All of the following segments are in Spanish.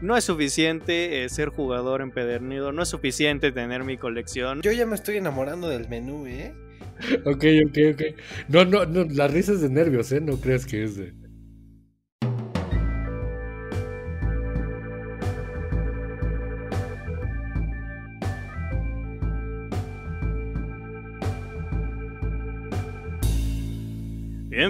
No es suficiente eh, ser jugador empedernido, no es suficiente tener mi colección. Yo ya me estoy enamorando del menú, ¿eh? Ok, ok, ok. No, no, no, las risas de nervios, ¿eh? No creas que es de...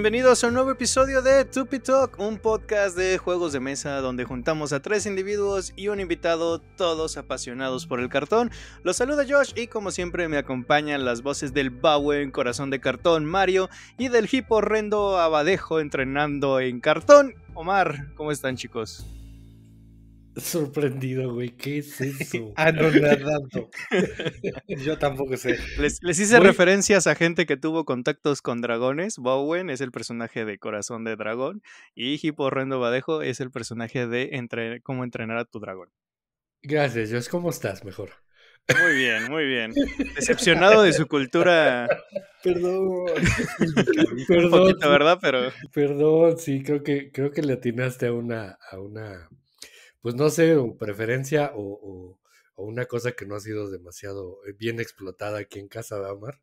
Bienvenidos a un nuevo episodio de Tupi Talk, un podcast de juegos de mesa donde juntamos a tres individuos y un invitado, todos apasionados por el cartón. Los saluda Josh y como siempre me acompañan las voces del en corazón de cartón, Mario y del hip horrendo abadejo entrenando en cartón, Omar. ¿Cómo están chicos? Sorprendido, güey, ¿qué es eso? Anonadado. Ah, Yo tampoco sé. Les, hice referencias a gente que tuvo contactos con dragones. Bowen es el personaje de Corazón de Dragón y Hippo Rendo Badejo es el personaje de Cómo entrenar a tu dragón. Gracias, Dios. ¿Cómo estás? Mejor. Muy bien, muy bien. Decepcionado de su cultura. Perdón. Perdón. Un ¿verdad? Pero. Perdón, sí, creo que, creo que le atinaste a una pues no sé, preferencia o, una cosa que no ha sido demasiado eh, bien explotada aquí en casa de Amar.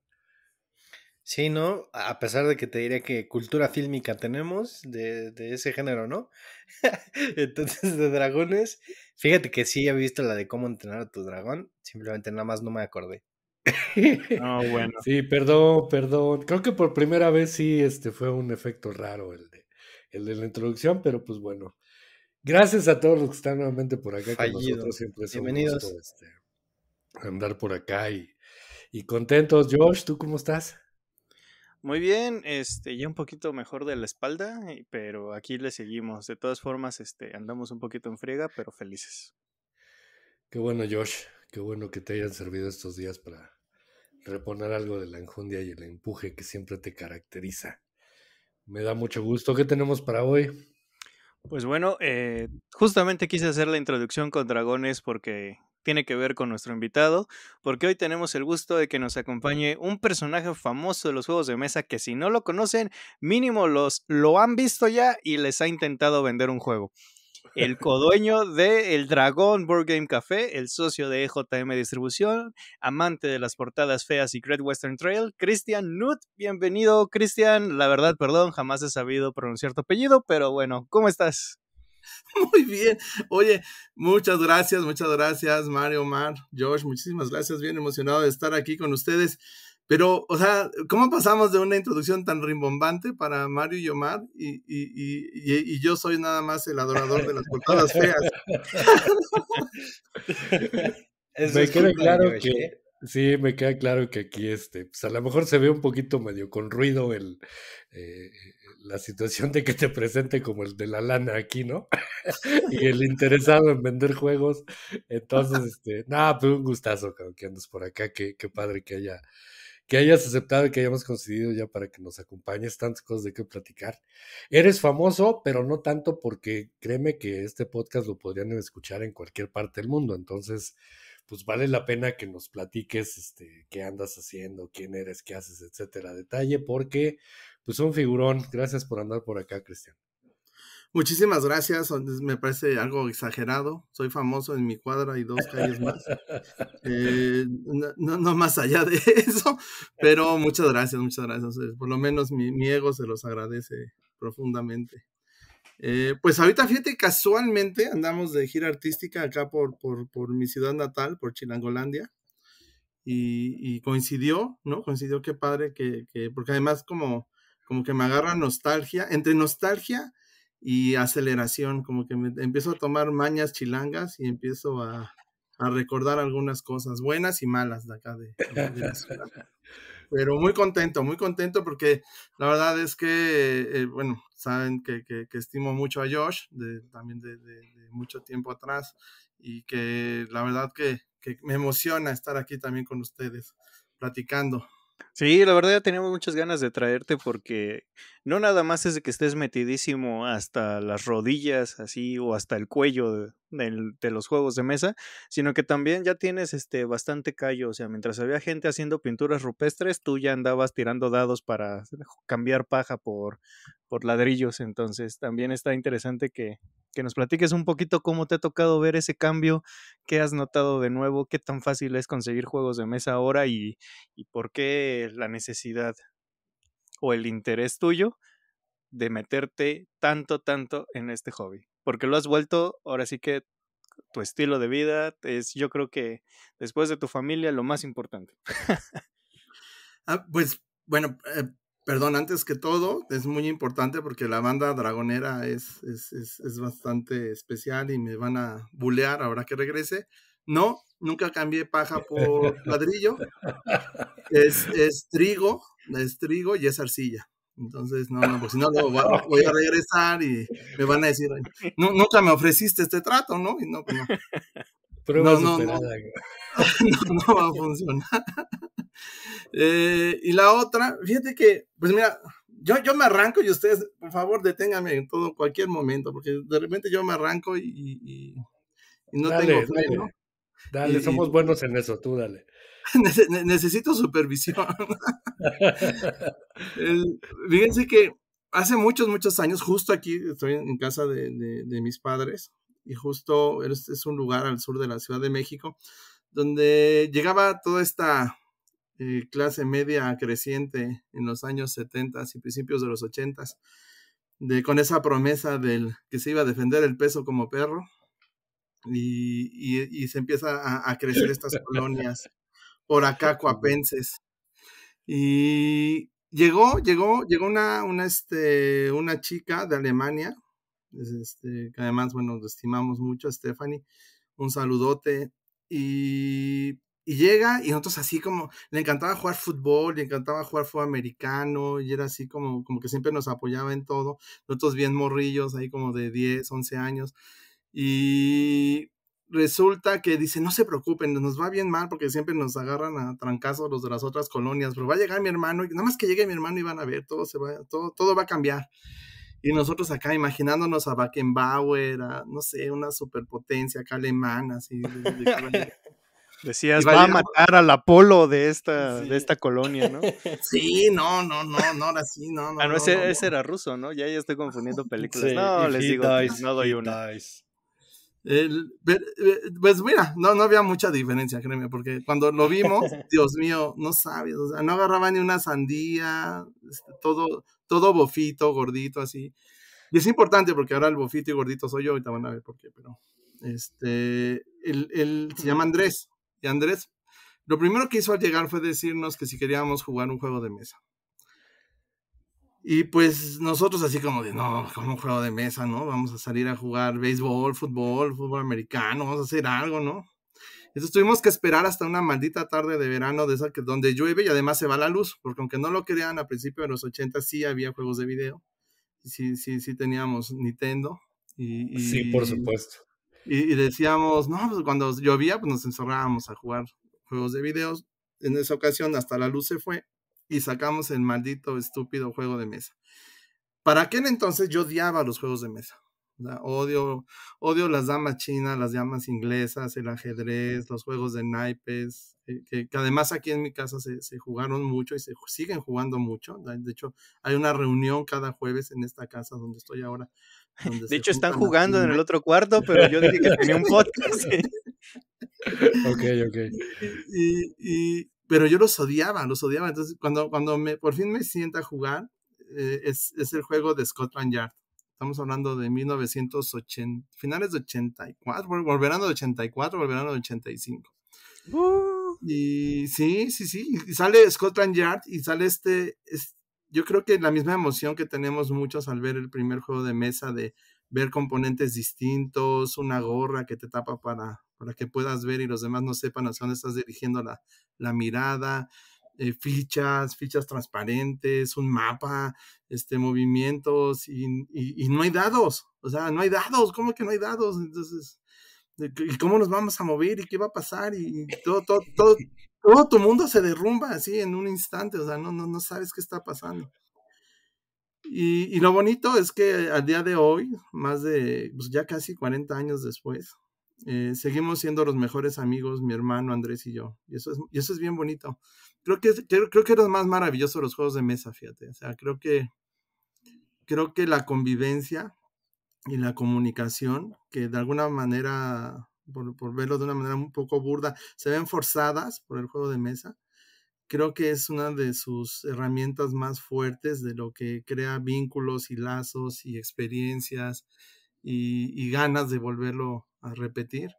Sí, ¿no? A pesar de que te diré que cultura fílmica tenemos de, de ese género, ¿no? Entonces, de dragones, fíjate que sí he visto la de cómo entrenar a tu dragón, simplemente nada más no me acordé. No, ah, bueno. Sí, perdón, perdón. Creo que por primera vez sí este fue un efecto raro el de, el de la introducción, pero pues bueno, Gracias a todos los que están nuevamente por acá con nosotros. Siempre Bienvenidos. Un este, andar por acá y, contentos. Josh, ¿tú cómo estás? Muy bien, este, ya un poquito mejor de la espalda, pero aquí le seguimos. De todas formas, este, andamos un poquito en friega, pero felices. Qué bueno, Josh. Qué bueno que te hayan servido estos días para reponer algo de la enjundia y el empuje que siempre te caracteriza. Me da mucho gusto. ¿Qué tenemos para hoy? Pues bueno, eh, justamente quise hacer la introducción con dragones porque tiene que ver con nuestro invitado, porque hoy tenemos el gusto de que nos acompañe un personaje famoso de los juegos de mesa que si no lo conocen, mínimo los lo han visto ya y les ha intentado vender un juego el codueño de El Dragón Board Game Café, el socio de EJM Distribución, amante de las portadas feas y Great Western Trail, Christian Nut. Bienvenido, Christian. La verdad, perdón, jamás he sabido pronunciar tu apellido, pero bueno, ¿cómo estás? Muy bien. Oye, muchas gracias, muchas gracias, Mario, Mar, Josh, muchísimas gracias. Bien emocionado de estar aquí con ustedes. Pero, o sea, ¿cómo pasamos de una introducción tan rimbombante para Mario y Omar y, y, y, y yo soy nada más el adorador de las portadas feas? me queda claro que, ¿eh? sí, me queda claro que aquí este, pues a lo mejor se ve un poquito medio con ruido el, eh, la situación de que te presente como el de la lana aquí, ¿no? y el interesado en vender juegos. Entonces, este, nada, pero pues, un gustazo que andes por acá, qué, qué padre que haya que hayas aceptado y que hayamos conseguido ya para que nos acompañes, tantas cosas de qué platicar. Eres famoso, pero no tanto porque créeme que este podcast lo podrían escuchar en cualquier parte del mundo, entonces pues vale la pena que nos platiques este, qué andas haciendo, quién eres, qué haces, etcétera, detalle, porque pues un figurón. Gracias por andar por acá, Cristian. Muchísimas gracias, me parece algo exagerado. Soy famoso en mi cuadra y dos calles más. Eh, no, más allá de eso, pero muchas gracias, muchas gracias. Eh, por lo menos mi, ego se los agradece profundamente. Eh, pues ahorita, fíjate, casualmente andamos de gira artística acá por, por, por mi ciudad natal, por Chilangolandia. Y, y, coincidió, ¿no? Coincidió, qué padre que, que, porque además como, como que me agarra nostalgia, entre nostalgia y aceleración, como que me, empiezo a tomar mañas chilangas y empiezo a, recordar algunas cosas buenas y malas de acá de, Pero muy contento, muy contento porque la verdad es que, eh, bueno, saben que, que, estimo mucho a Josh, de, también de, de, mucho tiempo atrás, y que la verdad que, que me emociona estar aquí también con ustedes platicando. Sí, la verdad ya muchas ganas de traerte porque no nada más es de que estés metidísimo hasta las rodillas así o hasta el cuello de, del, de los juegos de mesa, sino que también ya tienes este bastante callo, o sea, mientras había gente haciendo pinturas rupestres, tú ya andabas tirando dados para cambiar paja por, por ladrillos, entonces también está interesante que, que nos platiques un poquito cómo te ha tocado ver ese cambio, qué has notado de nuevo, qué tan fácil es conseguir juegos de mesa ahora y, y por qué la necesidad o el interés tuyo de meterte tanto, tanto en este hobby porque lo has vuelto ahora sí que tu estilo de vida es yo creo que después de tu familia lo más importante. Ah, pues bueno, eh, perdón, antes que todo es muy importante porque la banda dragonera es, es, es, es bastante especial y me van a bulear ahora que regrese. No, nunca cambié paja por ladrillo. Es, es trigo, es trigo y es arcilla. Entonces, no, no, porque si no, voy a regresar y me van a decir, nunca me ofreciste este trato, ¿no? Y no, pues no. no, no, no, no, va a funcionar. Eh, y la otra, fíjate que, pues mira, yo, yo me arranco y ustedes, por favor, deténganme en todo, cualquier momento, porque de repente yo me arranco y, no tengo dale, Dale, somos buenos en eso, tú dale. necesito supervisión. fíjense que hace muchos, muchos años, justo aquí, estoy en casa de, mis padres, y justo es, un lugar al sur de la Ciudad de México, donde llegaba toda esta eh, clase media creciente en los años 70 y principios de los 80, de, con esa promesa del que se iba a defender el peso como perro. Y, se empieza a crecer estas colonias por acá cuapenses. Y llegó, llegó, llegó una, una, este, una chica de Alemania, este, que además, bueno, estimamos mucho, Stephanie, un saludote. Y, y, llega y nosotros así como, le encantaba jugar fútbol, le encantaba jugar fútbol americano, y era así como, como que siempre nos apoyaba en todo, nosotros bien morrillos, ahí como de 10, 11 años. Y resulta que dice, no se preocupen, nos va bien mal porque siempre nos agarran a trancazos los de las otras colonias, pero va a llegar mi hermano, y nada más que llegue mi hermano y van a ver, todo se va, todo, todo va a cambiar. Y nosotros acá imaginándonos a Beckenbauer, a, no sé, una superpotencia acá alemana, así. Decías, va a matar al Apolo de esta, de esta colonia, ¿no? Sí, no, no, no, no, ahora sí, ah, no, no. ese, era ruso, ¿no? Ya, ya estoy confundiendo películas. no, les digo, no doy una. El, pues mira, no, no había mucha diferencia, créeme, porque cuando lo vimos, Dios mío, no sabes, no agarraba ni una sandía, este, todo, todo bofito, gordito, así. Y es importante porque ahora el bofito y gordito soy yo, ahorita van a ver por qué, pero este, él, él se llama Andrés, y Andrés, lo primero que hizo al llegar fue decirnos que si queríamos jugar un juego de mesa. Y pues nosotros así como de, no, como un juego de mesa, ¿no? Vamos a salir a jugar béisbol, fútbol, fútbol americano, vamos a hacer algo, ¿no? Entonces tuvimos que esperar hasta una maldita tarde de verano de esa que, donde llueve y además se va la luz, porque aunque no lo crean, a principios de los 80 sí había juegos de video. Sí, sí, sí teníamos Nintendo. Y, sí, por supuesto. Y, y, decíamos, no, pues cuando llovía, pues nos encerrábamos a jugar juegos de videos. En esa ocasión hasta la luz se fue y sacamos el maldito estúpido juego de mesa. Para aquel entonces yo odiaba los juegos de mesa. Odio, odio las damas chinas, las damas inglesas, el ajedrez, los juegos de naipes, eh, que, además aquí en mi casa se, jugaron mucho y se siguen jugando mucho. De hecho, hay una reunión cada jueves en esta casa donde estoy ahora. de hecho, están jugando en el otro cuarto, pero yo dije que tenía un podcast. ok, ok. y, pero yo los odiaba, los odiaba. Entonces, cuando, cuando me, por fin me sienta a jugar, eh, es, es, el juego de Scotland Yard. Estamos hablando de 1980, finales de 84, volverán a 84, volverán de 85. Uh. Y sí, sí, sí, sale Scotland Yard y sale este, yo creo que la misma emoción que tenemos muchos al ver el primer juego de mesa de ver componentes distintos, una gorra que te tapa para, para que puedas ver y los demás no sepan hacia dónde estás dirigiendo la, la mirada, eh, fichas, fichas transparentes, un mapa, este, movimientos y, no hay dados, o sea, no hay dados, ¿cómo que no hay dados? Entonces, ¿y cómo nos vamos a mover y qué va a pasar? Y, todo, todo, todo, todo tu mundo se derrumba así en un instante, o sea, no, no, no sabes qué está pasando. Y, lo bonito es que al día de hoy, más de pues, ya casi 40 años después, eh, seguimos siendo los mejores amigos, mi hermano Andrés y yo. Y eso es, y eso es bien bonito. Creo que, creo, que es lo más maravilloso de los juegos de mesa, fíjate. O sea, creo que, creo que la convivencia y la comunicación, que de alguna manera, por verlo de una manera un poco burda, se ven forzadas por el juego de mesa, creo que es una de sus herramientas más fuertes de lo que crea vínculos y lazos y experiencias y, ganas de volverlo a repetir.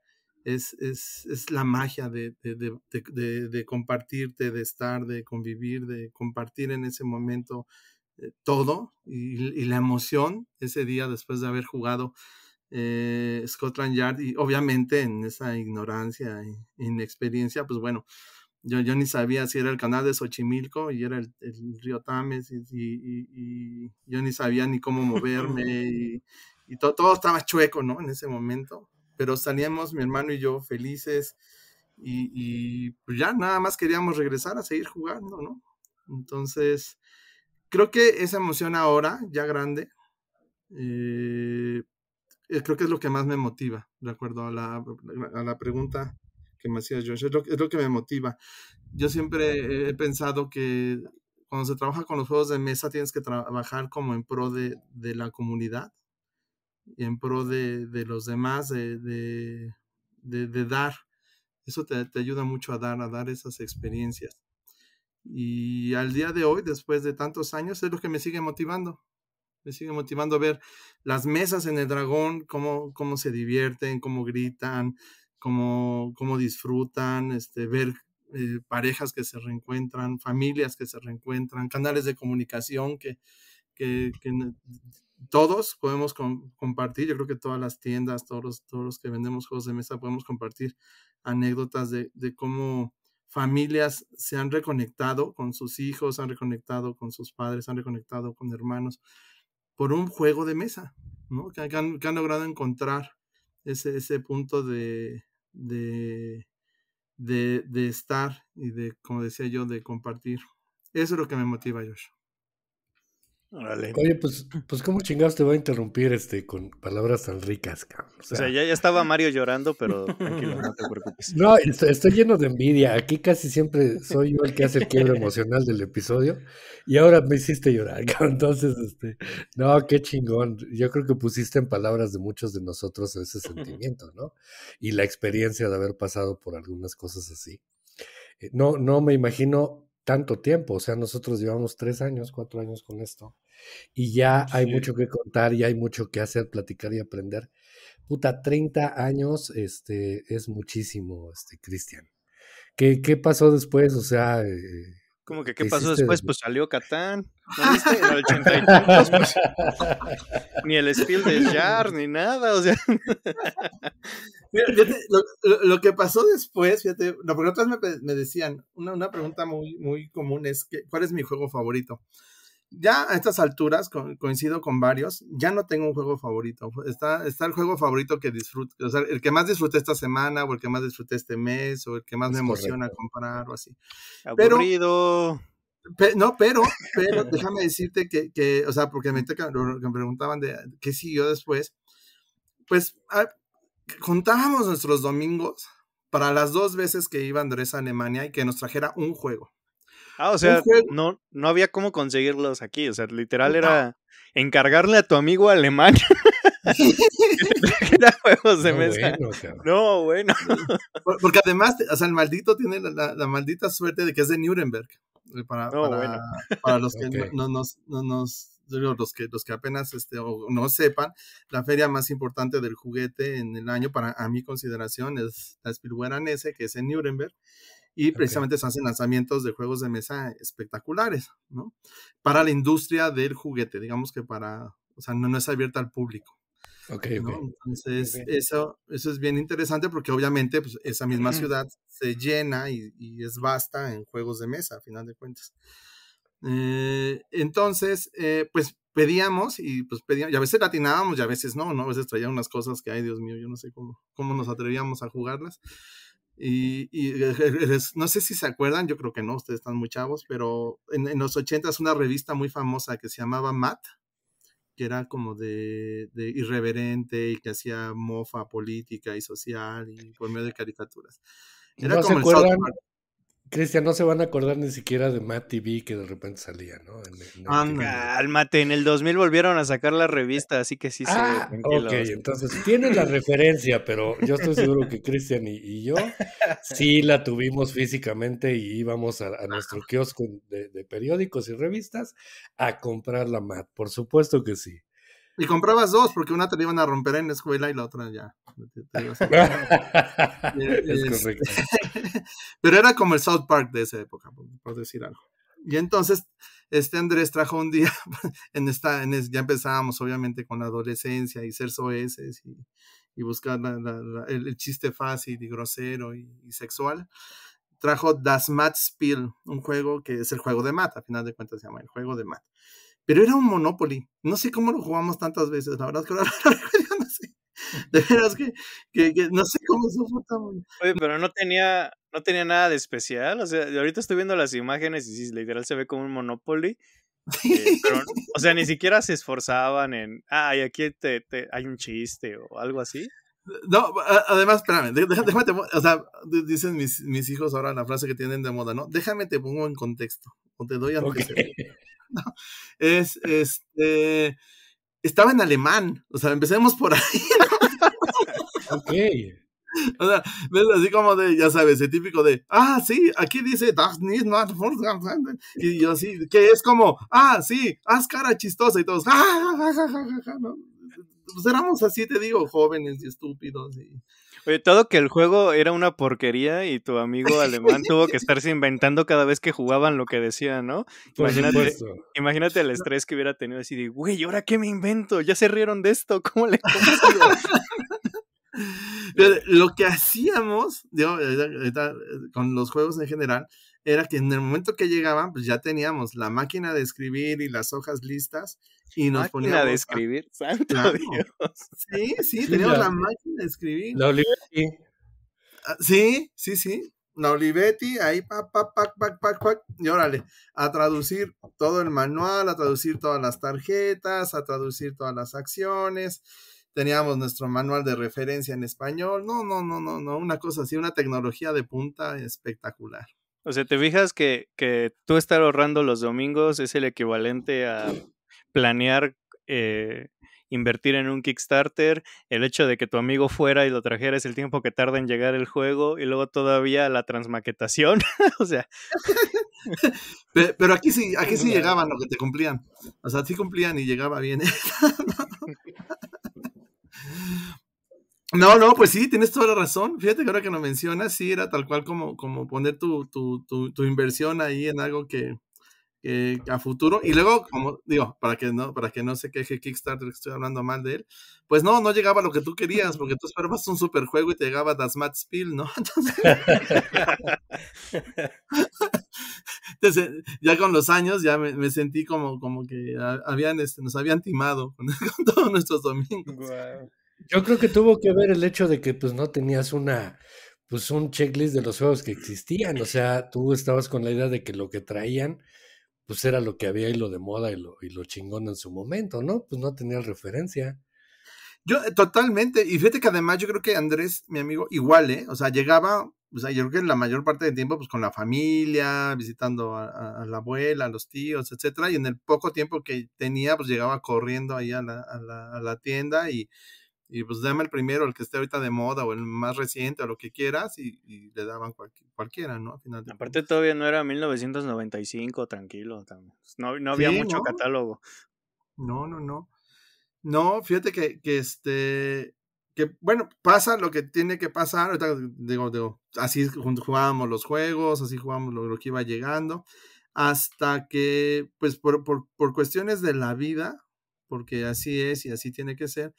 Es, es, es la magia de, de, compartirte, de estar, de convivir, de compartir en ese momento eh, todo y, la emoción ese día después de haber jugado eh, Scotland Yard y obviamente en esa ignorancia e inexperiencia, pues bueno, yo, ni sabía si era el canal de Xochimilco y era el, río Tames y, yo ni sabía ni cómo moverme y, todo, estaba chueco, ¿no? En ese momento. Pero salíamos mi hermano y yo felices y, pues ya nada más queríamos regresar a seguir jugando, ¿no? Entonces, creo que esa emoción ahora, ya grande, eh, eh, creo que es lo que más me motiva, de acuerdo a la, a la pregunta que me hacía yo es lo, que me motiva. Yo siempre he pensado que cuando se trabaja con los juegos de mesa tienes que trabajar como en pro de, la comunidad y en pro de, los demás, de, dar. Eso te, ayuda mucho a dar, a dar esas experiencias. Y al día de hoy, después de tantos años, es lo que me sigue motivando. Me sigue motivando a ver las mesas en el dragón, cómo, cómo se divierten, cómo gritan, cómo, cómo disfrutan, este, ver eh, parejas que se reencuentran, familias que se reencuentran, canales de comunicación que, que, todos podemos compartir. Yo creo que todas las tiendas, todos los, todos los que vendemos juegos de mesa, podemos compartir anécdotas de, cómo familias se han reconectado con sus hijos, han reconectado con sus padres, han reconectado con hermanos por un juego de mesa, ¿no? Que, que, han, logrado encontrar ese punto de, de, de, de estar y de, como decía yo, de compartir. Eso es lo que me motiva, yo Oye, pues, pues cómo chingados te va a interrumpir este con palabras tan ricas, cabrón. O sea, ya, estaba Mario llorando, pero no te preocupes. No, estoy, lleno de envidia. Aquí casi siempre soy yo el que hace el quiebro emocional del episodio. Y ahora me hiciste llorar, cabrón. Entonces, este, no, qué chingón. Yo creo que pusiste en palabras de muchos de nosotros ese sentimiento, ¿no? Y la experiencia de haber pasado por algunas cosas así. Eh, no, no me imagino tanto tiempo, o sea, nosotros llevamos tres años, cuatro años con esto, y ya hay mucho que contar, y hay mucho que hacer, platicar y aprender. Puta, 30 años, este, es muchísimo, este, Cristian. ¿Qué, pasó después? O sea, eh, como que, ¿qué pasó después? Pues salió Catán. ¿No viste? En y pues, ni el Steel de Jar, ni nada. O sea. Fíjate, lo, que pasó después, fíjate, no, porque otras me, decían, una, una pregunta muy, muy común es: ¿cuál es mi juego favorito? ya a estas alturas, coincido con varios, ya no tengo un juego favorito. Está, está el juego favorito que disfruto, o sea, el que más disfruté esta semana, o el que más disfruté este mes, o el que más me emociona comprar, o así. Aburrido. no, pero, pero déjame decirte que, o sea, porque me, preguntaban de qué siguió después, pues ah, contábamos nuestros domingos para las dos veces que iba Andrés a Alemania y que nos trajera un juego. Ah, o sea, no, no había cómo conseguirlos aquí. O sea, literal era encargarle a tu amigo alemán no, Bueno, Porque además, o sea, el maldito tiene la, maldita suerte de que es de Nuremberg. Para, para, los que los que, apenas este, o no sepan, la feria más importante del juguete en el año, para a mi consideración, es la Spielberg que es en Nuremberg y precisamente se hacen lanzamientos de juegos de mesa espectaculares, ¿no? Para la industria del juguete, digamos que para, o sea, no, es abierta al público. Okay, Entonces, Eso, eso es bien interesante porque obviamente pues, esa misma ciudad se llena y, es vasta en juegos de mesa, a final de cuentas. Eh, entonces, eh, pues pedíamos y pues pedíamos, y a veces latinábamos y a veces no, ¿no? A veces traían unas cosas que, ay Dios mío, yo no sé cómo, cómo nos atrevíamos a jugarlas. Y, no sé si se acuerdan, yo creo que no, ustedes están muy chavos, pero en, en los ochentas una revista muy famosa que se llamaba Matt, que era como de, irreverente y que hacía mofa política y social y por medio de caricaturas. Era Cristian, no se van a acordar ni siquiera de Matt TV que de repente salía, ¿no? En, en mate, en el 2000 volvieron a sacar la revista, así que sí ah, Ok, entonces tienen la referencia, pero yo estoy seguro que Cristian y, yo sí la tuvimos físicamente y íbamos a, nuestro kiosco de, de, periódicos y revistas a comprar la Matt, por supuesto que sí. Y comprabas dos, porque una te la iban a romper en la escuela y la otra ya. es este, correcto. Pero era como el South Park de esa época, por, decir algo. Y entonces, este Andrés trajo un día, en esta, en ya empezábamos obviamente con la adolescencia y ser soeses y, y buscar el, chiste fácil y grosero y, sexual. Trajo Das Mat Spiel, un juego que es el juego de mat, a final de cuentas se llama el juego de mat pero era un Monopoly. No sé cómo lo jugamos tantas veces, la verdad que ahora no sé. que, que, no sé cómo se fue Oye, pero no tenía, no tenía nada de especial. O sea, ahorita estoy viendo las imágenes y sí, literal se ve como un Monopoly. Eh, o sea, ni siquiera se esforzaban en, ah, y aquí te, hay un chiste o algo así. No, además, espérame, déjame, te, o sea, dicen mis, mis hijos ahora la frase que tienen de moda, ¿no? Déjame te pongo en contexto, o te doy a Es, este, estaba en alemán, o sea, empecemos por ahí. O sea, así como de, ya sabes, el típico de, ah, sí, aquí dice, y yo así, que es como, ah, sí, haz cara chistosa y todos, ah, ja, Pues éramos así, te digo, jóvenes y estúpidos y todo que el juego era una porquería y tu amigo alemán tuvo que estarse inventando cada vez que jugaban lo que decían, ¿no? Imagínate, el estrés que hubiera tenido así de, güey, ¿ahora qué me invento? Ya se rieron de esto, ¿cómo le lo que hacíamos, eh, con los juegos en general, era que en el momento que llegaban, pues ya teníamos la máquina de escribir y las hojas listas y nos máquina de escribir, Sí, sí, teníamos la... máquina de escribir. La Olivetti. Ah, sí, sí, sí. La Olivetti, ahí, pa, pa, pa, pa, pa, pa, y órale, a traducir todo el manual, a traducir todas las tarjetas, a traducir todas las acciones teníamos nuestro manual de referencia en español. No, no, no, no, no, una cosa así, una tecnología de punta espectacular. O sea, te fijas que, que tú estar ahorrando los domingos es el equivalente a planear eh, invertir en un Kickstarter, el hecho de que tu amigo fuera y lo trajera es el tiempo que tarda en llegar el juego y luego todavía la transmaquetación, o sea. Pero, aquí sí, aquí sí llegaban lo que te cumplían, o sea, sí cumplían y llegaba bien. No, no, pues sí, tienes toda la razón. Fíjate que ahora que lo mencionas, sí, era tal cual como, como poner tu, tu, tu, inversión ahí en algo que, que, a futuro. Y luego, como digo, para que no, para que no se queje Kickstarter que estoy hablando mal de él, pues no, no llegaba a lo que tú querías, porque tú esperabas un super juego y te llegaba Das Mad Spiel, ¿no? Entonces, ya con los años ya me, sentí como, como que habían, este, nos habían timado con, todos nuestros domingos. Yo creo que tuvo que ver el hecho de que pues no tenías una pues un checklist de los juegos que existían, o sea, tú estabas con la idea de que lo que traían pues era lo que había y lo de moda y lo, y lo chingón en su momento, ¿no? Pues no tenías referencia. Yo eh, totalmente, y fíjate que además yo creo que Andrés, mi amigo, igual, ¿eh? O sea, llegaba, o sea, yo creo que la mayor parte del tiempo pues con la familia, visitando a, la abuela, a los tíos, etcétera, y en el poco tiempo que tenía pues llegaba corriendo ahí a la, a la tienda y y pues dame el primero, el que esté ahorita de moda o el más reciente o lo que quieras y, le daban cualquiera, ¿no? Al final Aparte todavía no era 1995, tranquilo, también. No, pues, no había mucho catálogo. No, no, no. No, fíjate que, que este, que bueno, pasa lo que tiene que pasar, digo, así jugábamos los juegos, así jugábamos lo, lo que iba llegando, hasta que pues por, por, por cuestiones de la vida, porque así es y así tiene que ser,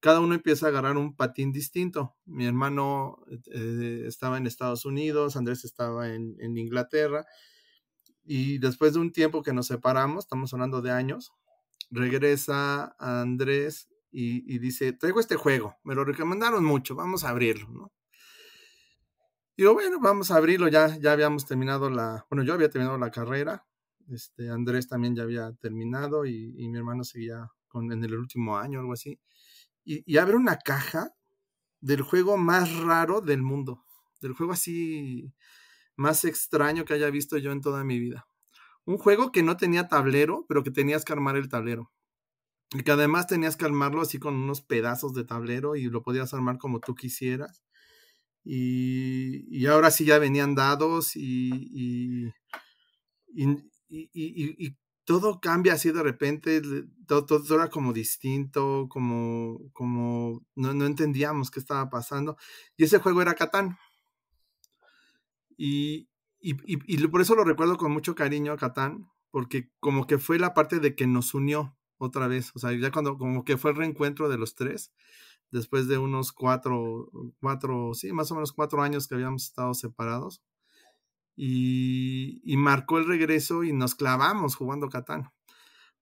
cada uno empieza a agarrar un patín distinto. Mi hermano eh, eh, estaba en Estados Unidos, Andrés estaba en, Inglaterra, y después de un tiempo que nos separamos, estamos hablando de años, regresa Andrés y, dice, traigo este juego, me lo recomendaron mucho, vamos a abrirlo, y Digo, bueno, vamos a abrirlo, ya, ya habíamos terminado la, bueno, yo había terminado la carrera, este, Andrés también ya había terminado y, y mi hermano seguía con, en el último año, algo así y, abre una caja del juego más raro del mundo, del juego así más extraño que haya visto yo en toda mi vida. Un juego que no tenía tablero, pero que tenías que armar el tablero. Y que además tenías que armarlo así con unos pedazos de tablero y lo podías armar como tú quisieras. Y, ahora sí ya venían dados y, y, y todo cambia así de repente, todo, todo, era como distinto, como, como no, no entendíamos qué estaba pasando. Y ese juego era Catán. Y, y, y, y, por eso lo recuerdo con mucho cariño a Catán, porque como que fue la parte de que nos unió otra vez, o sea, ya cuando como que fue el reencuentro de los tres, después de unos cuatro, cuatro, sí, más o menos cuatro años que habíamos estado separados y, marcó el regreso y nos clavamos jugando Catán.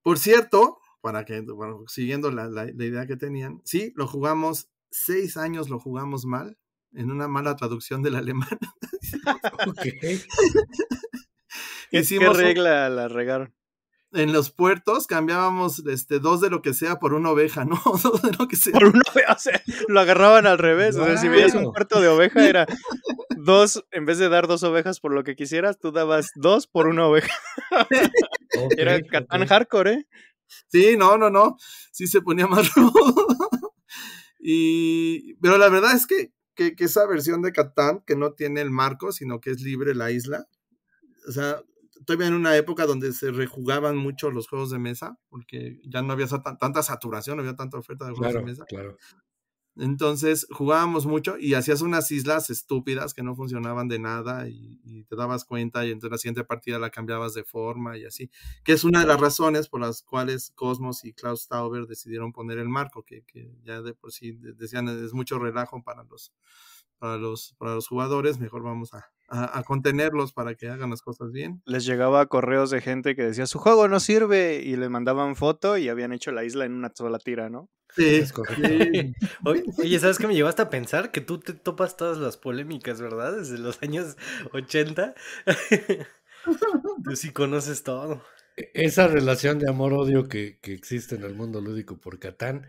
Por cierto, para que, bueno, siguiendo la, idea que tenían, sí, lo jugamos, seis años lo jugamos mal, en una mala traducción del alemán. ¿Qué, regla la regaron? en los puertos cambiábamos este, dos de lo que sea por una oveja, ¿no? Dos de lo que sea. Por una oveja, o sea, lo agarraban al revés. O sea, si veías un cuarto de oveja, era dos, en vez de dar dos ovejas por lo que quisieras, tú dabas dos por una oveja. era Catán hardcore, ¿eh? Sí, no, no, no. Sí se ponía más y, pero la verdad es que, que esa versión de Catán, que no tiene el marco, sino que es libre la isla, o sea, todavía en una época donde se rejugaban mucho los juegos de mesa, porque ya no había tanta saturación, no había tanta oferta de juegos de mesa. Claro. Entonces jugábamos mucho y hacías unas islas estúpidas que no funcionaban de nada y, te dabas cuenta y entonces la siguiente partida la cambiabas de forma y así, que es una de las razones por las cuales Cosmos y Klaus Tauber decidieron poner el marco, que, que ya de por sí decían es mucho relajo para los, para los, para los jugadores, mejor vamos a, contenerlos para que hagan las cosas bien. Les llegaba correos de gente que decía, su juego no sirve, y le mandaban foto y habían hecho la isla en una sola tira, ¿no? Sí. sí. Oye, ¿sabes qué me llevaste a pensar? Que tú te topas todas las polémicas, ¿verdad? Desde los años 80. tú sí conoces todo. E-, esa relación de amor-odio que, existe en el mundo lúdico por Catán,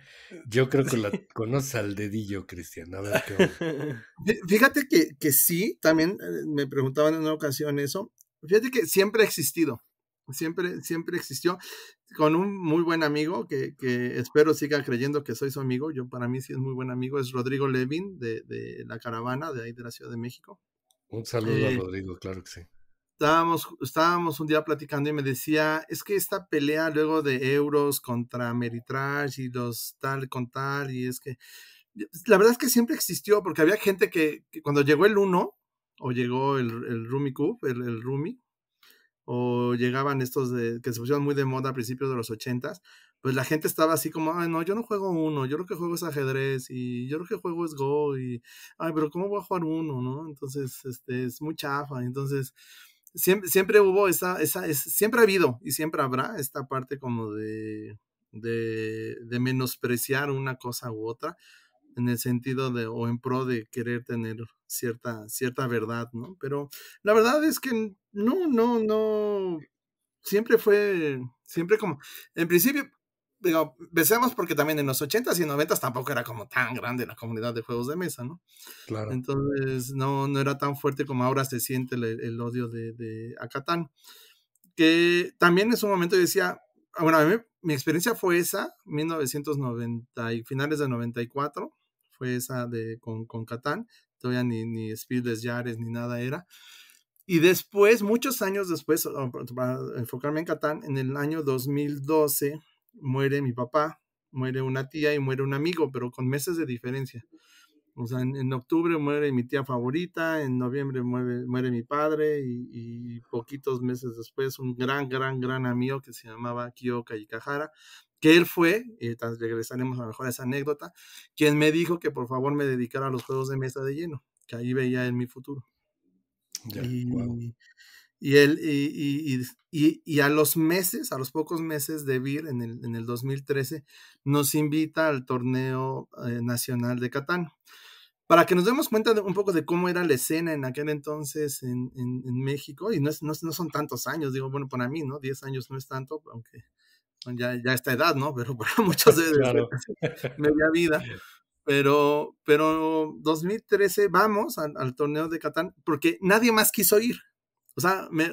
yo creo que la conoce al dedillo, Cristian. A ver qué Fíjate que, sí, también eh, me preguntaban en una ocasión eso. Fíjate que siempre ha existido, siempre, siempre existió. Con un muy buen amigo que, que espero siga creyendo que soy su amigo, yo para mí sí es muy buen amigo, es Rodrigo Levin de, de La Caravana, de ahí de la Ciudad de México. Un saludo a eh, Rodrigo, claro que sí estábamos, estábamos un día platicando y me decía, es que esta pelea luego de euros contra Meritrash y los tal con tal, y es que pues, la verdad es que siempre existió, porque había gente que, cuando llegó el uno o llegó el, el Rumi Cup, el, Rumi, o llegaban estos de, que se pusieron muy de moda a principios de los ochentas, pues la gente estaba así como, ay, no, yo no juego uno, yo lo que juego es ajedrez, y yo lo que juego es Go, y, ay, pero ¿cómo voy a jugar uno, no? Entonces, este, es muy chafa, entonces, siempre, hubo esa, esa es, siempre ha habido y siempre habrá esta parte como de, de, menospreciar una cosa u otra en el sentido de o en pro de querer tener cierta, cierta verdad, ¿no? Pero la verdad es que no, no, no, siempre fue, siempre como, en principio, digo, besemos porque también en los 80s y 90s tampoco era como tan grande la comunidad de juegos de mesa, ¿no? Claro. Entonces, no, no era tan fuerte como ahora se siente el, odio de, de Acatán. Que también en su momento yo decía, ah, bueno, mi experiencia fue esa, 1990 y finales de 94, fue esa de, con, con Catán, todavía ni, ni Speedless Yares ni nada era. Y después, muchos años después, para enfocarme en Catán, en el año 2012, muere mi papá, muere una tía y muere un amigo, pero con meses de diferencia. O sea, en, octubre muere mi tía favorita, en noviembre muere, muere mi padre y, poquitos meses después un gran, gran, gran amigo que se llamaba Kyo Kayikahara, que él fue, y regresaremos a lo mejor a esa anécdota, quien me dijo que por favor me dedicara a los juegos de mesa de lleno, que ahí veía en mi futuro. Y, él, y, y, y, a los meses, a los pocos meses de Vir, en el, en el 2013, nos invita al torneo eh, nacional de Catán. Para que nos demos cuenta de, un poco de cómo era la escena en aquel entonces en, en, México, y no, es, no, son tantos años, digo, bueno, para mí, ¿no? Diez años no es tanto, aunque ya, ya esta edad, ¿no? Pero para muchos de media vida pero, pero 2013 vamos al, al, torneo de Catán porque nadie más quiso ir. O sea, me, eh,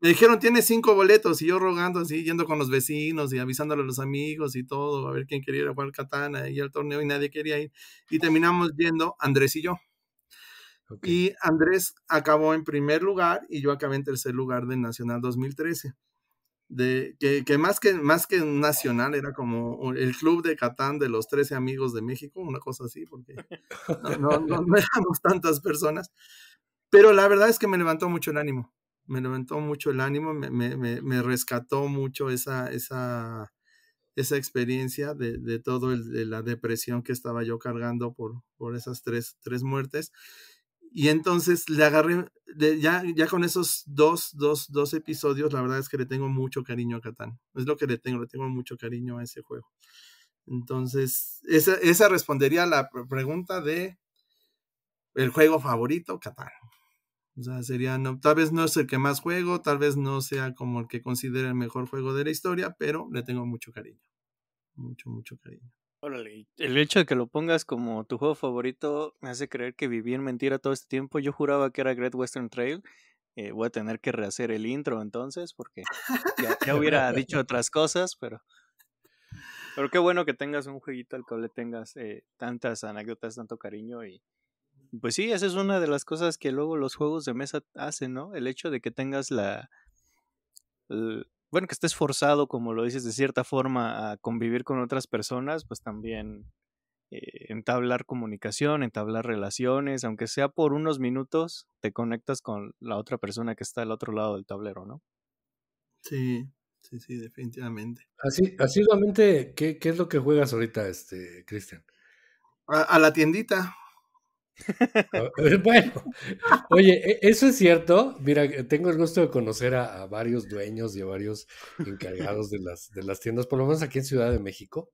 dijeron, tiene cinco boletos, y yo rogando así, yendo con los vecinos y avisándole a los amigos y todo, a ver quién quería ir a jugar Catán y al torneo, y nadie quería ir. Y terminamos yendo Andrés y yo. Y Andrés acabó en primer lugar y yo acabé en tercer lugar de Nacional 2013. De, que, más que más que nacional era como el club de Catán de los 13 amigos de México, una cosa así, porque no, no, no éramos tantas personas, pero la verdad es que me levantó mucho el ánimo, me levantó mucho el ánimo, me, rescató mucho esa, esa, esa experiencia de, de todo el, de la depresión que estaba yo cargando por, por esas tres, tres muertes. Y entonces le agarré, ya, ya con esos dos, dos, dos episodios, la verdad es que le tengo mucho cariño a Catán. Es lo que le tengo, le tengo mucho cariño a ese juego. Entonces, esa, respondería a la pregunta de el juego favorito, Catán. O sea, sería, no, tal vez no es el que más juego, tal vez no sea como el que considera el mejor juego de la historia, pero le tengo mucho cariño. Mucho, mucho cariño. Órale, el hecho de que lo pongas como tu juego favorito me hace creer que viví en mentira todo este tiempo. Yo juraba que era Great Western Trail. Eh, voy a tener que rehacer el intro entonces, porque ya, hubiera dicho otras cosas, pero. Pero qué bueno que tengas un jueguito al que le tengas eh, tantas anécdotas, tanto cariño y, pues sí, esa es una de las cosas que luego los juegos de mesa hacen, ¿no? El hecho de que tengas la... bueno, que estés forzado, como lo dices, de cierta forma a convivir con otras personas, pues también eh, entablar comunicación, entablar relaciones, aunque sea por unos minutos, te conectas con la otra persona que está al otro lado del tablero, ¿no? Sí, sí, sí, definitivamente. Así, realmente ¿qué, qué es lo que juegas ahorita, este, Cristian? a, la tiendita, bueno, oye, e, eso es cierto. Mira, eh, tengo el gusto de conocer a, varios dueños y a varios encargados de las, de las tiendas, por lo menos aquí en Ciudad de México.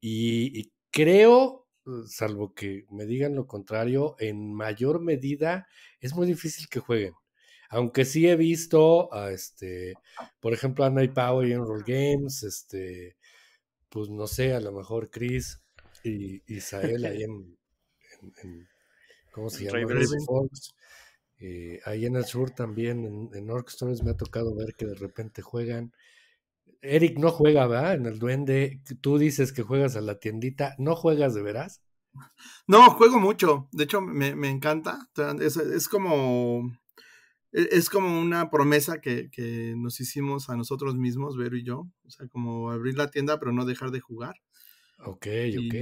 Y, creo, salvo que me digan lo contrario, en mayor medida es muy difícil que jueguen. Aunque sí he visto, a este, por ejemplo, a Night Power y Roll Games, este, pues no sé, a lo mejor Chris y Isabel ahí en, ¿cómo se llama? Eh, ahí en el sur también, en, en Stories me ha tocado ver que de repente juegan. Eric no juega, ¿verdad? En el Duende, tú dices que juegas a la tiendita, ¿no juegas de veras? No, juego mucho, de hecho me, encanta, es, como... E, es como una promesa que, nos hicimos a nosotros mismos, Vero y yo. O sea, como abrir la tienda, pero no dejar de jugar. Ok, ok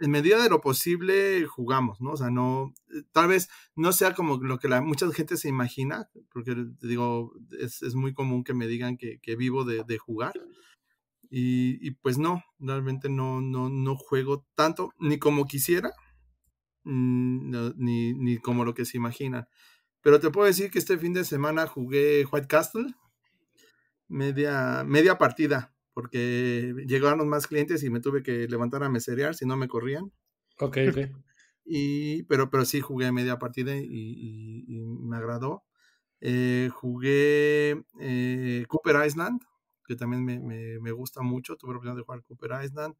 en medida de lo posible jugamos, ¿no? O sea, no, eh, tal vez no sea como lo que la, mucha gente se imagina, porque digo, es, muy común que me digan que, vivo de, jugar. Y, pues no, realmente no, no, no juego tanto, ni como quisiera, mm, ni, ni como lo que se imagina. Pero te puedo decir que este fin de semana jugué White Castle, media, media partida porque llegaron más clientes y me tuve que levantar a meserear, si no me corrían. Ok, ok. y, pero, pero sí jugué media partida y, me agradó. Eh, jugué eh, Cooper Island, que también me, gusta mucho, tuve la oportunidad de jugar Cooper Island.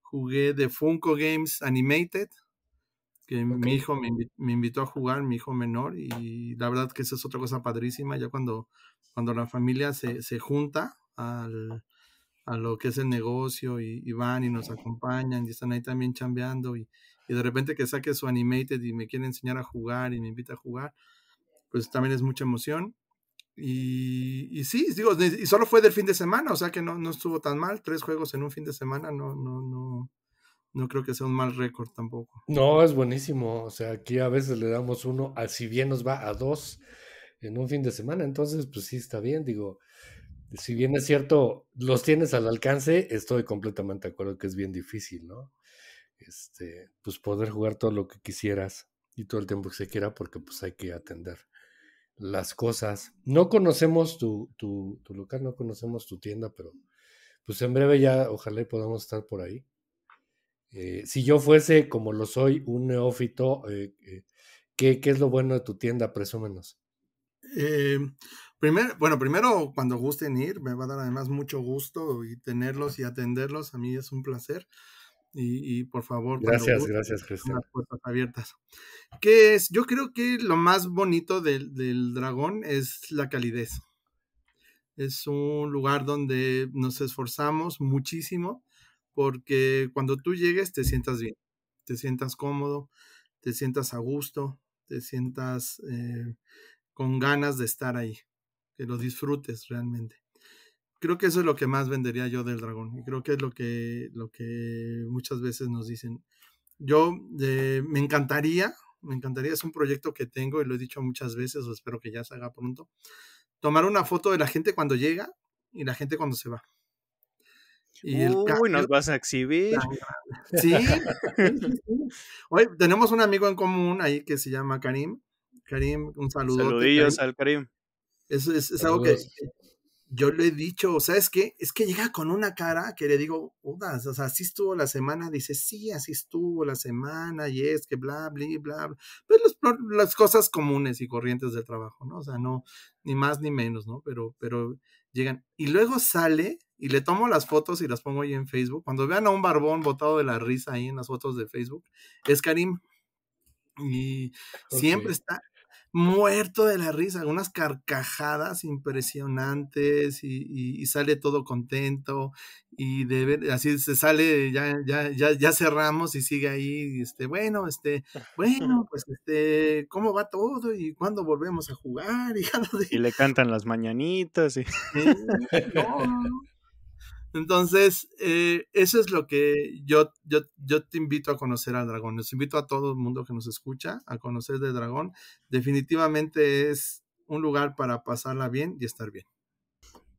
Jugué de Funko Games Animated, que mi hijo me, invitó a jugar, mi hijo menor, y la verdad que eso es otra cosa padrísima, ya cuando, cuando la familia se, se junta al a lo que es el negocio y, van y nos acompañan y están ahí también chambeando y, de repente que saque su animated y me quiere enseñar a jugar y me invita a jugar, pues también es mucha emoción. Y, sí, digo, y solo fue del fin de semana, o sea que no, no estuvo tan mal, tres juegos en un fin de semana, no, no, no, no creo que sea un mal récord tampoco. No, es buenísimo, o sea, aquí a veces le damos uno, así si bien nos va a dos en un fin de semana, entonces pues sí está bien, digo, si bien es cierto, los tienes al alcance, estoy completamente de acuerdo que es bien difícil, ¿no? Este, pues poder jugar todo lo que quisieras y todo el tiempo que se quiera, porque pues hay que atender las cosas. No conocemos tu, tu, local, no conocemos tu tienda, pero pues en breve ya ojalá podamos estar por ahí. Eh, si yo fuese, como lo soy, un neófito, eh, eh, ¿qué, ¿qué, es lo bueno de tu tienda? Presúmenos. Em, bueno, primero, cuando gusten ir, me va a dar además mucho gusto y tenerlos y atenderlos. A mí es un placer. Y, por favor, gracias, gracias, Cristian. Las puertas abiertas. ¿Qué es? Yo creo que lo más bonito del, dragón es la calidez. Es un lugar donde nos esforzamos muchísimo porque cuando tú llegues te sientas bien, te sientas cómodo, te sientas a gusto, te sientas eh, con ganas de estar ahí que lo disfrutes realmente. Creo que eso es lo que más vendería yo del dragón. Y creo que es lo que, lo que muchas veces nos dicen. Yo eh, me encantaría, me encantaría, es un proyecto que tengo y lo he dicho muchas veces, o espero que ya se haga pronto, tomar una foto de la gente cuando llega y la gente cuando se va. Y nos vas a exhibir. Sí. Hoy tenemos un amigo en común ahí que se llama Karim. Karim, un saludo. Saludillos al Karim es, algo que yo le he dicho, o sea, es que, es que llega con una cara que le digo, o sea, así estuvo la semana, dice, sí, así estuvo la semana, y es que bla, bla, bla, bla. Pues, las, cosas comunes y corrientes del trabajo, ¿no? O sea, no, ni más ni menos, ¿no? Pero, pero llegan. Y luego sale y le tomo las fotos y las pongo ahí en Facebook. Cuando vean a un barbón botado de la risa ahí en las fotos de Facebook, es Karim. Y siempre está muerto de la risa, algunas carcajadas impresionantes y, sale todo contento y de así se sale, ya, ya, ya, ya cerramos y sigue ahí, este, bueno, este, bueno, pues este, ¿cómo va todo? ¿Y cuándo volvemos a jugar? Y, le cantan las mañanitas. Y... Entonces, eh, eso es lo que yo, yo, yo te invito a conocer al dragón. Los invito a todo el mundo que nos escucha a conocer de dragón. Definitivamente es un lugar para pasarla bien y estar bien.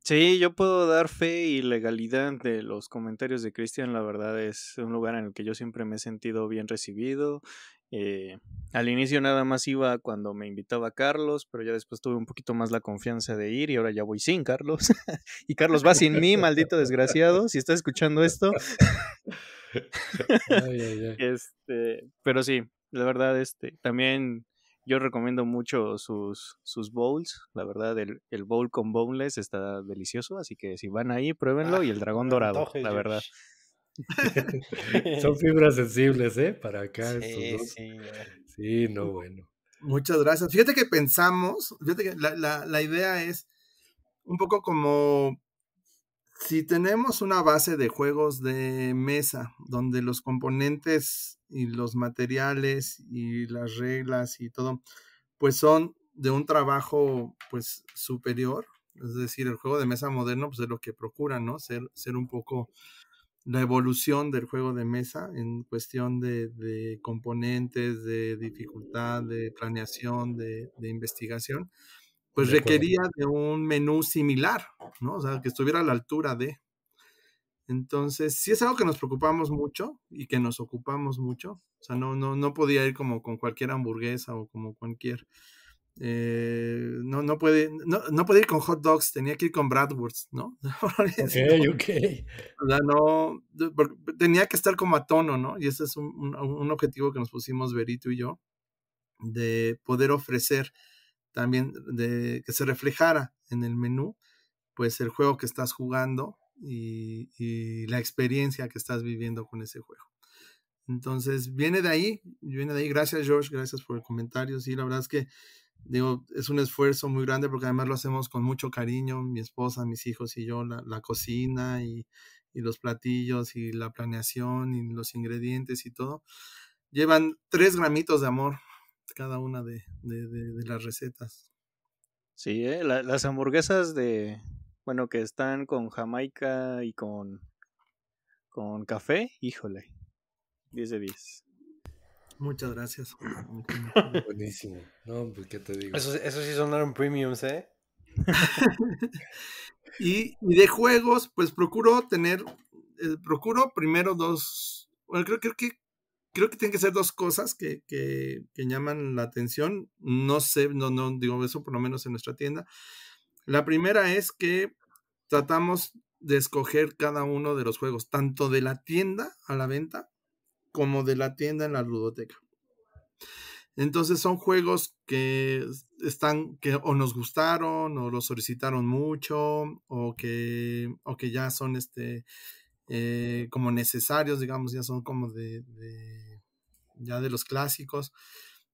Sí, yo puedo dar fe y legalidad de los comentarios de Cristian. La verdad es un lugar en el que yo siempre me he sentido bien recibido. Eh, al inicio nada más iba cuando me invitaba Carlos, pero ya después tuve un poquito más la confianza de ir y ahora ya voy sin Carlos. y Carlos va sin mí, maldito desgraciado, si está escuchando esto. Este, pero sí, la verdad, este, también yo recomiendo mucho sus, sus bowls. La verdad, el, bowl con boneless está delicioso. Así que si van ahí, pruébenlo. y el ah, dragón dorado, la verdad. Son fibras sensibles, ¿eh? Para acá. Sí, sí, no, bueno. Muchas gracias. Fíjate que pensamos, fíjate que la idea es un poco como si tenemos una base de juegos de mesa donde los componentes y los materiales y las reglas y todo, pues son de un trabajo pues superior, es decir, el juego de mesa moderno pues es lo que procura, ¿no? Ser, ser un poco la evolución del juego de mesa en cuestión de, componentes, de dificultad, de planeación, de investigación pues requería de un menú similar, ¿no? O sea, que estuviera a la altura de. Entonces, sí es algo que nos preocupamos mucho y que nos ocupamos mucho. O sea, no, no, no podía ir como con cualquier hamburguesa o como cualquier. Eh, no, no, puede, no, no ir con hot dogs, tenía que ir con bratwurst, ¿no? ok, ok. O sea, no, tenía que estar como a tono, ¿no? Y ese es un, un, un objetivo que nos pusimos Berito y yo, de poder ofrecer también de, que se reflejara en el menú, pues el juego que estás jugando y, la experiencia que estás viviendo con ese juego. Entonces, viene de ahí, viene de ahí. Gracias, George, gracias por el comentario. Sí, la verdad es que, digo, es un esfuerzo muy grande porque además lo hacemos con mucho cariño, mi esposa, mis hijos y yo, la, cocina y, y los platillos y la planeación y los ingredientes y todo. Llevan tres gramitos de amor cada una de, las recetas. Sí, ¿eh? las hamburguesas de, bueno, que están con Jamaica y con, con café, híjole, 10 de 10. Muchas gracias. Buenísimo. Pues, te digo. Eso, eso sí sonaron premiums, ¿eh? y, de juegos, pues procuro tener, eh, procuro primero dos, bueno, creo, creo que creo que tienen que ser dos cosas que, llaman la atención. No sé, no, no digo eso por lo menos en nuestra tienda. La primera es que tratamos de escoger cada uno de los juegos, tanto de la tienda a la venta como de la tienda en la ludoteca. Entonces son juegos que están, que o nos gustaron, o los solicitaron mucho, o que, o que ya son este, eh, como necesarios, digamos, ya son como de, ya de los clásicos.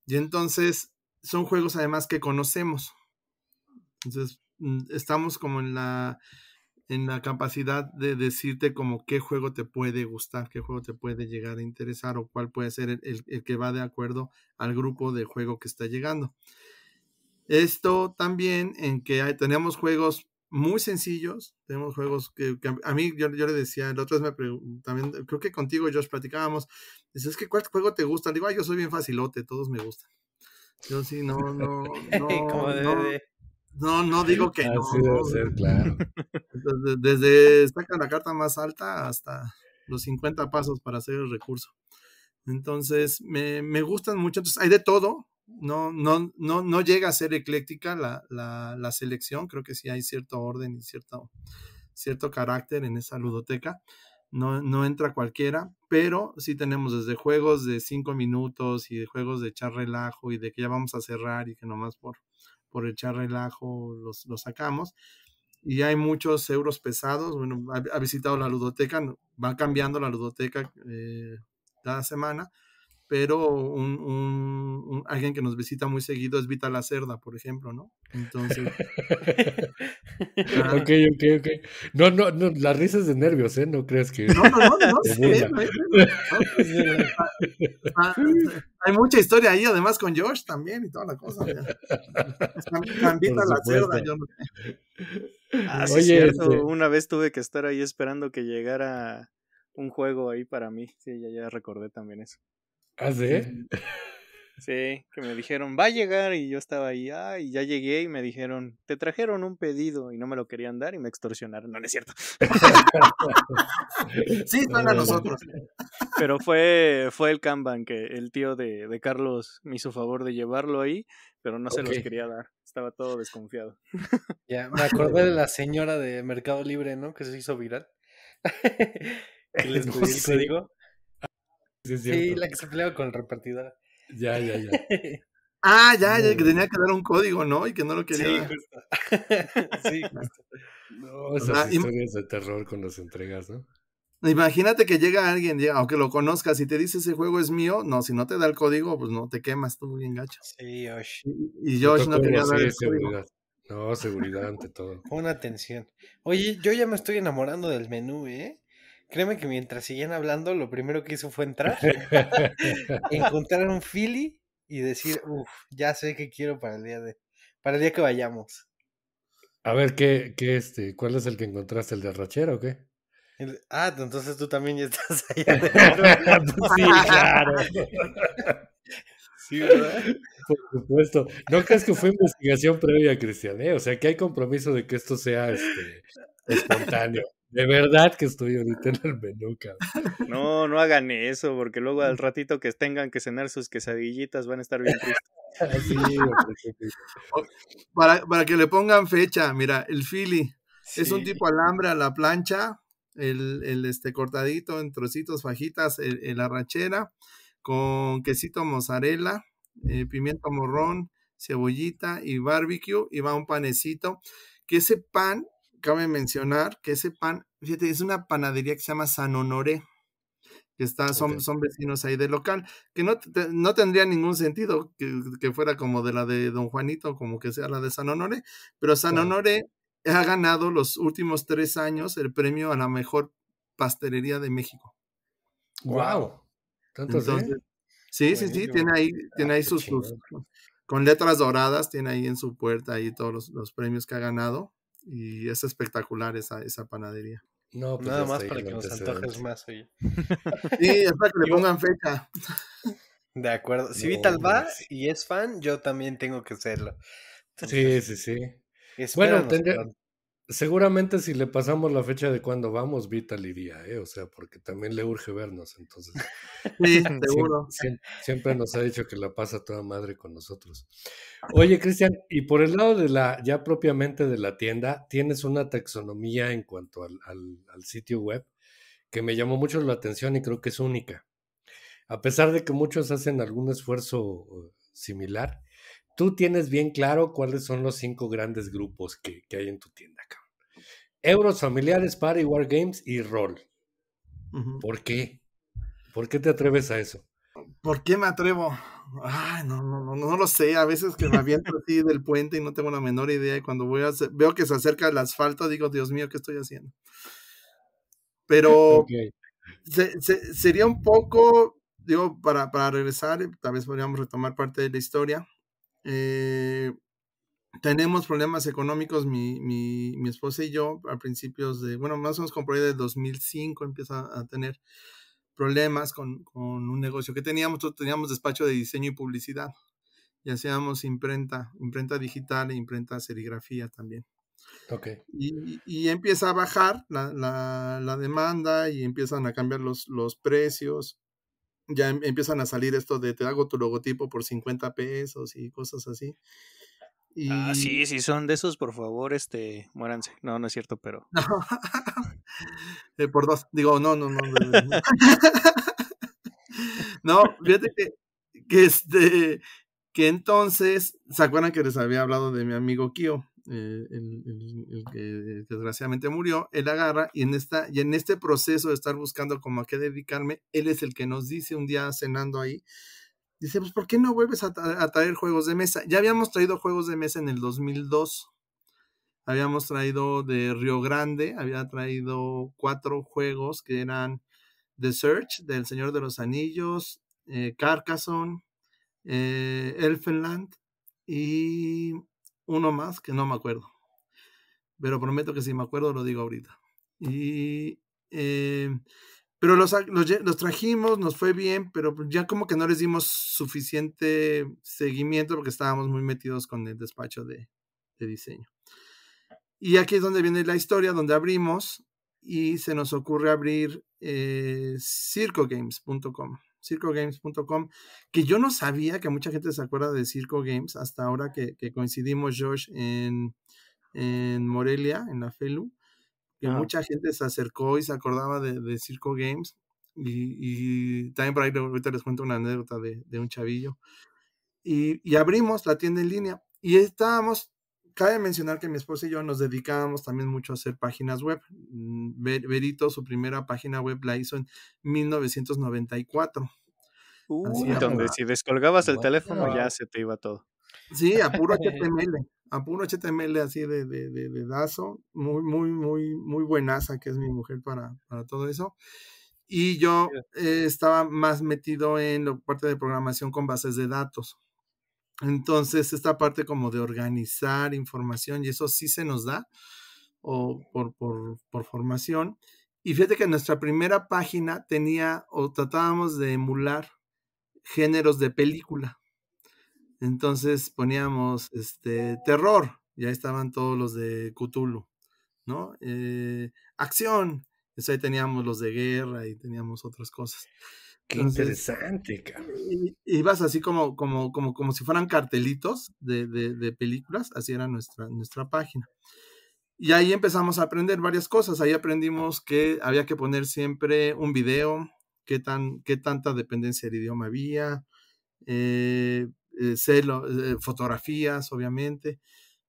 Y entonces son juegos además que conocemos. Entonces mm, estamos como en la, en la capacidad de decirte como qué juego te puede gustar, qué juego te puede llegar a interesar o cuál puede ser el, que va de acuerdo al grupo de juego que está llegando. Esto también en que tenemos juegos muy sencillos. Tenemos juegos que, a mí, yo, le decía, la otra vez me también, creo que contigo y Josh platicábamos. Dices, es que ¿cuál juego te gusta? Digo, yo soy bien facilote, todos me gustan. Yo sí, no, no, no. No, digo que no. Ser, claro. Desde, sacan la carta más alta hasta los 50 pasos para hacer el recurso. Entonces, me, me gustan mucho. Entonces, hay de todo no, no, llega a ser ecléctica la, selección, creo que sí hay cierto orden y cierto, carácter en esa ludoteca. No, entra cualquiera, pero sí tenemos desde juegos de cinco minutos y de juegos de echar relajo y de que ya vamos a cerrar y que nomás por, por echar relajo los, sacamos. Y hay muchos euros pesados. Bueno, ha, visitado la ludoteca, va cambiando la ludoteca eh, cada semana pero un, alguien que nos visita muy seguido es Vita la Cerda, por ejemplo, ¿no? Entonces. ok, ok, ok. No, no, no, las risas de nervios, ¿eh? No creas que. No, no, no, no, Hay mucha historia ahí, además con George también y toda la cosa. Vita la yo no sé. Ah, sí, cierto. Este Una vez tuve que estar ahí esperando que llegara un juego ahí para mí. Sí, ya recordé también eso. ¿Ah, sí? Sí, que me dijeron, va a llegar, y yo estaba ahí, ah, y ya llegué, y me dijeron, te trajeron un pedido, y no me lo querían dar, y me extorsionaron, no, no es cierto. sí, son a nosotros. Pero fue, fue el Kanban que el tío de, Carlos me hizo favor de llevarlo ahí, pero no se los quería dar, estaba todo desconfiado. Ya, me acordé de la señora de Mercado Libre, ¿no? Que se hizo viral. ¿Qué les pedí Sí, la que se peleaba con el repartidor. Ya, ya, ya. ah, ya, ya, que tenía que dar un código, ¿no? Y que no lo quería. Sí, justo. sí, justo. No, esas historias de terror con las entregas, ¿no? Imagínate que llega alguien, aunque lo conozcas, y te dice ese juego es mío, no, si no te da el código, pues no, te quemas tú bien gacho. Sí, Josh. Y Josh no quería dar el seguridad. No, seguridad ante todo. Una atención. Oye, yo ya me estoy enamorando del menú, ¿eh? Créeme que mientras seguían hablando, lo primero que hizo fue entrar, encontrar un fili y decir, uff, ya sé qué quiero para el día de, para el día que vayamos. A ver, ¿qué, qué este, ¿cuál es el que encontraste? ¿El de Rachero o qué? ah, entonces tú también ya estás ahí. Pues sí, claro. Sí, ¿verdad? Por supuesto. No crees que fue investigación previa, Cristian, ¿eh? O sea, que hay compromiso de que esto sea este, espontáneo. De verdad que estoy ahorita en el menú, No, no hagan eso, porque luego al ratito que tengan que cenar sus quesadillitas van a estar bien tristes. para, que le pongan fecha, mira, el fili es un tipo alambre a la plancha, el, este cortadito en trocitos, fajitas, el, la arrachera, con quesito mozzarella, eh, pimiento morrón, cebollita y barbecue, y va un panecito, que ese pan cabe mencionar que ese pan, es una panadería que se llama San Honoré, que está, son, son vecinos ahí del local, que no, no tendría ningún sentido que, fuera como de la de Don Juanito, como que sea la de San Honoré, pero San Honoré ha ganado los últimos tres años el premio a la mejor pastelería de México. ¡Wow! ¿eh? Sí, sí, sí, tiene ahí, tiene ah, ahí sus, con letras doradas, tiene ahí en su puerta ahí todos los premios que ha ganado y es espectacular esa, esa panadería. No, pues, nada más este, para que nos antojes más, oye. Sí, es para que le pongan fecha. De acuerdo. Si Vital va y es fan, yo también tengo que serlo. sí, sí, sí. Bueno, Seguramente si le pasamos la fecha de cuando vamos, Vital iría, ¿eh? o sea, porque también le urge vernos, entonces. Sí, seguro. Siempre, nos ha dicho que la pasa toda madre con nosotros. Oye, Cristian, y por el lado de la, ya propiamente de la tienda, tienes una taxonomía en cuanto al, sitio web que me llamó mucho la atención y creo que es única. A pesar de que muchos hacen algún esfuerzo eh, similar, tú tienes bien claro cuáles son los cinco grandes grupos que hay en tu tienda. Euros familiares, party, war games y rol. ¿Por qué? ¿Por qué te atreves a eso? ¿Por qué me atrevo? no, lo sé. A veces que me aviento así del puente y no tengo la menor idea. Y cuando voy a veo que se acerca el asfalto, digo, Dios mío, ¿qué estoy haciendo? Pero sería un poco, digo, para, para regresar, eh, tal vez podríamos retomar parte de la historia. Eh, tenemos problemas económicos, mi, mi, mi, esposa y yo, a principios de, bueno, más o menos como por ahí 2005 empieza a tener problemas con, con un negocio que teníamos, teníamos despacho de diseño y publicidad, y hacíamos imprenta, imprenta digital e imprenta serigrafía también. Okay. Y, y, empieza a bajar la, la, la, demanda y empiezan a cambiar los, los precios. Ya em, empiezan a salir esto de te hago tu logotipo por 50 pesos y cosas así. Ah, sí, sí, son de esos, por favor, este, muéranse. No, no es cierto, pero. No. Eh, por dos. Digo, no, no, no. No, fíjate que, este. Que entonces, ¿se acuerdan que les había hablado de mi amigo Kio? Eh, el, que desgraciadamente murió, él agarra y en, esta, y en este proceso de estar buscando como a qué dedicarme, él es el que nos dice un día cenando ahí, Dice, pues, ¿por qué no vuelves a, traer juegos de mesa? Ya habíamos traído juegos de mesa en el 2002. Habíamos traído de Río Grande, había traído cuatro juegos que eran The Search, del Señor de los Anillos, eh, Carcassonne, eh, Elfenland y uno más que no me acuerdo. Pero prometo que si me acuerdo lo digo ahorita. Y eh, pero los, trajimos, nos fue bien, pero ya como que no les dimos suficiente seguimiento porque estábamos muy metidos con el despacho de, diseño. Y aquí es donde viene la historia, donde abrimos y se nos ocurre abrir eh, circogames.com. Circogames.com, que yo no sabía que mucha gente se acuerda de Circo Games hasta ahora que, coincidimos, Josh, en, en Morelia, en la FELU que ah. mucha gente se acercó y se acordaba de, Circo Games. Y, también por ahí ahorita les cuento una anécdota de, de un chavillo. Y, abrimos la tienda en línea y estábamos, cabe mencionar que mi esposa y yo nos dedicábamos también mucho a hacer páginas web. Verito, mm, su primera página web la hizo en 1994. Uh, donde si descolgabas el teléfono ya se te iba todo. Sí, a puro HTML, a puro HTML así de, de, dazo, muy, muy, muy, muy buenaza que es mi mujer para, para todo eso. Y yo eh, estaba más metido en la parte de programación con bases de datos. Entonces, esta parte como de organizar información, y eso sí se nos da, o por, por, por formación. Y fíjate que nuestra primera página tenía, o tratábamos de emular géneros de película. Entonces poníamos este terror, y ahí estaban todos los de Cthulhu, ¿no? Eh, acción, pues, ahí teníamos los de guerra y teníamos otras cosas. Qué interesante, cabrón. Y, vas así como, como, como, como si fueran cartelitos de, de, películas, así era nuestra, nuestra página. Y ahí empezamos a aprender varias cosas. Ahí aprendimos que había que poner siempre un video, qué, tan, qué tanta dependencia del idioma había, eh, celo, eh, eh, fotografías, obviamente,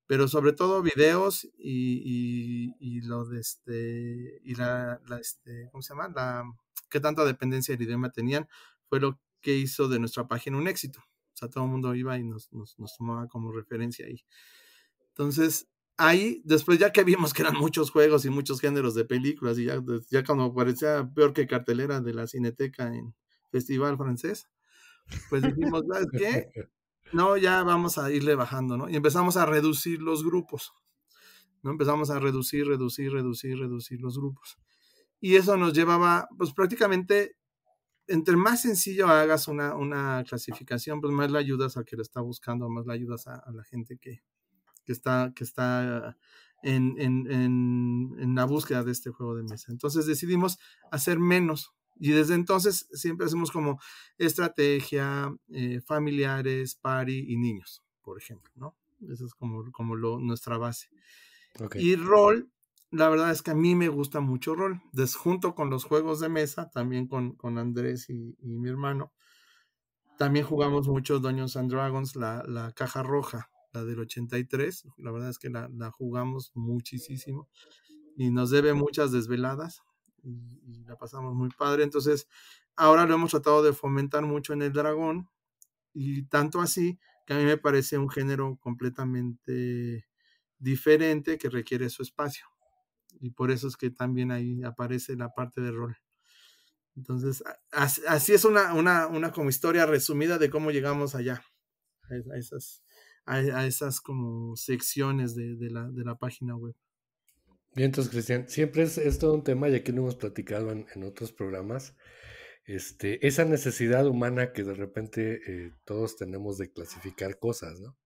pero sobre todo videos y, y, lo de este, y la, este, ¿cómo se llama? La, qué tanta dependencia del idioma tenían, fue lo que hizo de nuestra página un éxito. O sea, todo el mundo iba y nos, nos, tomaba como referencia ahí. Entonces, ahí, después ya que vimos que eran muchos juegos y muchos géneros de películas, y ya, ya cuando parecía peor que cartelera de la Cineteca en Festival Francés, pues dijimos, ¿sabes qué? no, ya vamos a irle bajando, ¿no? Y empezamos a reducir los grupos, ¿no? Empezamos a reducir, reducir, reducir, reducir los grupos. Y eso nos llevaba, pues prácticamente, entre más sencillo hagas una, una clasificación, pues más le ayudas al que lo está buscando, más le ayudas a, la gente que, que está, que está en, en, en, en, la búsqueda de este juego de mesa. Entonces decidimos hacer menos, y desde entonces siempre hacemos como estrategia, eh, familiares, party y niños, por ejemplo, ¿no? Esa es como, como lo, nuestra base. Y rol, la verdad es que a mí me gusta mucho rol. Junto con los juegos de mesa, también con, con Andrés y, mi hermano. También jugamos mucho Dungeons and Dragons, la, caja roja, la del 83. La verdad es que la jugamos muchísimo y nos debe muchas desveladas y, la pasamos muy padre. Entonces, ahora lo hemos tratado de fomentar mucho en el dragón y tanto así que a mí me parece un género completamente diferente que requiere su espacio. Y por eso es que también ahí aparece la parte de rol. Entonces, así es una, como historia resumida de cómo llegamos allá, a esas, a esas como secciones de, la, de la página web. Bien, entonces, Cristian, siempre es, todo un tema y aquí lo hemos platicado en, otros programas. Este, esa necesidad humana que de repente eh, todos tenemos de clasificar cosas, ¿no?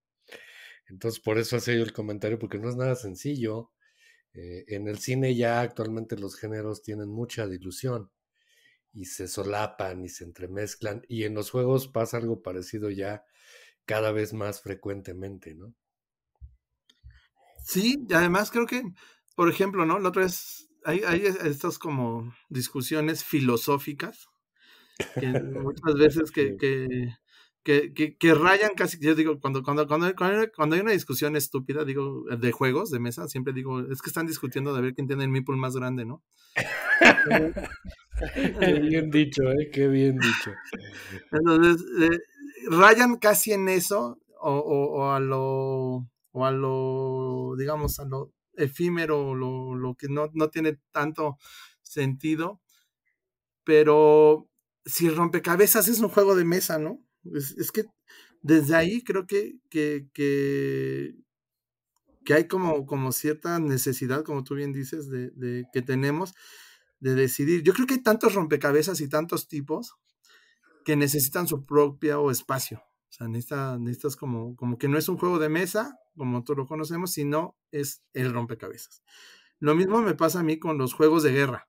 Entonces, por eso hacía yo el comentario, porque no es nada sencillo. Eh, en el cine ya actualmente los géneros tienen mucha dilución y se solapan y se entremezclan. Y en los juegos pasa algo parecido ya cada vez más frecuentemente, ¿no? Sí, además creo que por ejemplo, ¿no? La otra es hay, hay estas como discusiones filosóficas que muchas veces que, que, rayan casi, yo digo, cuando, cuando, cuando, hay una discusión estúpida, digo, de juegos, de mesa, siempre digo, es que están discutiendo de ver quién tiene el meeple más grande, ¿no? Qué bien dicho, ¿eh? Qué bien dicho. Entonces, eh, rayan casi en eso o, o, o a lo, o a lo, digamos, a lo efímero, lo, lo que no, no, tiene tanto sentido. Pero si rompecabezas es un juego de mesa, ¿no? Es, que desde ahí creo que, que, que, hay como, como, cierta necesidad, como tú bien dices, de, de, que tenemos de decidir. Yo creo que hay tantos rompecabezas y tantos tipos que necesitan su propio espacio. O sea, necesitas, como, como que no es un juego de mesa, como todos lo conocemos, sino es el rompecabezas. Lo mismo me pasa a mí con los juegos de guerra.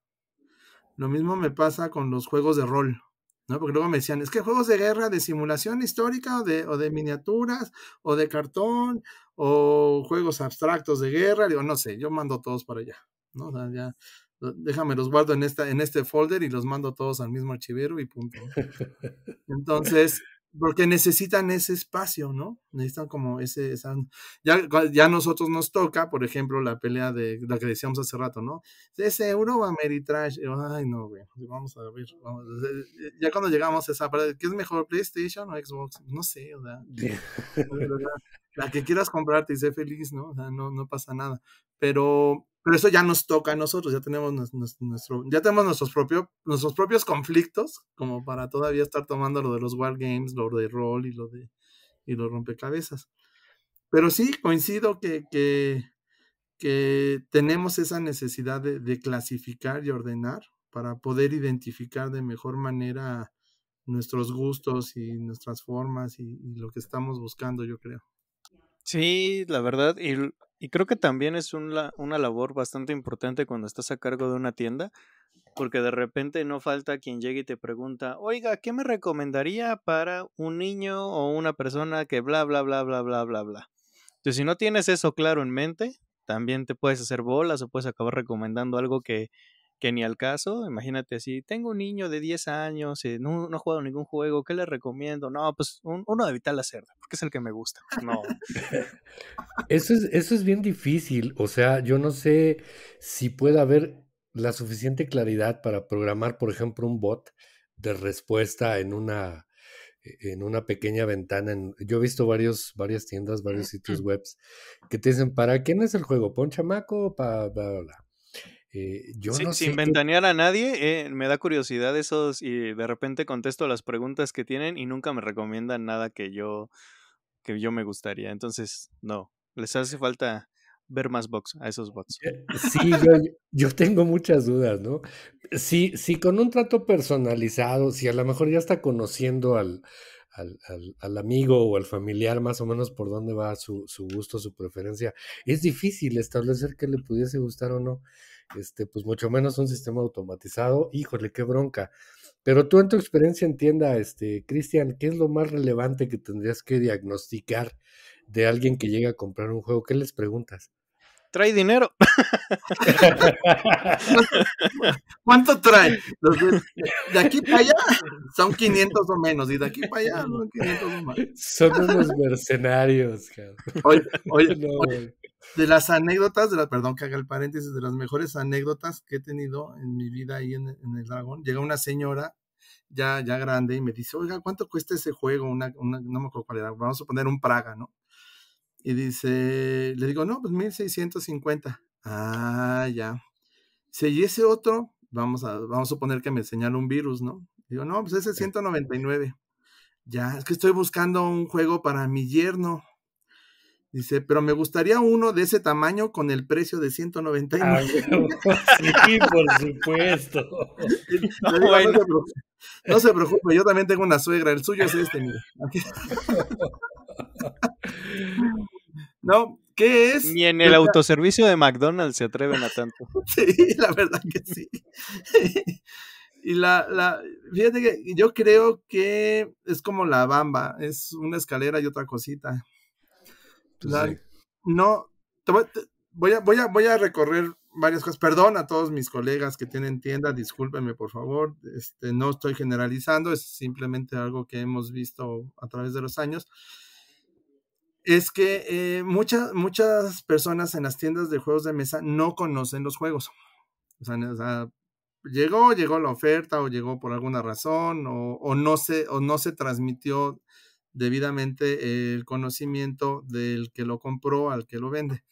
Lo mismo me pasa con los juegos de rol. ¿no? Porque luego me decían, es que juegos de guerra de simulación histórica o de, o de miniaturas o de cartón o juegos abstractos de guerra. Digo, no sé, yo mando todos para allá. ¿no? O sea, ya, déjame los guardo en, esta, en este folder y los mando todos al mismo archivero y punto. Entonces, porque necesitan ese espacio, ¿no? Necesitan como ese, ya, ya nosotros nos toca, por ejemplo, la pelea de la que decíamos hace rato, ¿no? Ese euro meritrash. ay no, güey, pues, vamos a ver, eh, ya cuando llegamos a esa parte, ¿qué es mejor, PlayStation o Xbox? No sé, o sea, la, que quieras comprarte y sé feliz, ¿no? O sea, no, no pasa nada, pero pero eso ya nos toca a nosotros, ya tenemos, nuestro, ya tenemos nuestros, propios nuestros propios conflictos como para todavía estar tomando lo de los wargames, lo de rol y lo de y los rompecabezas. Pero sí, coincido que, que, tenemos esa necesidad de, clasificar y ordenar para poder identificar de mejor manera nuestros gustos y nuestras formas y lo que estamos buscando, yo creo. Sí, la verdad, y, creo que también es una labor bastante importante cuando estás a cargo de una tienda, porque de repente no falta quien llegue y te pregunta, oiga, ¿qué me recomendaría para un niño o una persona que bla, bla, bla, bla, bla, bla, bla? Entonces, si no tienes eso claro en mente, también te puedes hacer bolas o puedes acabar recomendando algo que que ni al caso, imagínate así, tengo un niño de 10 años, y eh, no, no, ha jugado ningún juego, ¿qué le recomiendo? No, pues uno de Vital la Cerda, porque es el que me gusta. No. eso, es, eso es bien difícil, o sea, yo no sé si puede haber la suficiente claridad para programar, por ejemplo, un bot de respuesta en una e-, en una pequeña ventana. yo he visto varios, varias tiendas, varios sitios web que te dicen, ¿para quién es el juego? ¿Pon chamaco? Pa, eh, sin ventanear a nadie, eh, me da curiosidad esos y de repente contesto las preguntas que tienen y nunca me recomiendan nada que yo, que yo me gustaría. Entonces, no, les hace falta ver más bots a esos bots. Sí, yo, tengo muchas dudas, ¿no? Si, si con un trato personalizado, si a lo mejor ya está conociendo al, al, al, amigo o al familiar más o menos por dónde va su, su gusto, su preferencia, es difícil establecer que le pudiese gustar o no este, pues mucho menos un sistema automatizado. Híjole, qué bronca. Pero tú en tu experiencia entienda, este, Cristian, ¿qué es lo más relevante que tendrías que diagnosticar de alguien que llega a comprar un juego? ¿Qué les preguntas? trae dinero. ¿Cuánto trae? de, aquí para allá son 500 o menos, y de aquí para allá son 500 o más. Son unos mercenarios, Oye, oye. de las anécdotas, de la, perdón que haga el paréntesis, de las mejores anécdotas que he tenido en mi vida ahí en, el dragón. Llega una señora ya, ya grande y me dice, oiga, ¿cuánto cuesta ese juego? Una, no me acuerdo cuál era, vamos a poner un Praga, ¿no? Y dice, le digo, no, pues 1650. Ah, ya. Si y ese otro, vamos a, vamos a suponer que me señala un virus, ¿no? Digo, no, pues ese es 199. Ya, es que estoy buscando un juego para mi yerno. Dice, pero me gustaría uno de ese tamaño con el precio de 199. sí, por supuesto. No, se preocupe, yo también tengo una suegra, el suyo es este, mire. no, ¿qué es? Ni en el autoservicio de McDonald's se atreven a tanto. sí, la verdad que sí. y la, la, fíjate que yo creo que es como la bamba, es una escalera y otra cosita. Pues no, voy, voy, a, voy, a, recorrer varias cosas. Perdón a todos mis colegas que tienen tienda, discúlpenme por favor, este, no estoy generalizando, es simplemente algo que hemos visto a través de los años. Es que eh, muchas, muchas personas en las tiendas de juegos de mesa no conocen los juegos. O sea, llegó, llegó la oferta o llegó por alguna razón o, no, o no se transmitió debidamente el conocimiento del que lo compró al que lo vende.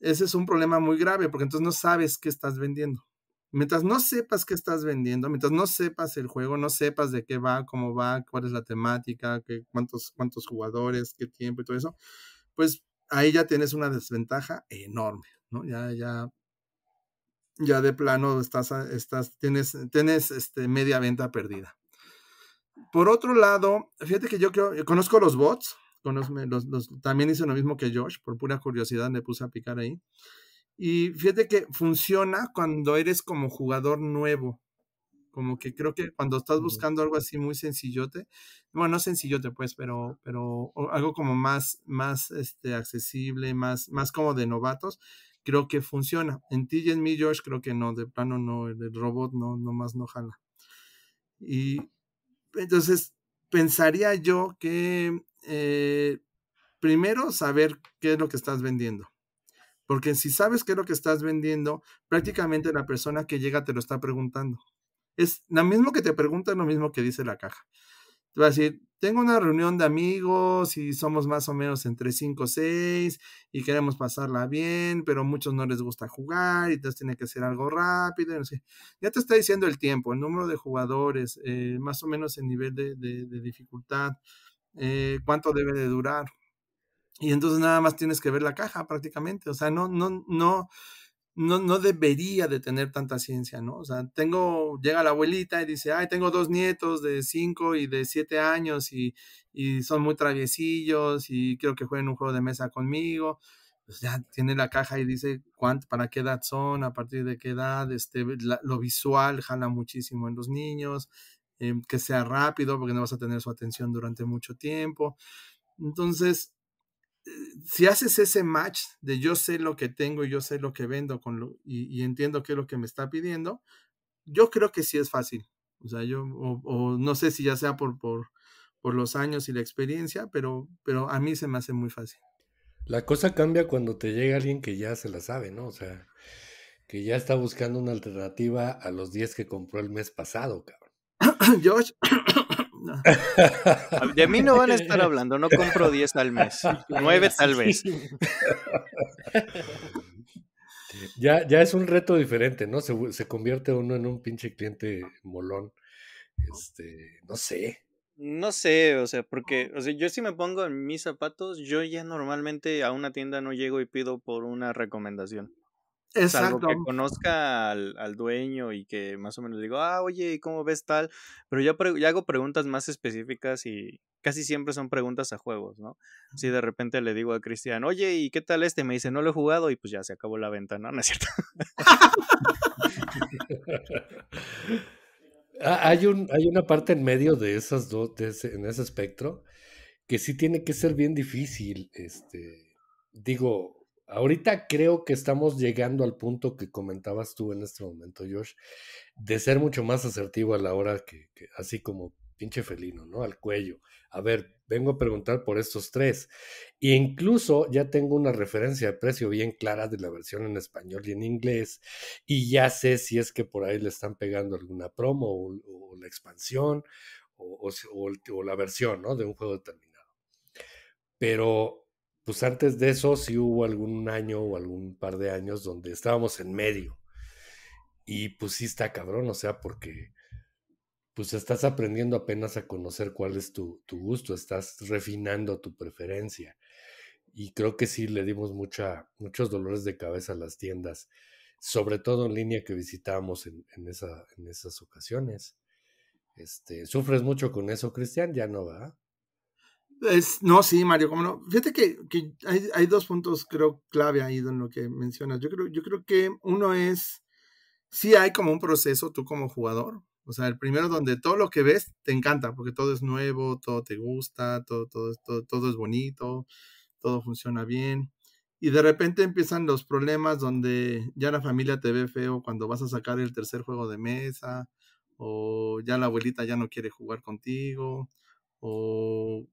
Ese es un problema muy grave porque entonces no sabes qué estás vendiendo. Mientras no sepas qué estás vendiendo, mientras no sepas el juego, no sepas de qué va, cómo va, cuál es la temática, qué, cuántos, cuántos jugadores, qué tiempo y todo eso, pues ahí ya tienes una desventaja enorme, ¿no? Ya, ya, ya de plano estás, estás, tienes, tienes este, media venta perdida. Por otro lado, fíjate que yo creo, conozco los bots, también hice lo mismo que Josh, por pura curiosidad me puse a picar ahí. Y fíjate que funciona cuando eres como jugador nuevo. Como que creo que cuando estás buscando algo así muy sencillote, bueno, no sencillote pues, pero, pero algo como más, más este, accesible, más, más como de novatos, creo que funciona. En ti y en mí, Josh, creo que no, de plano no, el, robot no, no más no jala. Y, entonces, pensaría yo que eh, primero saber qué es lo que estás vendiendo. Porque si sabes qué es lo que estás vendiendo, prácticamente la persona que llega te lo está preguntando. Es lo mismo que te pregunta, lo mismo que dice la caja a decir, tengo una reunión de amigos y somos más o menos entre 5 o 6 y queremos pasarla bien, pero muchos no les gusta jugar y entonces tiene que ser algo rápido. sé. Ya te está diciendo el tiempo, el número de jugadores, eh, más o menos el nivel de, dificultad, eh, cuánto debe de durar. Y entonces nada más tienes que ver la caja prácticamente. O sea, no, no, no no, no debería de tener tanta ciencia, ¿no? O sea, tengo, llega la abuelita y dice, ay, tengo dos nietos de cinco y de siete años y, son muy traviesillos y quiero que jueguen un juego de mesa conmigo. Pues ya tiene la caja y dice cuánto, para qué edad son, a partir de qué edad, este, lo visual jala muchísimo en los niños, em, que sea rápido porque no vas a tener su atención durante mucho tiempo. Entonces, si haces ese match de yo sé lo que tengo y yo sé lo que vendo con lo, y, entiendo qué es lo que me está pidiendo, yo creo que sí es fácil. O sea, yo, o, no sé si ya sea por, por, los años y la experiencia, pero, pero a mí se me hace muy fácil. La cosa cambia cuando te llega alguien que ya se la sabe, ¿no? O sea, que ya está buscando una alternativa a los 10 que compró el mes pasado, cabrón. Josh, De mí no van a estar hablando, no compro 10 al mes, nueve tal vez. Ya, ya es un reto diferente, ¿no? Se, se convierte uno en un pinche cliente molón. Este, no sé. No sé, o sea, porque, o sea, yo si me pongo en mis zapatos, yo ya normalmente a una tienda no llego y pido por una recomendación. Salvo que conozca al, dueño y que más o menos digo, ah, oye, ¿cómo ves tal? Pero ya, hago preguntas más específicas y casi siempre son preguntas a juegos, ¿no? Si de repente le digo a Cristian, oye, ¿y qué tal este? Me dice, no lo he jugado y pues ya se acabó la venta, ¿no? No es cierto. Ah, hay, un, hay una parte en medio de esas dos, en ese espectro, que sí tiene que ser bien difícil, este, digo, ahorita creo que estamos llegando al punto que comentabas tú en este momento, Josh, de ser mucho más asertivo a la hora que, así como pinche felino, ¿no? Al cuello. A ver, vengo a preguntar por estos tres. E incluso ya tengo una referencia de precio bien clara de la versión en español y en inglés. Y ya sé si es que por ahí le están pegando alguna promo o, la expansión o, o, la versión, ¿no? De un juego determinado. Pero pues antes de eso sí hubo algún año o algún par de años donde estábamos en medio. Y pues sí está cabrón, o sea, porque pues estás aprendiendo apenas a conocer cuál es tu, gusto, estás refinando tu preferencia. Y creo que sí le dimos mucha, muchos dolores de cabeza a las tiendas, sobre todo en línea que visitábamos en, en, esa, en esas ocasiones. Este, ¿Sufres mucho con eso, Cristian? Ya no va no, sí, Mario, cómo no. Fíjate que, hay, dos puntos, creo, clave ahí en lo que mencionas. Yo creo, yo creo que uno es, sí hay como un proceso tú como jugador. O sea, el primero donde todo lo que ves te encanta, porque todo es nuevo, todo te gusta, todo, todo, todo, todo es bonito, todo funciona bien. Y de repente empiezan los problemas donde ya la familia te ve feo cuando vas a sacar el tercer juego de mesa, o ya la abuelita ya no quiere jugar contigo, o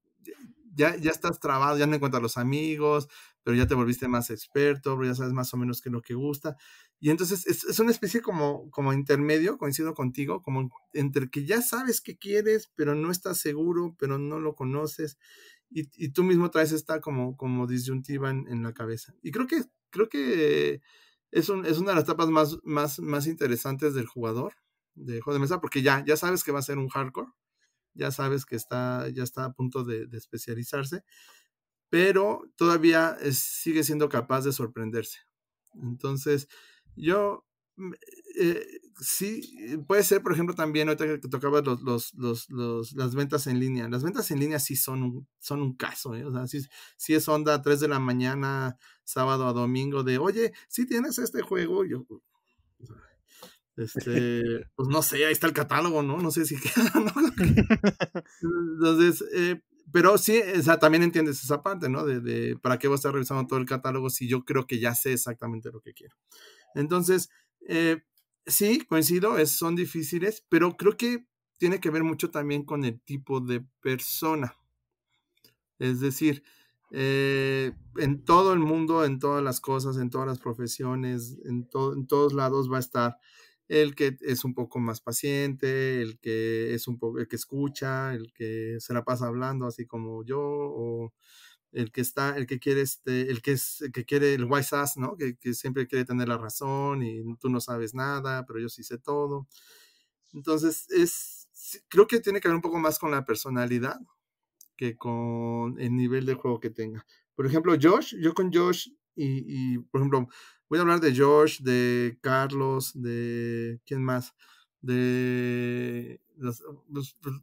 ya, ya estás trabado, ya no encuentras los amigos, pero ya te volviste más experto, ya sabes más o menos qué es lo que gusta. Y entonces es, es, una especie como, como intermedio, coincido contigo, como entre que ya sabes qué quieres, pero no estás seguro, pero no lo conoces, y, y tú mismo traes esta como, como disyuntiva en, en, la cabeza. Y creo que, creo que es, un, es una de las etapas más, más, más interesantes del jugador de juego de mesa, porque ya, ya sabes que va a ser un hardcore, ya sabes que está, ya está a punto de, especializarse, pero todavía sigue siendo capaz de sorprenderse. Entonces, yo mm, eh, sí, puede ser, por ejemplo, también ahorita que tocaba los, los, los, las ventas en línea. Las ventas en línea sí son un, son un caso, ¿eh? o sea, si es onda a 3 de la mañana, sábado a domingo, de oye, si tienes este juego, yo. Este, pues no sé, ahí está el catálogo, ¿no? No sé si queda, Entonces, eh, pero sí, o sea, también entiendes esa parte, ¿no? De, para qué voy a estar revisando todo el catálogo si yo creo que ya sé exactamente lo que quiero. Entonces, eh, sí, coincido, son difíciles, pero creo que tiene que ver mucho también con el tipo de persona. Es decir, eh, en todo el mundo, en todas las cosas, en todas las profesiones, en, en todos lados va a estar el que es un poco más paciente, el que es un poco el que escucha, el que se la pasa hablando así como yo o el que está, el que quiere este, el que es, que quiere el wise ass, ¿no? Que, siempre quiere tener la razón y tú no sabes nada, pero yo sí sé todo. Entonces, es, creo que tiene que ver un poco más con la personalidad que con el nivel de juego que tenga. Por ejemplo, Josh, yo con Josh y por ejemplo, voy a hablar de George, de Carlos, de quién más, de pues,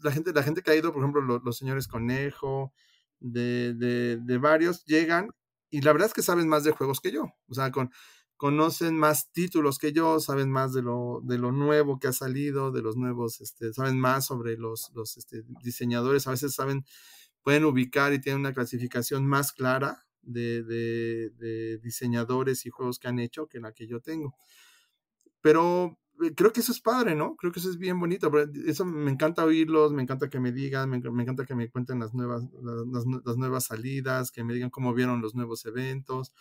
la gente, la gente que ha ido, por ejemplo, los, señores Conejo, de, de, varios, llegan y la verdad es que saben más de juegos que yo, o sea, con, conocen más títulos que yo, saben más de lo, de lo nuevo que ha salido, de los nuevos, este, saben más sobre los, los este, diseñadores, a veces saben, pueden ubicar y tienen una clasificación más clara de, de, de diseñadores y juegos que han hecho que la que yo tengo. Pero eh, creo que eso es padre, ¿no? Creo que eso es bien bonito. Eso me encanta oírlos, me encanta que me digan, me, me encanta que me cuenten las nuevas, las, las, nuevas salidas, que me digan cómo vieron los nuevos eventos.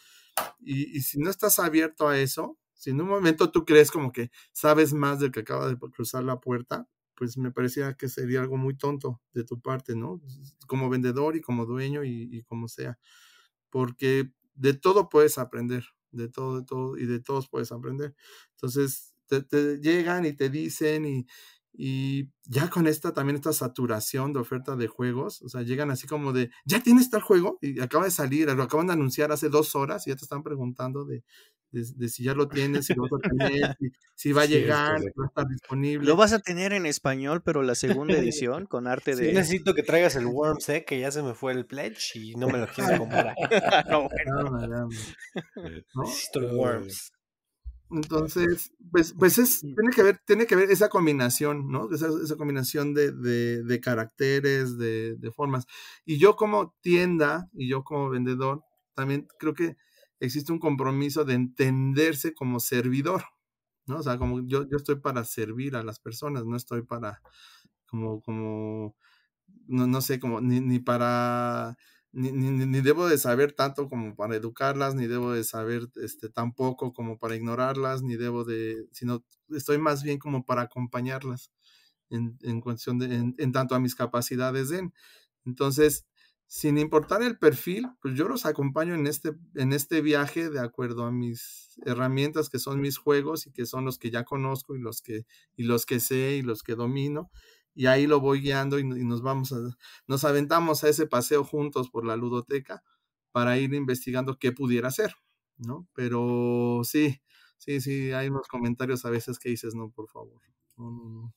Y, si no estás abierto a eso, si en un momento tú crees como que sabes más del que acaba de cruzar la puerta, pues me parecía que sería algo muy tonto de tu parte, ¿no? Como vendedor y como dueño y como sea porque de todo puedes aprender, de todo, de todo, y de todos puedes aprender. Entonces, te, llegan y te dicen y, y ya con esta también esta saturación de oferta de juegos, o sea, llegan así como de, ya tienes tal juego y acaba de salir, lo acaban de anunciar hace dos horas y ya te están preguntando de de, si ya lo tienes, si lo vas si, va a llegar, si va disponible. Lo vas a tener en español, pero la segunda edición con arte de. necesito que traigas el Worms, eh, que ya se me fue el pledge y no me lo quiero comprar. no, Entonces, pues, pues es, mm. tiene que ver tiene que haber esa combinación, ¿no? Esa, combinación de, de, caracteres, de, formas. Y yo como tienda y yo como vendedor, también creo que existe un compromiso de entenderse como servidor, ¿no? O sea, como yo, estoy para servir a las personas, no estoy para, como, como, no, sé, como, ni, ni para, ni, ni, debo de saber tanto como para educarlas, ni debo de saber este, tampoco como para ignorarlas, ni debo de, sino estoy más bien como para acompañarlas en, en cuestión en, tanto a mis capacidades en. Entonces, sin importar el perfil, pues yo los acompaño en este, en este viaje de acuerdo a mis herramientas que son mis juegos y que son los que ya conozco y los que, y los que sé y los que domino. Y ahí lo voy guiando y, nos vamos a, nos aventamos a ese paseo juntos por la ludoteca para ir investigando qué pudiera ser, ¿no? Pero sí, sí, sí, hay unos comentarios a veces que dices, no, por favor, no, no, no.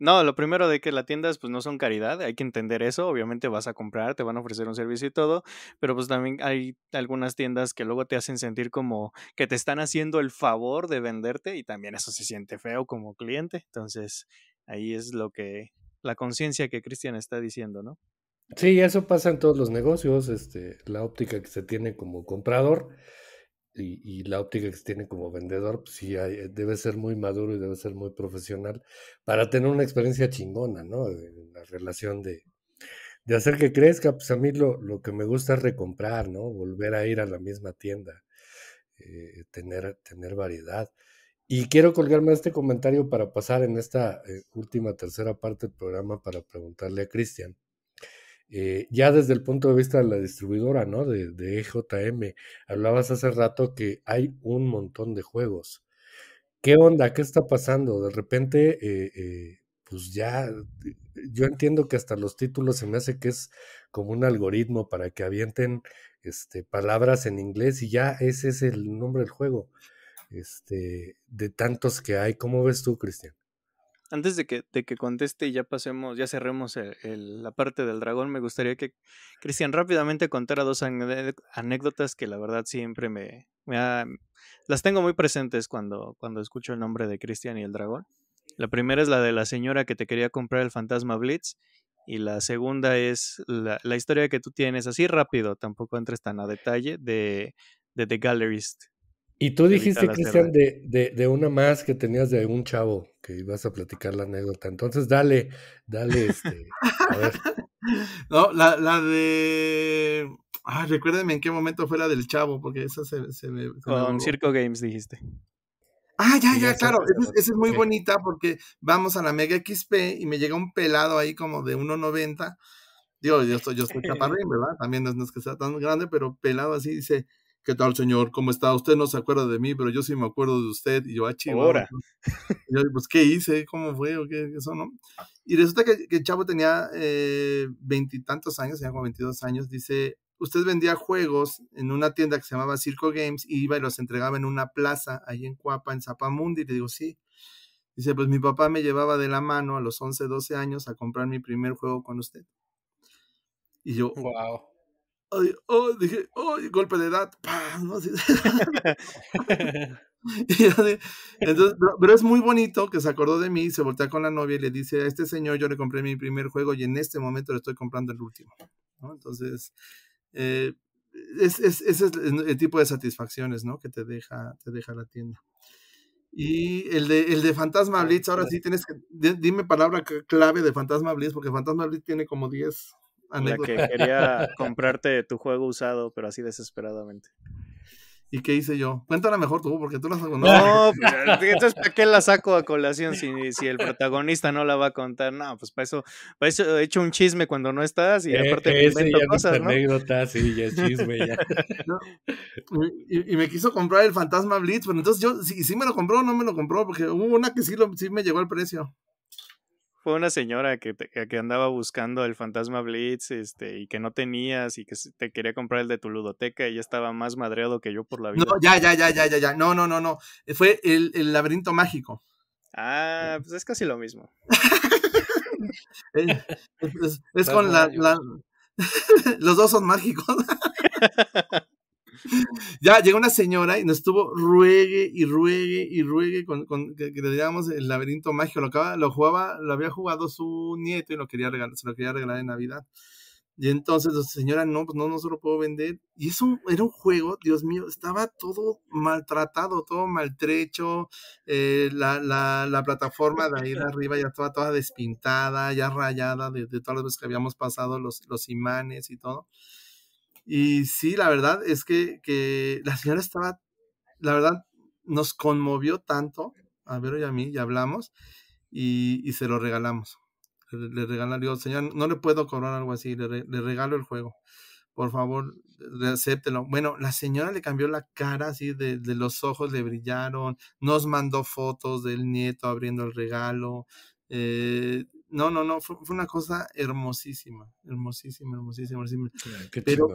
No, lo primero de que las tiendas pues no son caridad, hay que entender eso, obviamente vas a comprar, te van a ofrecer un servicio y todo, pero pues también hay algunas tiendas que luego te hacen sentir como que te están haciendo el favor de venderte y también eso se siente feo como cliente, entonces ahí es lo que la conciencia que Cristian está diciendo, ¿no? Sí, eso pasa en todos los negocios, este, la óptica que se tiene como comprador y, la óptica que se tiene como vendedor, pues sí, eh, debe ser muy maduro y debe ser muy profesional para tener una experiencia chingona, ¿no? En la relación de, hacer que crezca, pues a mí lo, lo, que me gusta es recomprar, ¿no? Volver a ir a la misma tienda, eh, tener, tener variedad. Y quiero colgarme este comentario para pasar en esta eh, última tercera parte del programa para preguntarle a Cristian eh, ya desde el punto de vista de la distribuidora, ¿no? De, EJM. E hablabas hace rato que hay un montón de juegos. ¿Qué onda? ¿Qué está pasando? De repente, eh, eh, pues ya, yo entiendo que hasta los títulos se me hace que es como un algoritmo para que avienten este, palabras en inglés y ya ese es el nombre del juego. Este, de tantos que hay. ¿Cómo ves tú, Cristian? Antes de que, que conteste y ya pasemos, ya cerremos la parte del dragón, me gustaría que Cristian rápidamente contara dos anécdotas que la verdad siempre me, las tengo muy presentes cuando, cuando escucho el nombre de Cristian y el dragón. La primera es la de la señora que te quería comprar el fantasma Blitz y la segunda es la, historia que tú tienes así rápido, tampoco entres tan a detalle, de, de The Gallerist. Y tú dijiste, Cristian, de, de, de, una más que tenías de algún chavo que ibas a platicar la anécdota. Entonces, dale, dale, este. a ver. No, la, la de. Ah, recuérdame en qué momento fue la del chavo, porque esa se, se me. Con Circo Games dijiste. Ah, ya, ya, claro. Esa, es muy bonita porque vamos a la Mega XP y me llega un pelado ahí como de 1.90. Digo, yo estoy, yo estoy ¿verdad? También no es que sea tan grande, pero pelado así dice ¿Qué tal, señor? ¿Cómo está? Usted no se acuerda de mí, pero yo sí me acuerdo de usted. Y yo, ah, Ahora. Y yo, pues, ¿qué hice? ¿Cómo fue? ¿O qué? Eso, ¿no? Y resulta que, el chavo tenía eh, veintitantos años, tenía como veintidós años. Dice, usted vendía juegos en una tienda que se llamaba Circo Games y iba y los entregaba en una plaza ahí en Cuapa, en Zapamundi. Y le digo, sí. Dice, pues mi papá me llevaba de la mano a los once, doce años a comprar mi primer juego con usted. Y yo, wow oh, dije, oh, golpe de edad, pero, es muy bonito que se acordó de mí, se voltea con la novia y le dice, a este señor yo le compré mi primer juego y en este momento le estoy comprando el último. Entonces, eh, ese es, el tipo de satisfacciones ¿no? que te deja, te deja la tienda. Y el de, el de Fantasma Blitz, ahora sí tienes que, dime palabra clave de Fantasma Blitz, porque Fantasma Blitz tiene como 10 la que quería comprarte tu juego usado, pero así desesperadamente. ¿Y qué hice yo? Cuéntala mejor tú, porque tú la No, pues, entonces ¿para qué la saco a colación si, si, el protagonista no la va a contar? No, pues para eso, para eso he hecho un chisme cuando no estás y eh, aparte me ya cosas, sí, ya es chisme, ya. y, me quiso comprar el Fantasma Blitz, pero entonces yo, sí si me lo compró o no me lo compró, porque hubo una que sí, sí me llegó al precio fue una señora que, andaba buscando el fantasma Blitz este, y que no tenías y que te quería comprar el de tu ludoteca y ya estaba más madreado que yo por la vida. No, ya, ya, ya, ya, ya, ya. No, no, no, no. Fue el, laberinto mágico. Ah, pues es casi lo mismo. es, con la... Los dos son mágicos. ya llegó una señora y nos tuvo ruegue y ruegue y ruegue con, que, le digamos el laberinto mágico. Lo, acaba, lo jugaba, lo había jugado su nieto y lo quería regalar, se lo quería regalar en Navidad. Y entonces la señora, no, pues no, no se lo puedo vender. Y eso era un juego, Dios mío, estaba todo maltratado, todo maltrecho. Eh, la, la, la, plataforma de ahí de arriba ya estaba toda despintada, ya rayada de, todas las veces que habíamos pasado los, los imanes y todo. Y sí, la verdad es que, la señora estaba, la verdad, nos conmovió tanto, a ver y a mí, ya hablamos, y, y se lo regalamos. Le, le regalaría, señor, no le puedo cobrar algo así, le, regalo el juego. Por favor, acéptelo. Bueno, la señora le cambió la cara así, de, de los ojos le brillaron, nos mandó fotos del nieto abriendo el regalo. Eh, no, no, no, fue, una cosa hermosísima, hermosísima, hermosísima, ah, pero,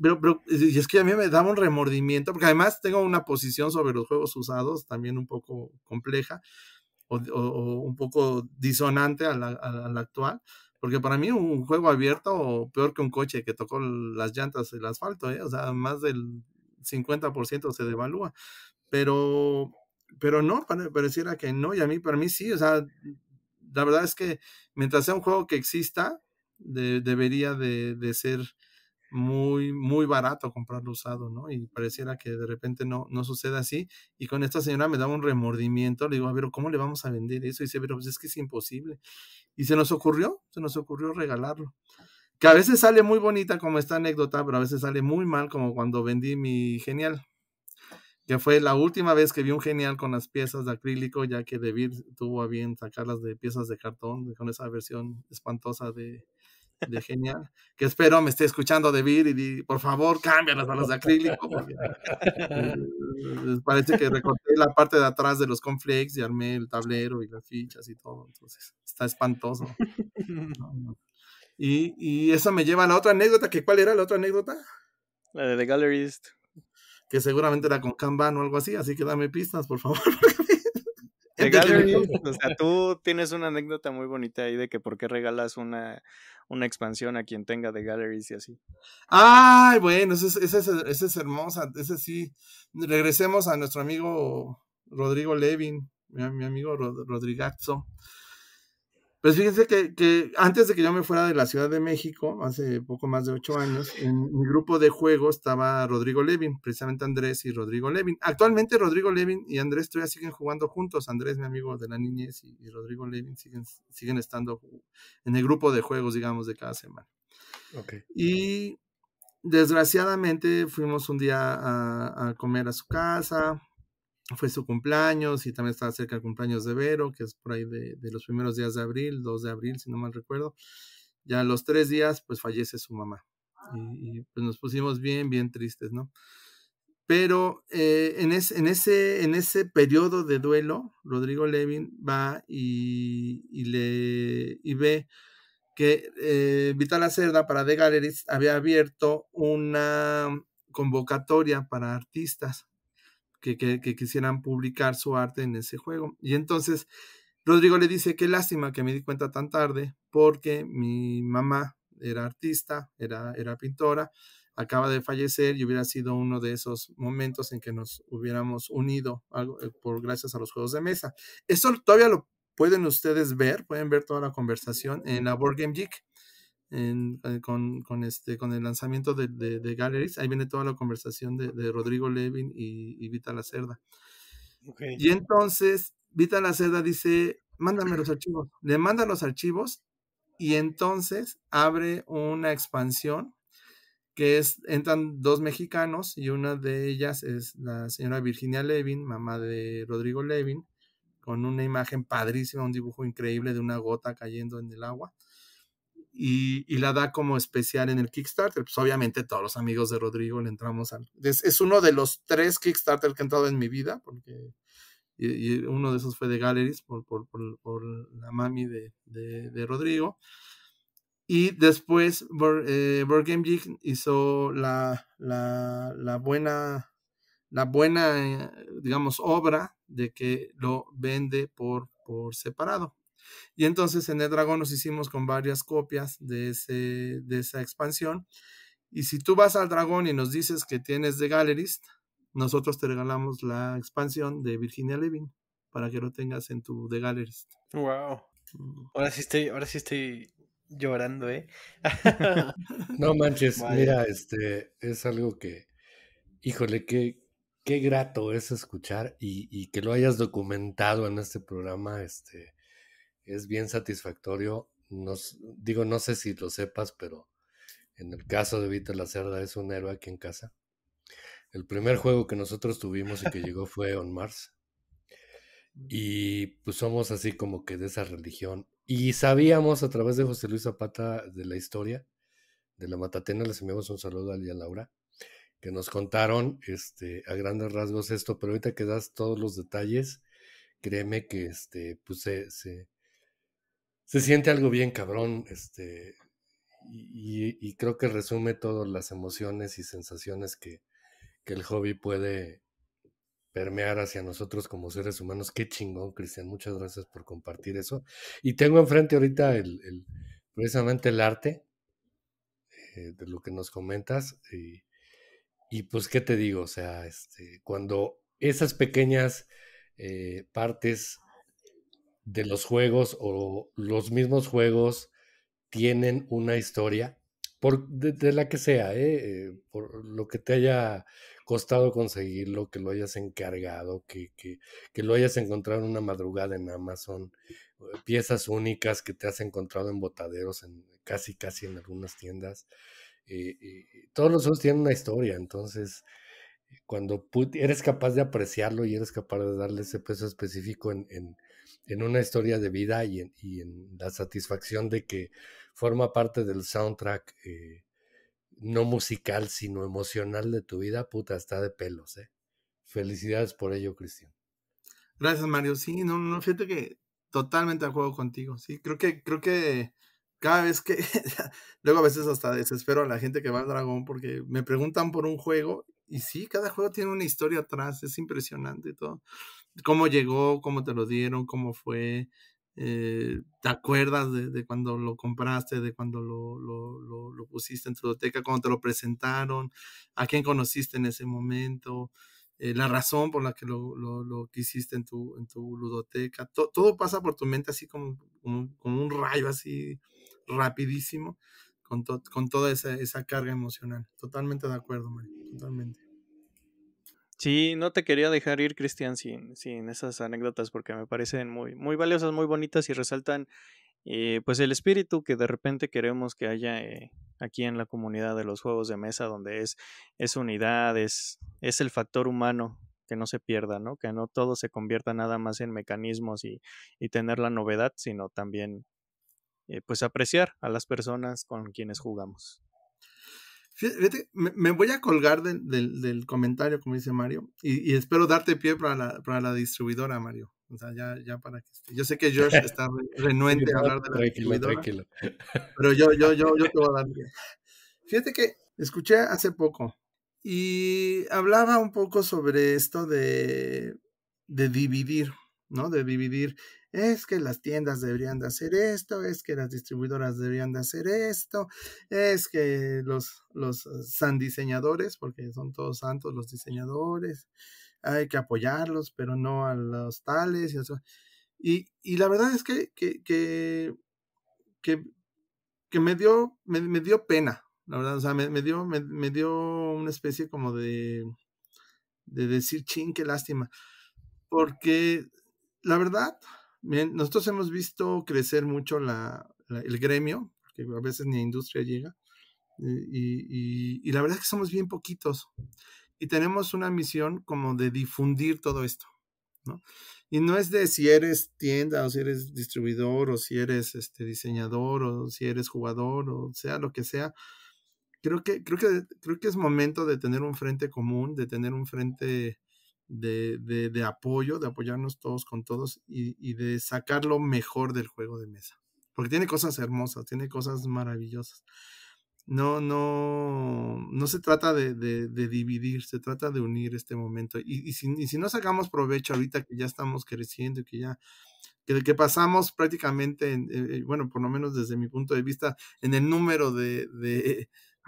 pero, pero, y es que a mí me daba un remordimiento, porque además tengo una posición sobre los juegos usados también un poco compleja o, un poco disonante a la, actual, porque para mí un juego abierto, o peor que un coche que tocó las llantas, el asfalto, ¿eh? o sea, más del 50% se devalúa, pero, pero no, pareciera que no, y a mí, para mí sí, o sea, la verdad es que mientras sea un juego que exista, debería de, ser muy, muy barato comprarlo usado, ¿no? Y pareciera que de repente no, no sucede así. Y con esta señora me daba un remordimiento, le digo, a ver, ¿cómo le vamos a vender eso? Y dice, pero pues es que es imposible. Y se nos ocurrió, se nos ocurrió regalarlo. Que a veces sale muy bonita como esta anécdota, pero a veces sale muy mal como cuando vendí mi genial que fue la última vez que vi un genial con las piezas de acrílico, ya que David tuvo a bien sacarlas de piezas de cartón, con esa versión espantosa de, de genial. Que espero me esté escuchando David y di, por favor, cambia las balas de acrílico. Eh, parece que recorté la parte de atrás de los conflex y armé el tablero y las fichas y todo. Entonces, está espantoso. Y, y eso me lleva a la otra anécdota, que cuál era la otra anécdota? La de The Gallerist que seguramente era con Kanban o algo así, así que dame pistas, por favor. o sea, tú tienes una anécdota muy bonita ahí de que por qué regalas una, una expansión a quien tenga de galleries y así. Ay, bueno, esa es, hermosa, esa sí. Regresemos a nuestro amigo Rodrigo Levin, mi, amigo Rodrigo Rodrigazo. Pues fíjense que, antes de que yo me fuera de la Ciudad de México, hace poco más de ocho años, en mi grupo de juegos estaba Rodrigo Levin, precisamente Andrés y Rodrigo Levin. Actualmente Rodrigo Levin y Andrés todavía siguen jugando juntos. Andrés, mi amigo de la niñez, y, Rodrigo Levin siguen, siguen estando en el grupo de juegos, digamos, de cada semana. Okay. Y desgraciadamente fuimos un día a comer a su casa, fue su cumpleaños y también estaba cerca el cumpleaños de Vero, que es por ahí de, los primeros días de abril, 2 de abril, si no mal recuerdo. Ya a los tres días, pues fallece su mamá. Y, pues nos pusimos bien, bien tristes, ¿no? Pero eh, en, ese, en ese periodo de duelo, Rodrigo Levin va y, le, y ve que eh, Vital Cerda para The Galleries había abierto una convocatoria para artistas que, quisieran publicar su arte en ese juego. Y entonces Rodrigo le dice, qué lástima que me di cuenta tan tarde, porque mi mamá era artista, era, era pintora, acaba de fallecer y hubiera sido uno de esos momentos en que nos hubiéramos unido eh, por gracias a los juegos de mesa. Eso todavía lo pueden ustedes ver, pueden ver toda la conversación en la Board Game Geek. Eh, con, este, con el lanzamiento de, de, Galleries. Ahí viene toda la conversación de, Rodrigo Levin y, y Vita Lacerda. Y entonces Vita Lacerda dice, mándame los archivos. Le manda los archivos y entonces abre una expansión que es, entran dos mexicanos y una de ellas es la señora Virginia Levin, mamá de Rodrigo Levin, con una imagen padrísima, un dibujo increíble de una gota cayendo en el agua y, la da como especial en el Kickstarter. Pues obviamente todos los amigos de Rodrigo le entramos al... Es, uno de los tres Kickstarter que he entrado en mi vida, porque y, uno de esos fue de Galleries por, la mami de, Rodrigo. Y después eh, Game Geek hizo la, la, la buena la buena, eh, digamos, obra de que lo vende por, por separado. Y entonces en el dragón nos hicimos con varias copias de, ese, de esa expansión. Y si tú vas al dragón y nos dices que tienes de Galerist nosotros te regalamos la expansión de Virginia Levin para que lo tengas en tu de Gallerist. Wow. Mm. Ahora sí estoy, ahora sí estoy llorando, ¿eh? no manches, mira, este es algo que, híjole, qué, qué grato es escuchar y, y, que lo hayas documentado en este programa, este, es bien satisfactorio. Nos, digo, no sé si lo sepas, pero en el caso de Víctor la Cerda es un héroe aquí en casa. El primer juego que nosotros tuvimos y que llegó fue On Mars. Mm. Y pues somos así como que de esa religión. Y sabíamos a través de José Luis Zapata de la historia de la Matatena, les enviamos un saludo a Lía Laura, que nos contaron este, a grandes rasgos esto, pero ahorita que das todos los detalles, créeme que este, pues se, se siente algo bien cabrón, este, y, creo que resume todas las emociones y sensaciones que, el hobby puede permear hacia nosotros como seres humanos. Qué chingón, Cristian, muchas gracias por compartir eso. Y tengo enfrente ahorita el, precisamente el arte eh, de lo que nos comentas. Y, pues, ¿qué te digo? O sea, este, cuando esas pequeñas eh, partes de los juegos o los mismos juegos tienen una historia, por, de, la que sea, ¿eh? ¿eh? por lo que te haya costado conseguirlo, que lo hayas encargado, que, que, que lo hayas encontrado en una madrugada en Amazon, eh, piezas únicas que te has encontrado en botaderos, en, casi, casi en algunas tiendas. Eh, todos los juegos tienen una historia, entonces cuando eres capaz de apreciarlo y eres capaz de darle ese peso específico en, en, en una historia de vida y en, la satisfacción de que forma parte del soundtrack eh, no musical, sino emocional de tu vida, puta, está de pelos, eh. Felicidades por ello, Cristian. Gracias, Mario. Sí, no, no, fíjate que totalmente a juego contigo. Sí, creo que, creo que cada vez que. luego a veces hasta desespero a la gente que va al dragón porque me preguntan por un juego. Y sí, cada juego tiene una historia atrás, es impresionante y todo cómo llegó, cómo te lo dieron, cómo fue. Eh, ¿Te acuerdas de, cuando lo compraste, de cuando lo, lo, lo, pusiste en tu ludoteca? cuando te lo presentaron? ¿A quién conociste en ese momento? Eh, la razón por la que lo, lo, quisiste en tu, en tu ludoteca. todo pasa por tu mente así como, como, un rayo, así rapidísimo, con, con toda esa, esa, carga emocional. Totalmente de acuerdo, Mario. Totalmente. Sí, no te quería dejar ir, Cristian, sin, sin esas anécdotas porque me parecen muy, muy valiosas, muy bonitas y resaltan eh, pues el espíritu que de repente queremos que haya eh, aquí en la comunidad de los juegos de mesa, donde es, es unidad, es, es el factor humano que no se pierda, ¿no? Que no todo se convierta nada más en mecanismos y, y tener la novedad, sino también eh, pues apreciar a las personas con quienes jugamos. Fíjate, me, voy a colgar del, del, comentario, como dice Mario, y, espero darte pie para la, para la distribuidora, Mario. O sea, ya, ya para que Yo sé que George está renuente a hablar de la distribuidora. Pero yo, yo, yo, yo te voy a dar pie. Fíjate que escuché hace poco y hablaba un poco sobre esto de, de dividir. ¿no? De dividir, es que las tiendas deberían de hacer esto, es que las distribuidoras deberían de hacer esto, es que los, los eh, diseñadores, porque son todos santos los diseñadores, hay que apoyarlos, pero no a los tales. Y, eso. y, la verdad es que, que, me, dio, me, dio pena, la verdad, o sea, me, dio, me, dio una especie como de, de decir, ching, qué lástima. Porque la verdad, nosotros hemos visto crecer mucho el gremio, porque a veces ni industria llega, y, la verdad es que somos bien poquitos. Y tenemos una misión como de difundir todo esto. ¿no? Y no es de si eres tienda o si eres distribuidor o si eres este, diseñador o si eres jugador o sea lo que sea. Creo que, creo, que, creo que es momento de tener un frente común, de tener un frente de, apoyo, de apoyarnos todos con todos y, y de sacar lo mejor del juego de mesa. Porque tiene cosas hermosas, tiene cosas maravillosas. No, no, no se trata de, de, dividir, se trata de unir este momento. Y, y, si, si, no sacamos provecho ahorita que ya estamos creciendo y que ya, que, que pasamos prácticamente, eh, eh, bueno, por lo menos desde mi punto de vista, en el número de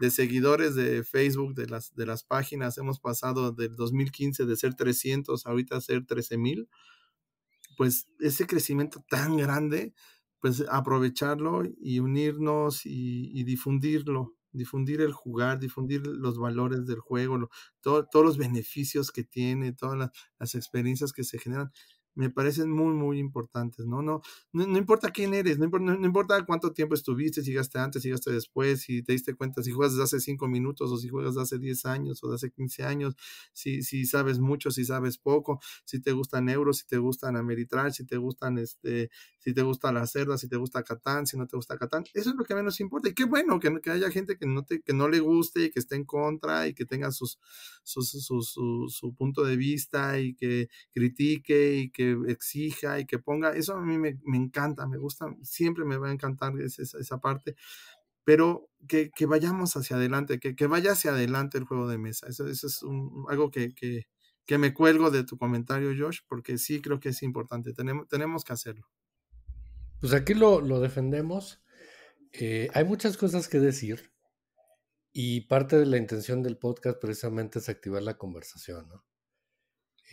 de seguidores de Facebook, de las, de las páginas. Hemos pasado del 2015 de ser 300 ahorita ser 13 mil. Pues ese crecimiento tan grande, pues aprovecharlo y unirnos y, difundirlo, difundir el jugar, difundir los valores del juego, todos los beneficios que tiene, todas las experiencias que se generan me parecen muy, muy importantes, ¿no? No, no, importa quién eres, no, no, importa cuánto tiempo estuviste, si llegaste antes, si llegaste después, si te diste cuenta, si juegas desde hace cinco minutos o si juegas desde hace 10 años o desde hace 15 años, si, si sabes mucho, si sabes poco, si te gustan euros, si te gustan Ameritrash, si te gustan, este, si te gusta la cerda, si te gusta Catán, si no te gusta Catán, eso es lo que menos importa. Y qué bueno que, haya gente que no, te, que no le guste y que esté en contra y que tenga sus, sus, su punto de vista y que critique y que exija y que ponga, eso a mí me, encanta, me gusta, siempre me va a encantar esa, esa parte, pero que, vayamos hacia adelante, que, vaya hacia adelante el juego de mesa. Eso, eso es algo que, que, me cuelgo de tu comentario, Josh, porque sí creo que es importante, tenemos, tenemos que hacerlo. Pues aquí lo, lo defendemos. Eh, hay muchas cosas que decir y parte de la intención del podcast precisamente es activar la conversación, ¿no?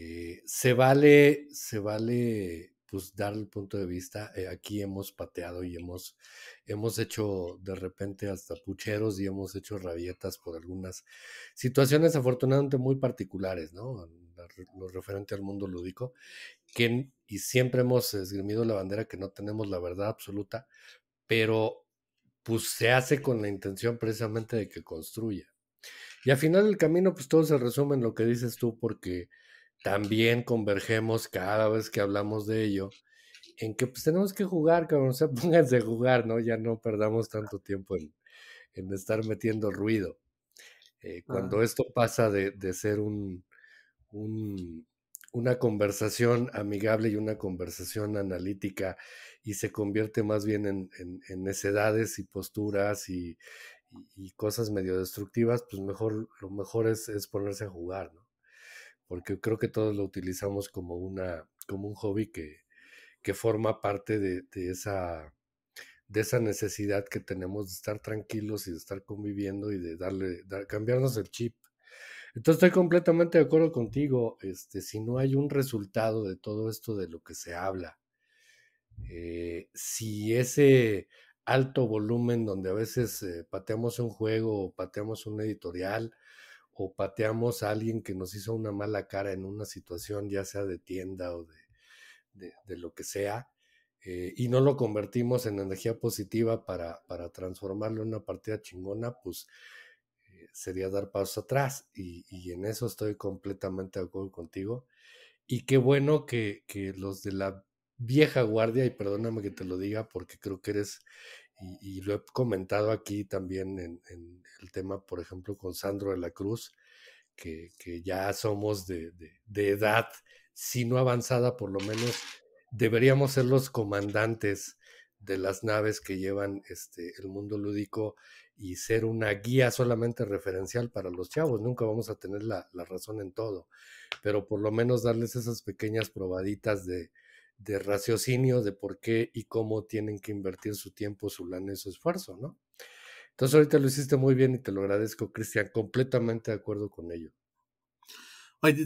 Eh, se vale, se vale, pues, dar el punto de vista. Eh, aquí hemos pateado y hemos, hemos hecho de repente hasta pucheros y hemos hecho rabietas por algunas situaciones afortunadamente muy particulares, ¿no? Lo referente al mundo lúdico, que, y siempre hemos esgrimido la bandera que no tenemos la verdad absoluta, pero pues se hace con la intención precisamente de que construya. Y al final del camino, pues todo se resume en lo que dices tú, porque también convergemos cada vez que hablamos de ello en que pues tenemos que jugar, cabrón, o sea, pónganse a jugar, ¿no? Ya no perdamos tanto tiempo en, estar metiendo ruido. Eh, cuando ah. esto pasa de, ser un, una conversación amigable y una conversación analítica y se convierte más bien en, necedades y posturas y, cosas medio destructivas, pues mejor, lo mejor es, es ponerse a jugar, ¿no? porque creo que todos lo utilizamos como, una, como un hobby que, que forma parte de, de, esa, de esa necesidad que tenemos de estar tranquilos y de estar conviviendo y de darle, cambiarnos el chip. Entonces estoy completamente de acuerdo contigo, este, si no hay un resultado de todo esto de lo que se habla, eh, si ese alto volumen donde a veces eh, pateamos un juego o pateamos un editorial, o pateamos a alguien que nos hizo una mala cara en una situación, ya sea de tienda o de, de, lo que sea, eh, y no lo convertimos en energía positiva para, para transformarlo en una partida chingona, pues eh, sería dar pasos atrás. Y, y, en eso estoy completamente de acuerdo contigo. Y qué bueno que, que los de la vieja guardia, y perdóname que te lo diga porque creo que eres y, lo he comentado aquí también en, el tema, por ejemplo, con Sandro de la Cruz, que, que ya somos de, de, edad, si no avanzada, por lo menos deberíamos ser los comandantes de las naves que llevan este, el mundo lúdico y ser una guía solamente referencial para los chavos. Nunca vamos a tener la, la razón en todo, pero por lo menos darles esas pequeñas probaditas de, de raciocinio de por qué y cómo tienen que invertir su tiempo, su lana y su esfuerzo, ¿no? Entonces ahorita lo hiciste muy bien y te lo agradezco, Cristian, completamente de acuerdo con ello.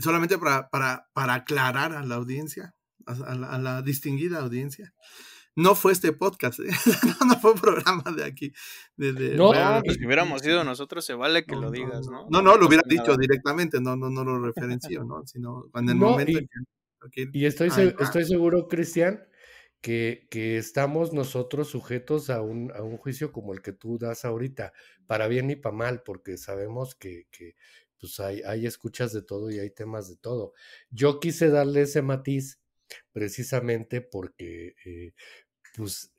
solamente para, para, para, aclarar a la audiencia, a, la, distinguida audiencia. No fue este podcast, ¿eh? no, fue un programa de aquí. no, pues, si hubiéramos ido nosotros, se vale que lo digas, ¿no? No, no, lo hubiera dicho directamente, no, no, no lo referencio, ¿no? Sino en el momento en que y estoy, estoy seguro, Cristian, que, estamos nosotros sujetos a un, juicio como el que tú das ahorita, para bien y para mal, porque sabemos que, pues hay, hay, escuchas de todo y hay temas de todo. Yo quise darle ese matiz precisamente porque eh, pues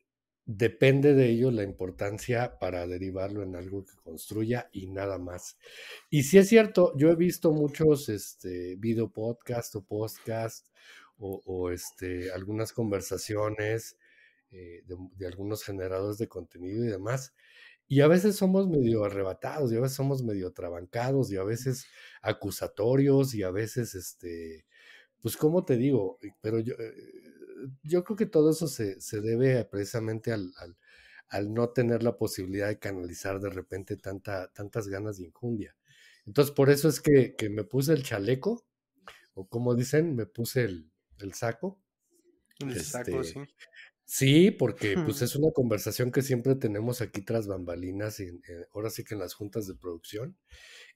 depende de ellos la importancia para derivarlo en algo que construya y nada más. Y si es cierto, yo he visto muchos este, video podcast o podcast o, este, algunas conversaciones eh, de, algunos generadores de contenido y demás. Y a veces somos medio arrebatados, y a veces somos medio trabancados, y a veces acusatorios, y a veces, este, pues, ¿cómo te digo? Pero yo, eh, yo creo que todo eso se, se debe precisamente al, al, no tener la posibilidad de canalizar de repente tanta, tantas ganas de injundia. Entonces, por eso es que, me puse el chaleco, o como dicen, me puse el, el saco. El saco, este, sí. Sí, porque pues es una conversación que siempre tenemos aquí tras bambalinas, ahora sí que en las juntas de producción,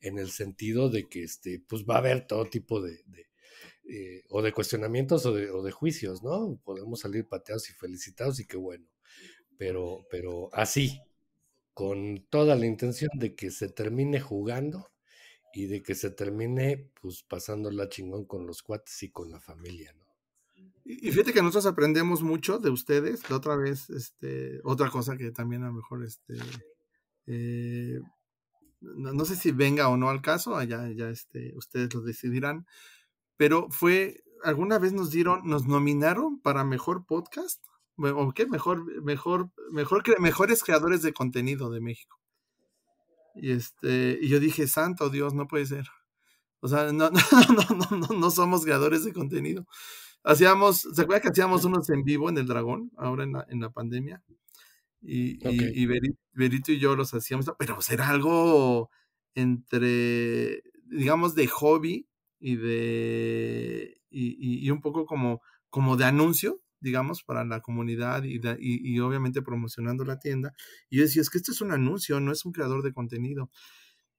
en el sentido de que este, pues va a haber todo tipo de, eh, o de cuestionamientos o de, juicios, ¿no? Podemos salir pateados y felicitados y qué bueno, pero, pero así, con toda la intención de que se termine jugando y de que se termine pues la chingón con los cuates y con la familia, ¿no? Y fíjate que nosotros aprendemos mucho de ustedes. La otra vez, este, otra cosa que también a lo mejor, este, eh, no, sé si venga o no al caso, allá ya este, ustedes lo decidirán, pero fue, alguna vez nos dieron, nos nominaron para mejor podcast, o qué, mejor, mejor, mejor, mejores creadores de contenido de México. Y este, y yo dije, santo Dios, no puede ser. O sea, no, no, no, no, no somos creadores de contenido. Hacíamos, ¿se acuerdan que hacíamos unos en vivo en el dragón, ahora en la, pandemia? Y, Verito y, Berito, y yo los hacíamos, pero pues, era algo entre, digamos, de hobby y de y, un poco como, como de anuncio, digamos, para la comunidad y, y, obviamente promocionando la tienda. Y yo decía, es que esto es un anuncio, no es un creador de contenido.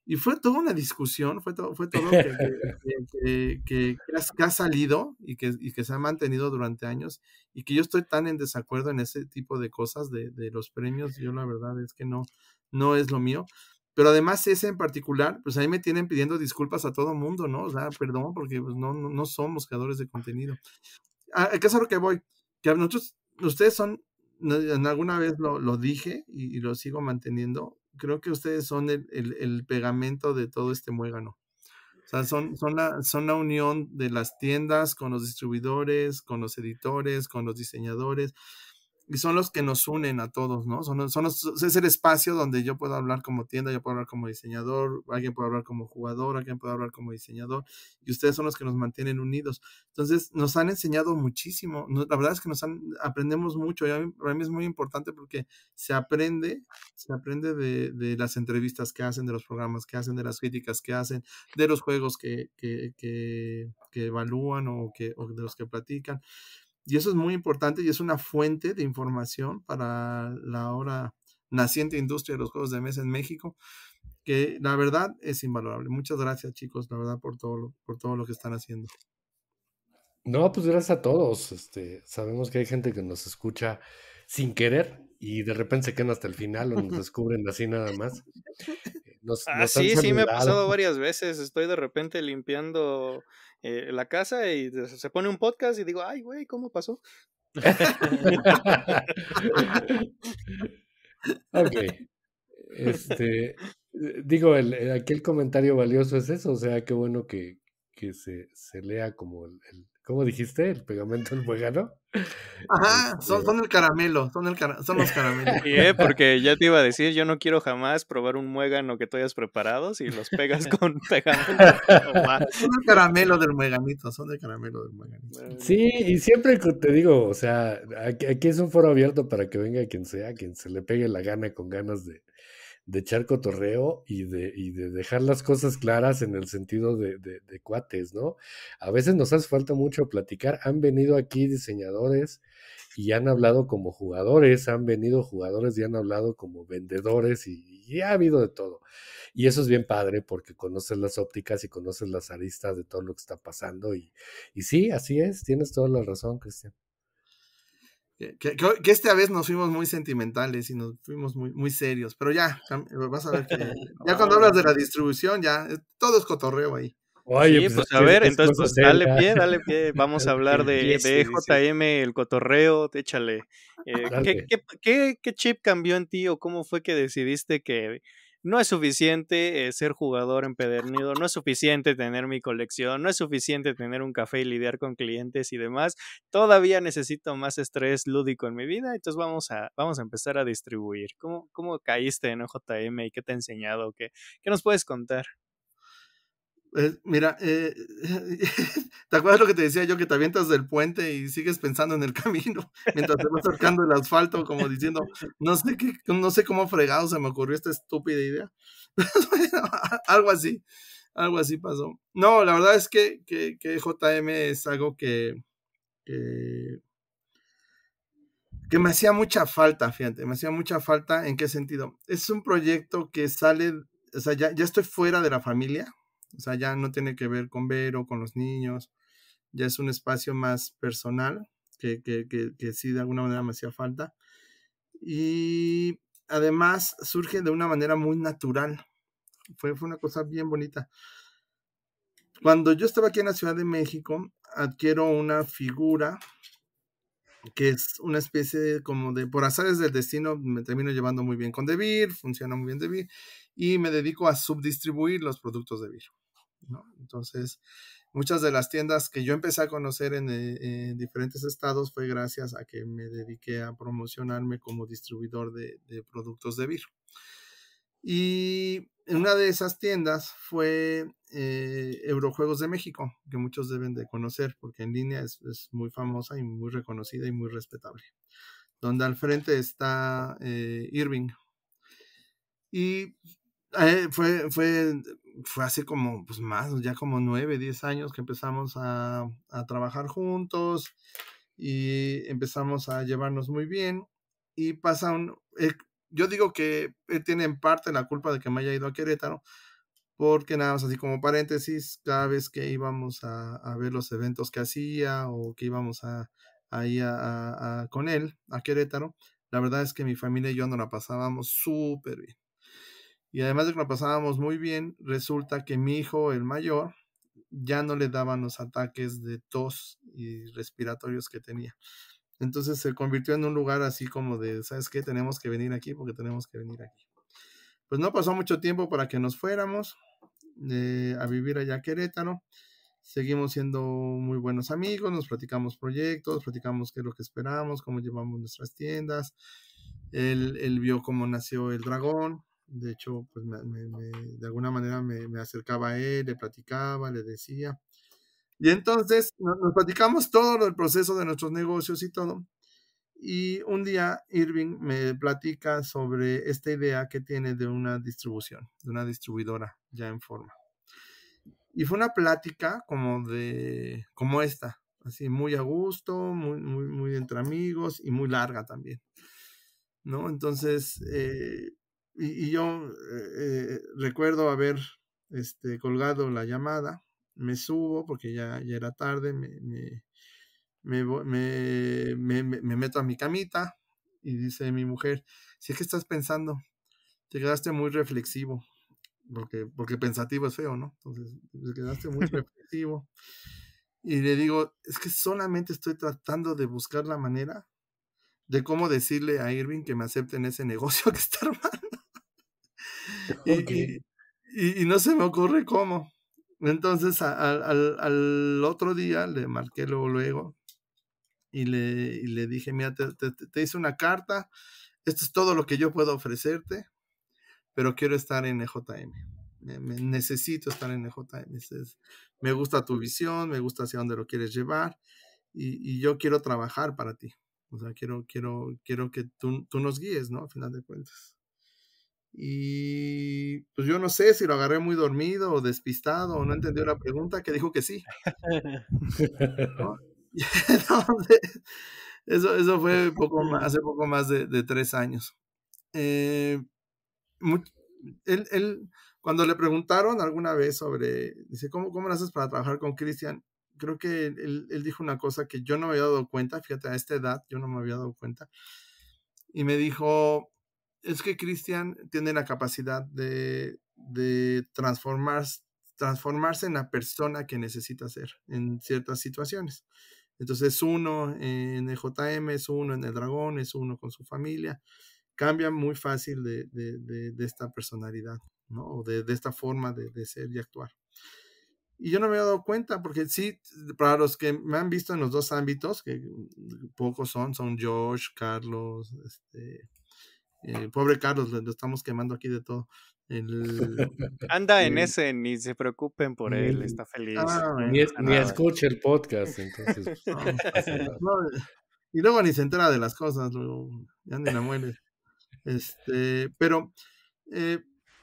Y fue toda una discusión, fue, fue todo que, que, ha salido y que, se ha mantenido durante años y que yo estoy tan en desacuerdo en ese tipo de cosas de, de los premios. Yo la verdad es que no, no es lo mío. Pero además ese en particular, pues ahí me tienen pidiendo disculpas a todo mundo, ¿no? O sea, perdón, porque pues, no, no, somos creadores de contenido. ¿A, ah, qué es a lo que voy? Que nosotros, ustedes son, alguna vez lo, lo dije y, lo sigo manteniendo, creo que ustedes son el, el, el pegamento de todo este muégano. O sea, son, son, la, son la unión de las tiendas con los distribuidores, con los editores, con los diseñadores y son los que nos unen a todos, ¿no? Son, son es el espacio donde yo puedo hablar como tienda, yo puedo hablar como diseñador, alguien puede hablar como jugador, alguien puede hablar como diseñador, y ustedes son los que nos mantienen unidos. Entonces, nos han enseñado muchísimo, la verdad es que nos aprendemos mucho, para mí es muy importante porque se aprende, se aprende de, las entrevistas que hacen, de los programas que hacen, de las críticas que hacen, de los juegos que, que, que, que evalúan o, que, o de los que platican. Y eso es muy importante y es una fuente de información para la ahora naciente industria de los juegos de mesa en México, que la verdad es invaluable Muchas gracias, chicos, la verdad, por todo lo, por todo lo que están haciendo. No, pues gracias a todos. Este, sabemos que hay gente que nos escucha sin querer y de repente se quedan hasta el final o nos descubren así nada más. Eh, así ah, sí, me ha pasado varias veces. Estoy de repente limpiando eh, la casa y se pone un podcast y digo, ay, güey, ¿cómo pasó? ok. Este, eh, digo, el, aquel comentario valioso es eso, o sea, qué bueno que, se, se lea como el ¿Cómo dijiste? ¿El pegamento del muegano? Ajá, este son, el caramelo, son, el son los caramelos. Y porque ya te iba a decir, yo no quiero jamás probar un muégano que tú hayas preparado si los pegas con pegamento. son el caramelo del mueganito, son el caramelo del mueganito. Sí, y siempre te digo, o sea, aquí es un foro abierto para que venga quien sea, quien se le pegue la gana con ganas de, de echar cotorreo y de, y de dejar las cosas claras en el sentido de, de, cuates, ¿no? A veces nos hace falta mucho platicar. Han venido aquí diseñadores y han hablado como jugadores, han venido jugadores y han hablado como vendedores y, ha habido de todo. Y eso es bien padre porque conoces las ópticas y conoces las aristas de todo lo que está pasando. Y, y sí, así es, tienes toda la razón, Cristian. Que, esta vez nos fuimos muy sentimentales y nos fuimos muy, muy serios, pero ya, eh, vas a ver que ya cuando hablas de la distribución, ya eh, todo es cotorreo ahí. sí, pues, pues a ver, entonces pues, dale pie, dale pie, vamos a hablar de, de JM, el cotorreo, échale. Eh, qué, chip cambió en ti o cómo fue que decidiste que no es suficiente eh, ser jugador empedernido, no es suficiente tener mi colección, no es suficiente tener un café y lidiar con clientes y demás. Todavía necesito más estrés lúdico en mi vida, entonces vamos a, vamos a empezar a distribuir. ¿Cómo, cómo caíste en OJM y qué te ha enseñado? ¿Qué, qué nos puedes contar? mira, eh, ¿te acuerdas lo que te decía yo que te avientas del puente y sigues pensando en el camino mientras te vas acercando el asfalto como diciendo, no sé qué, no sé cómo fregado se me ocurrió esta estúpida idea? algo así, algo así pasó. No, la verdad es que, que, JM es algo que, que, me hacía mucha falta, fíjate, me hacía mucha falta en qué sentido. Es un proyecto que sale, o sea, ya estoy fuera de la familia o sea, ya no tiene que ver con Vero, con los niños, ya es un espacio más personal que, que, sí de alguna manera me hacía falta. Y además surge de una manera muy natural. Fue, fue una cosa bien bonita. Cuando yo estaba aquí en la Ciudad de México, adquiero una figura que es una especie como de, por azares del destino, me termino llevando muy bien con DeVir, funciona muy bien DeVir, y me dedico a subdistribuir los productos de DeVir. Entonces, muchas de las tiendas que yo empecé a conocer eh, en, diferentes estados fue gracias a que me dediqué a promocionarme como distribuidor de, productos de Vir Y una de esas tiendas fue eh, Eurojuegos de México, que muchos deben de conocer porque en línea es, muy famosa y muy reconocida y muy respetable, donde al frente está eh, Irving. Y fue, fue fue hace como, pues más, ya como nueve, diez años que empezamos a, a trabajar juntos y empezamos a llevarnos muy bien. Y pasa un, eh, yo digo que eh, tiene en parte la culpa de que me haya ido a Querétaro, porque nada más así como paréntesis, cada vez que íbamos a, ver los eventos que hacía o que íbamos a, a ir a, con él a Querétaro, la verdad es que mi familia y yo nos la pasábamos súper bien. Y además de que nos pasábamos muy bien, resulta que mi hijo, el mayor, ya no le daban los ataques de tos y respiratorios que tenía. Entonces se convirtió en un lugar así como de, ¿sabes qué? Tenemos que venir aquí porque tenemos que venir aquí. Pues no pasó mucho tiempo para que nos fuéramos eh, a vivir allá a Querétaro. Seguimos siendo muy buenos amigos, nos platicamos proyectos, platicamos qué es lo que esperamos, cómo llevamos nuestras tiendas. Él, él vio cómo nació el dragón, de hecho, pues de alguna manera me, acercaba a él, le platicaba, le decía. Y entonces nos, platicamos todo el proceso de nuestros negocios y todo. Y un día Irving me platica sobre esta idea que tiene de una distribución, de una distribuidora ya en forma. Y fue una plática como de, como esta, así muy a gusto, muy, muy, muy entre amigos y muy larga también. ¿No? Entonces, eh, y, yo eh, eh, recuerdo haber este, colgado la llamada, me subo porque ya, ya era tarde, me, me, me, me, meto a mi camita y dice mi mujer, si es que estás pensando, te quedaste muy reflexivo, porque, porque pensativo es feo, ¿no? Entonces, te quedaste muy reflexivo. Y le digo, es que solamente estoy tratando de buscar la manera de cómo decirle a Irving que me acepte en ese negocio que está armando. y, y, no se me ocurre cómo. Entonces al, al, otro día le marqué luego, luego y le, le dije, mira, te, te, hice una carta, esto es todo lo que yo puedo ofrecerte, pero quiero estar en EJM. necesito estar en EJM. me gusta tu visión, me gusta hacia dónde lo quieres llevar y, y yo quiero trabajar para ti. O sea, quiero, quiero, quiero que tú, tú nos guíes, ¿no? Al final de cuentas. Y pues yo no sé si lo agarré muy dormido o despistado o no entendió la pregunta, que dijo que sí. eso, eso fue poco hace poco más de, de tres años. Eh, él, él, cuando le preguntaron alguna vez sobre, dice, ¿cómo, cómo lo haces para trabajar con Cristian? Creo que él, él, dijo una cosa que yo no me había dado cuenta, fíjate, a esta edad yo no me había dado cuenta. Y me dijo, es que Cristian tiene la capacidad de, transformarse, transformarse en la persona que necesita ser en ciertas situaciones. Entonces uno en el JM, es uno en el dragón, es uno con su familia. Cambia muy fácil de, esta personalidad, ¿no? O de, esta forma de, ser y actuar. Y yo no me he dado cuenta, porque sí, para los que me han visto en los dos ámbitos, que pocos son, son Josh, Carlos, este, eh, pobre Carlos, lo, estamos quemando aquí de todo. Anda en eh, ese, ni se preocupen por él, está feliz. ni, escuche escucha el podcast, entonces. Pues, y luego ni se entera de las cosas, luego, ya la muere. Este, pero eh,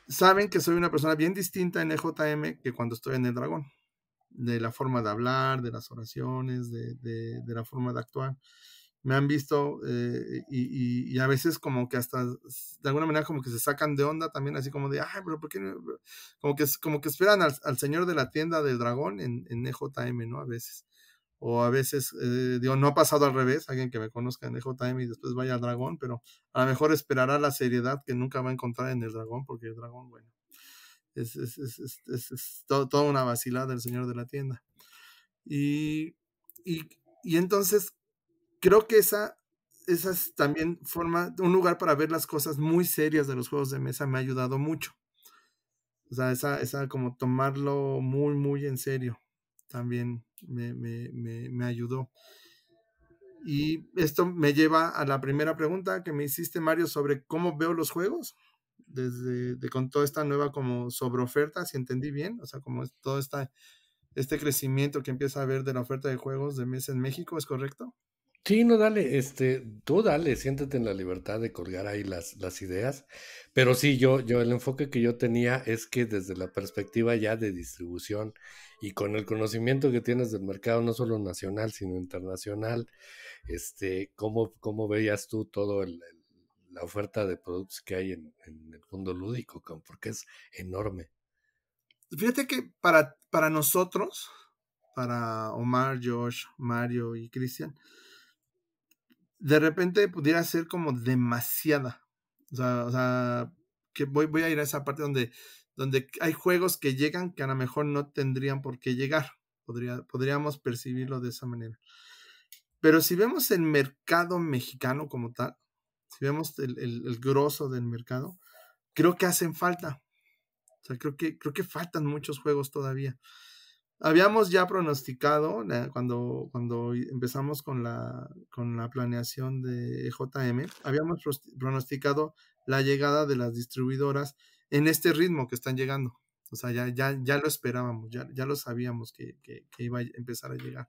saben que soy una persona bien distinta en EJM que cuando estoy en el dragón. De la forma de hablar, de las oraciones, de, de, de la forma de actuar me han visto eh, y, a veces como que hasta de alguna manera como que se sacan de onda también así como de ay pero por qué no? como que como que esperan al, señor de la tienda del dragón en, en EJM no a veces o a veces eh, digo no ha pasado al revés alguien que me conozca en EJM y después vaya al dragón pero a lo mejor esperará la seriedad que nunca va a encontrar en el dragón porque el dragón bueno es, es, es todo, toda una vacilada del señor de la tienda y, y y entonces creo que esa, esa también forma, un lugar para ver las cosas muy serias de los juegos de mesa me ha ayudado mucho. O sea, esa, esa como tomarlo muy, muy en serio también me, me, me, ayudó. Y esto me lleva a la primera pregunta que me hiciste, Mario, sobre cómo veo los juegos, desde de, con toda esta nueva como sobre si entendí bien, o sea, como todo esta, este crecimiento que empieza a haber de la oferta de juegos de mesa en México, ¿es correcto? Sí, no, dale, este, tú dale, siéntete en la libertad de colgar ahí las, las ideas. Pero sí, yo, yo, el enfoque que yo tenía es que desde la perspectiva ya de distribución y con el conocimiento que tienes del mercado, no solo nacional, sino internacional, este, ¿cómo, cómo veías tú todo la oferta de productos que hay en, el mundo lúdico, porque es enorme. Fíjate que para, para nosotros, para Omar, Josh, Mario y Cristian, de repente pudiera ser como demasiada. O sea, que voy, voy a ir a esa parte donde, donde hay juegos que llegan que a lo mejor no tendrían por qué llegar. Podría, podríamos percibirlo de esa manera. Pero si vemos el mercado mexicano como tal, si vemos el, el grosso del mercado, creo que hacen falta. O sea, creo que, creo que faltan muchos juegos todavía habíamos ya pronosticado cuando, cuando empezamos con la, con la planeación de JM, habíamos pronosticado la llegada de las distribuidoras en este ritmo que están llegando. O sea, ya, ya, ya lo esperábamos, ya, ya lo sabíamos que, iba a empezar a llegar.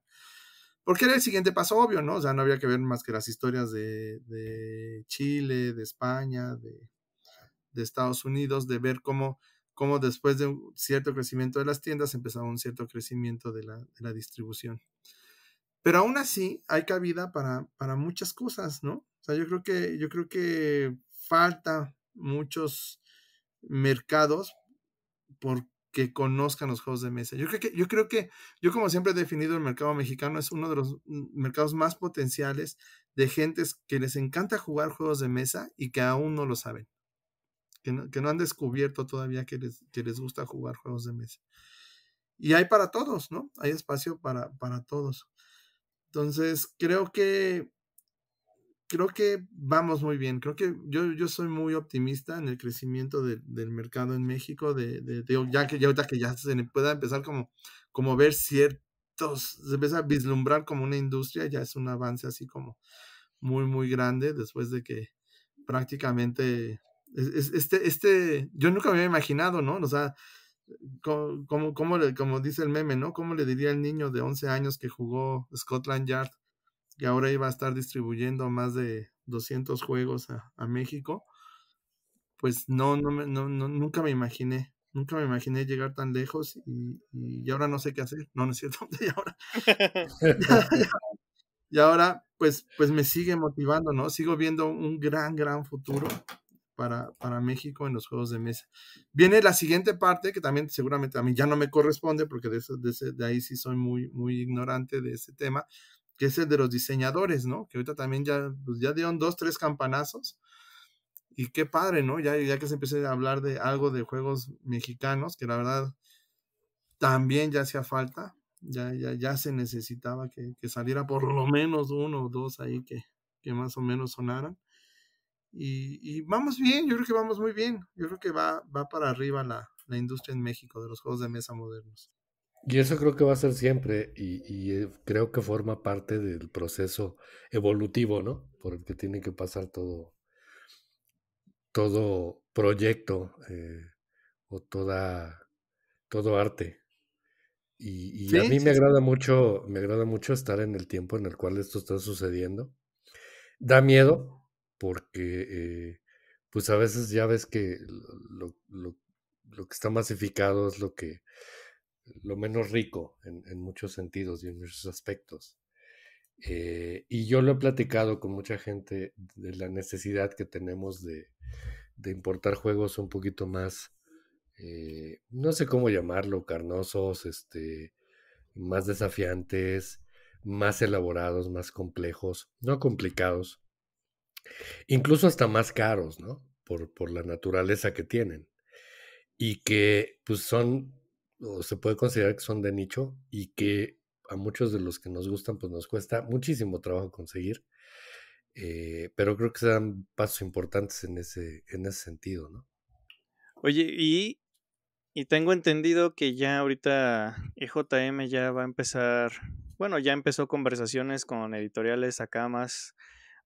Porque era el siguiente paso obvio, ¿no? O sea, no había que ver más que las historias de, de Chile, de España, de, de Estados Unidos, de ver cómo cómo después de un cierto crecimiento de las tiendas empezaba un cierto crecimiento de la, distribución. Pero aún así hay cabida para, para, muchas cosas, ¿no? O sea, yo creo que, yo creo que falta muchos mercados porque conozcan los juegos de mesa. Yo creo que, yo creo que, yo como siempre he definido el mercado mexicano, es uno de los mercados más potenciales de gentes que les encanta jugar juegos de mesa y que aún no lo saben que no, han descubierto todavía que les, que les gusta jugar juegos de mesa. Y hay para todos, ¿no? Hay espacio para, para todos. Entonces, creo que creo que vamos muy bien. Creo que yo, soy muy optimista en el crecimiento del mercado en México, ya que ya ahorita que ya se pueda empezar como, como ver ciertos, se empieza a vislumbrar como una industria, ya es un avance así como muy, muy grande después de que prácticamente este, este, yo nunca me había imaginado, ¿no? O sea, como, como, como dice el meme, ¿no? ¿Cómo le diría al niño de 11 años que jugó Scotland Yard y ahora iba a estar distribuyendo más de 200 juegos a, a México? Pues no, no, no, nunca me imaginé, nunca me imaginé llegar tan lejos y, y ahora no sé qué hacer. No, no es cierto, y ahora. y ahora, pues, pues me sigue motivando, ¿no? Sigo viendo un gran, gran futuro para, México en los juegos de mesa. Viene la siguiente parte que también seguramente a mí ya no me corresponde porque de, eso, de, ahí sí soy muy, muy ignorante de ese tema, que es el de los diseñadores, ¿no? Que ahorita también ya, pues, ya dieron dos, tres campanazos. Y qué padre, ¿no? Ya, ya que se empiece a hablar de algo de juegos mexicanos, que la verdad también ya hacía falta, ya, ya, ya se necesitaba que, que, saliera por lo menos uno o dos ahí que, que más o menos sonaran. Y, vamos bien, yo creo que vamos muy bien. Yo creo que va, va para arriba la, industria en México de los juegos de mesa modernos. Y eso creo que va a ser siempre y, eh, creo que forma parte del proceso evolutivo, ¿no? Por el que tiene que pasar todo, todo proyecto eh, o toda, todo arte. Y, a mí me agrada mucho, me agrada mucho estar en el tiempo en el cual esto está sucediendo. Da miedo, porque eh, pues a veces ya ves que lo, que está masificado es lo que lo menos rico en, muchos sentidos y en muchos aspectos. Eh, y yo lo he platicado con mucha gente de la necesidad que tenemos de, importar juegos un poquito más, eh, no sé cómo llamarlo, carnosos, este, más desafiantes, más elaborados, más complejos, no complicados, incluso hasta más caros, ¿no? Por, por la naturaleza que tienen. Y que pues son, o se puede considerar que son de nicho y que a muchos de los que nos gustan pues nos cuesta muchísimo trabajo conseguir. Eh, pero creo que se dan pasos importantes en ese, en ese sentido, ¿no? Oye, y, y tengo entendido que ya ahorita EJM ya va a empezar, bueno, ya empezó conversaciones con editoriales acá más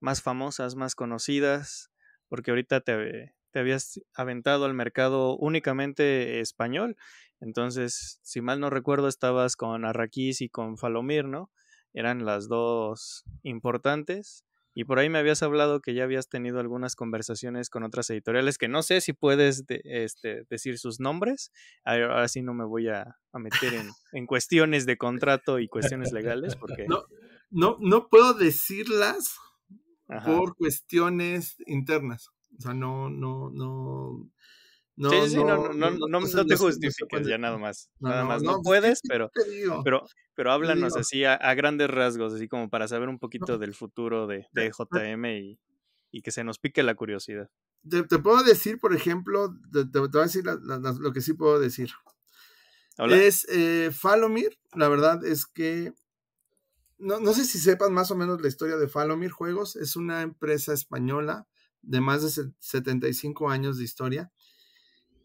más famosas, más conocidas, porque ahorita te, habías aventado al mercado únicamente español. Entonces, si mal no recuerdo, estabas con Arraquís y con Falomir, ¿no? Eran las dos importantes. Y por ahí me habías hablado que ya habías tenido algunas conversaciones con otras editoriales que no sé si puedes este, decir sus nombres. Ahora sí no me voy a, meter en, en, cuestiones de contrato y cuestiones legales porque... No, no, no puedo decirlas por cuestiones internas. O sea, no, no, no. No, sí, sí, no, no, te justifiques ya nada más. nada más, no, pues, puedes, pero, pero, háblanos así a, grandes rasgos, así como para saber un poquito del futuro de, de JM y, y, que se nos pique la curiosidad. Te, puedo decir, por ejemplo, te, voy a decir lo que sí puedo decir. Es eh, Falomir, la verdad es que no, no, sé si sepan más o menos la historia de Falomir Juegos. Es una empresa española de más de 75 años de historia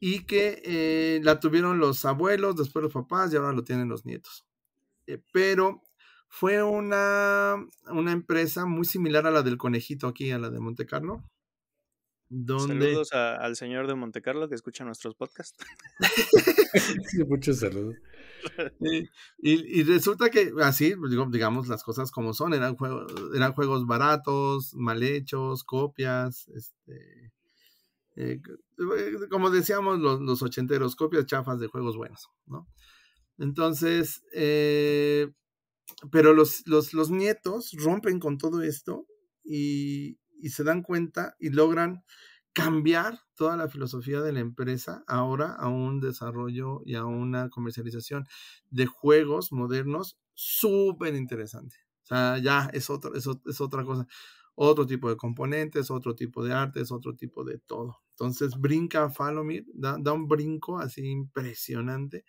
y que eh, la tuvieron los abuelos, después los papás y ahora lo tienen los nietos. Eh, pero fue una, una, empresa muy similar a la del conejito aquí, a la de Monte Carlo. Donde... Saludos al señor de Monte Carlo que escucha nuestros podcasts. muchos saludos y, resulta que así, pues, digamos las cosas como son, eran juegos, eran juegos baratos, mal hechos, copias, este, eh, eh, como decíamos, los, los, ochenteros, copias chafas de juegos buenos, ¿no? Entonces, eh, pero los, los, los, nietos rompen con todo esto y se dan cuenta y logran cambiar toda la filosofía de la empresa ahora a un desarrollo y a una comercialización de juegos modernos súper interesante. O sea, ya es, otro, es otra cosa otro tipo de componentes, otro tipo de artes, otro tipo de todo. Entonces brinca Falomir, da un brinco así impresionante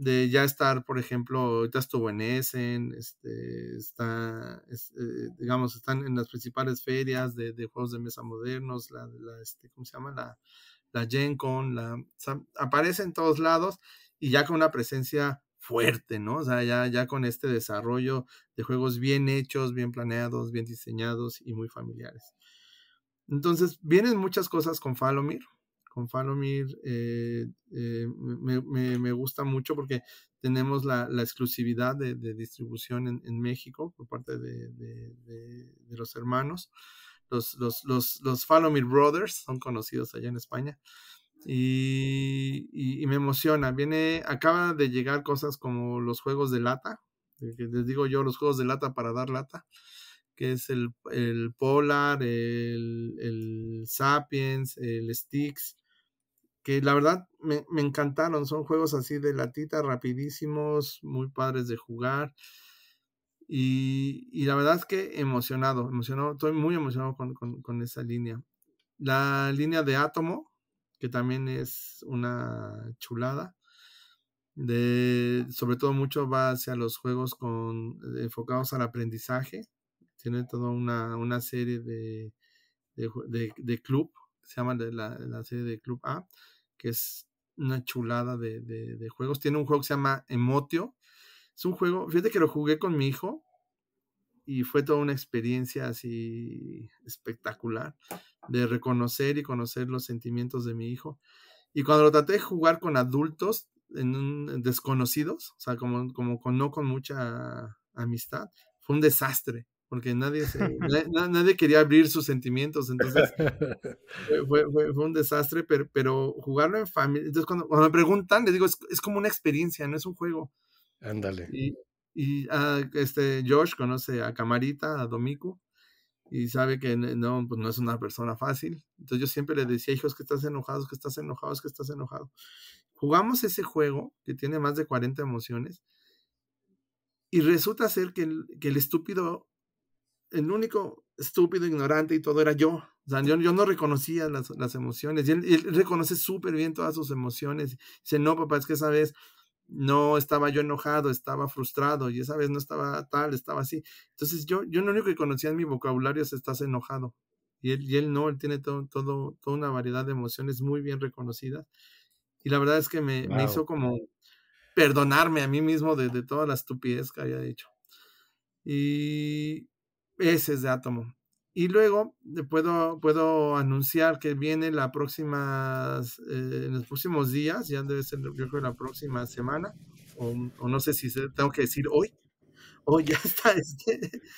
de ya estar, por ejemplo, ahorita estuvo en Essen, este, está, eh, digamos, están en las principales ferias de, juegos de mesa modernos, la, la este, se llama? La, la Gen Con, la, aparece en todos lados y ya con una presencia fuerte, ¿no? O sea, ya, ya con este desarrollo de juegos bien hechos, bien planeados, bien diseñados y muy familiares. Entonces, vienen muchas cosas con Falomir con Falomir eh, eh, me, gusta mucho porque tenemos la, exclusividad de, distribución en, México por parte de, los hermanos. Los, los, Falomir Brothers son conocidos allá en España. Y, me emociona. Viene, acaba de llegar cosas como los juegos de lata, que les digo yo, los juegos de lata para dar lata que es el, Polar, el, el, Sapiens, el sticks la verdad me, encantaron. Son juegos así de latita, rapidísimos, muy padres de jugar. Y, y la verdad es que emocionado, emocionado, estoy muy emocionado con, con, esa línea. La línea de Átomo, que también es una chulada. De, sobre todo mucho va hacia los juegos con, eh, enfocados al aprendizaje. Tiene toda una, una serie de, de, de, club se llama la, la, serie de Club A, que es una chulada de, juegos. Tiene un juego que se llama Emotio. Es un juego, fíjate que lo jugué con mi hijo y fue toda una experiencia así espectacular de reconocer y conocer los sentimientos de mi hijo. Y cuando lo traté de jugar con adultos en desconocidos, o sea, como, como con, no con mucha amistad, fue un desastre porque nadie, nadie quería abrir sus sentimientos, entonces fue, fue, un desastre, pero, jugarlo en familia, entonces cuando, me preguntan, les digo, es, como una experiencia, no es un juego. Ándale. Y, ah, este Josh conoce a Camarita, a Domico, y sabe que no, pues no es una persona fácil. Entonces yo siempre le decía, hijos, que estás enojados, que estás enojados, que estás enojado. Jugamos ese juego que tiene más de 40 emociones y resulta ser que el, que el estúpido el único estúpido, ignorante y todo era yo. O sea, yo, no reconocía las, emociones. Y él, reconoce súper bien todas sus emociones. Dice, no, papá, es que esa vez no estaba yo enojado, estaba frustrado y esa vez no estaba tal, estaba así. Entonces yo, yo lo único que conocía en mi vocabulario es estás enojado. Y él, y él no, él tiene todo, todo, toda una variedad de emociones muy bien reconocidas. Y la verdad es que me, hizo como perdonarme a mí mismo de, de toda la estupidez que había hecho. Y ese de átomo. Y luego eh, puedo, puedo anunciar que viene la próxima, eh, en los próximos días, ya debe ser la próxima semana, o, no sé si tengo que decir hoy, hoy ya está este.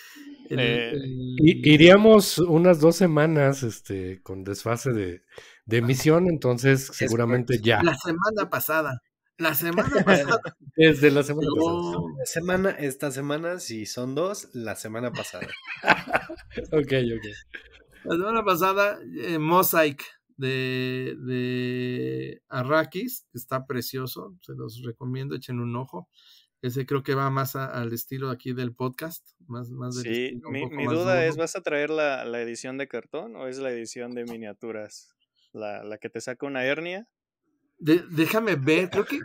Eh, iríamos unas dos semanas este, con desfase de, de emisión, entonces seguramente ya. La semana pasada. La semana pasada. Desde la semana esta semana, si son dos, la semana pasada. ok, ok. La semana pasada, eh, Mosaic de, de Arrakis, está precioso, se los recomiendo, echen un ojo. Ese creo que va más al estilo aquí del podcast. Más, más sí, mi, duda es, ¿vas a traer la, edición de cartón o es la edición de miniaturas? la que te saca una hernia déjame ver, creo que,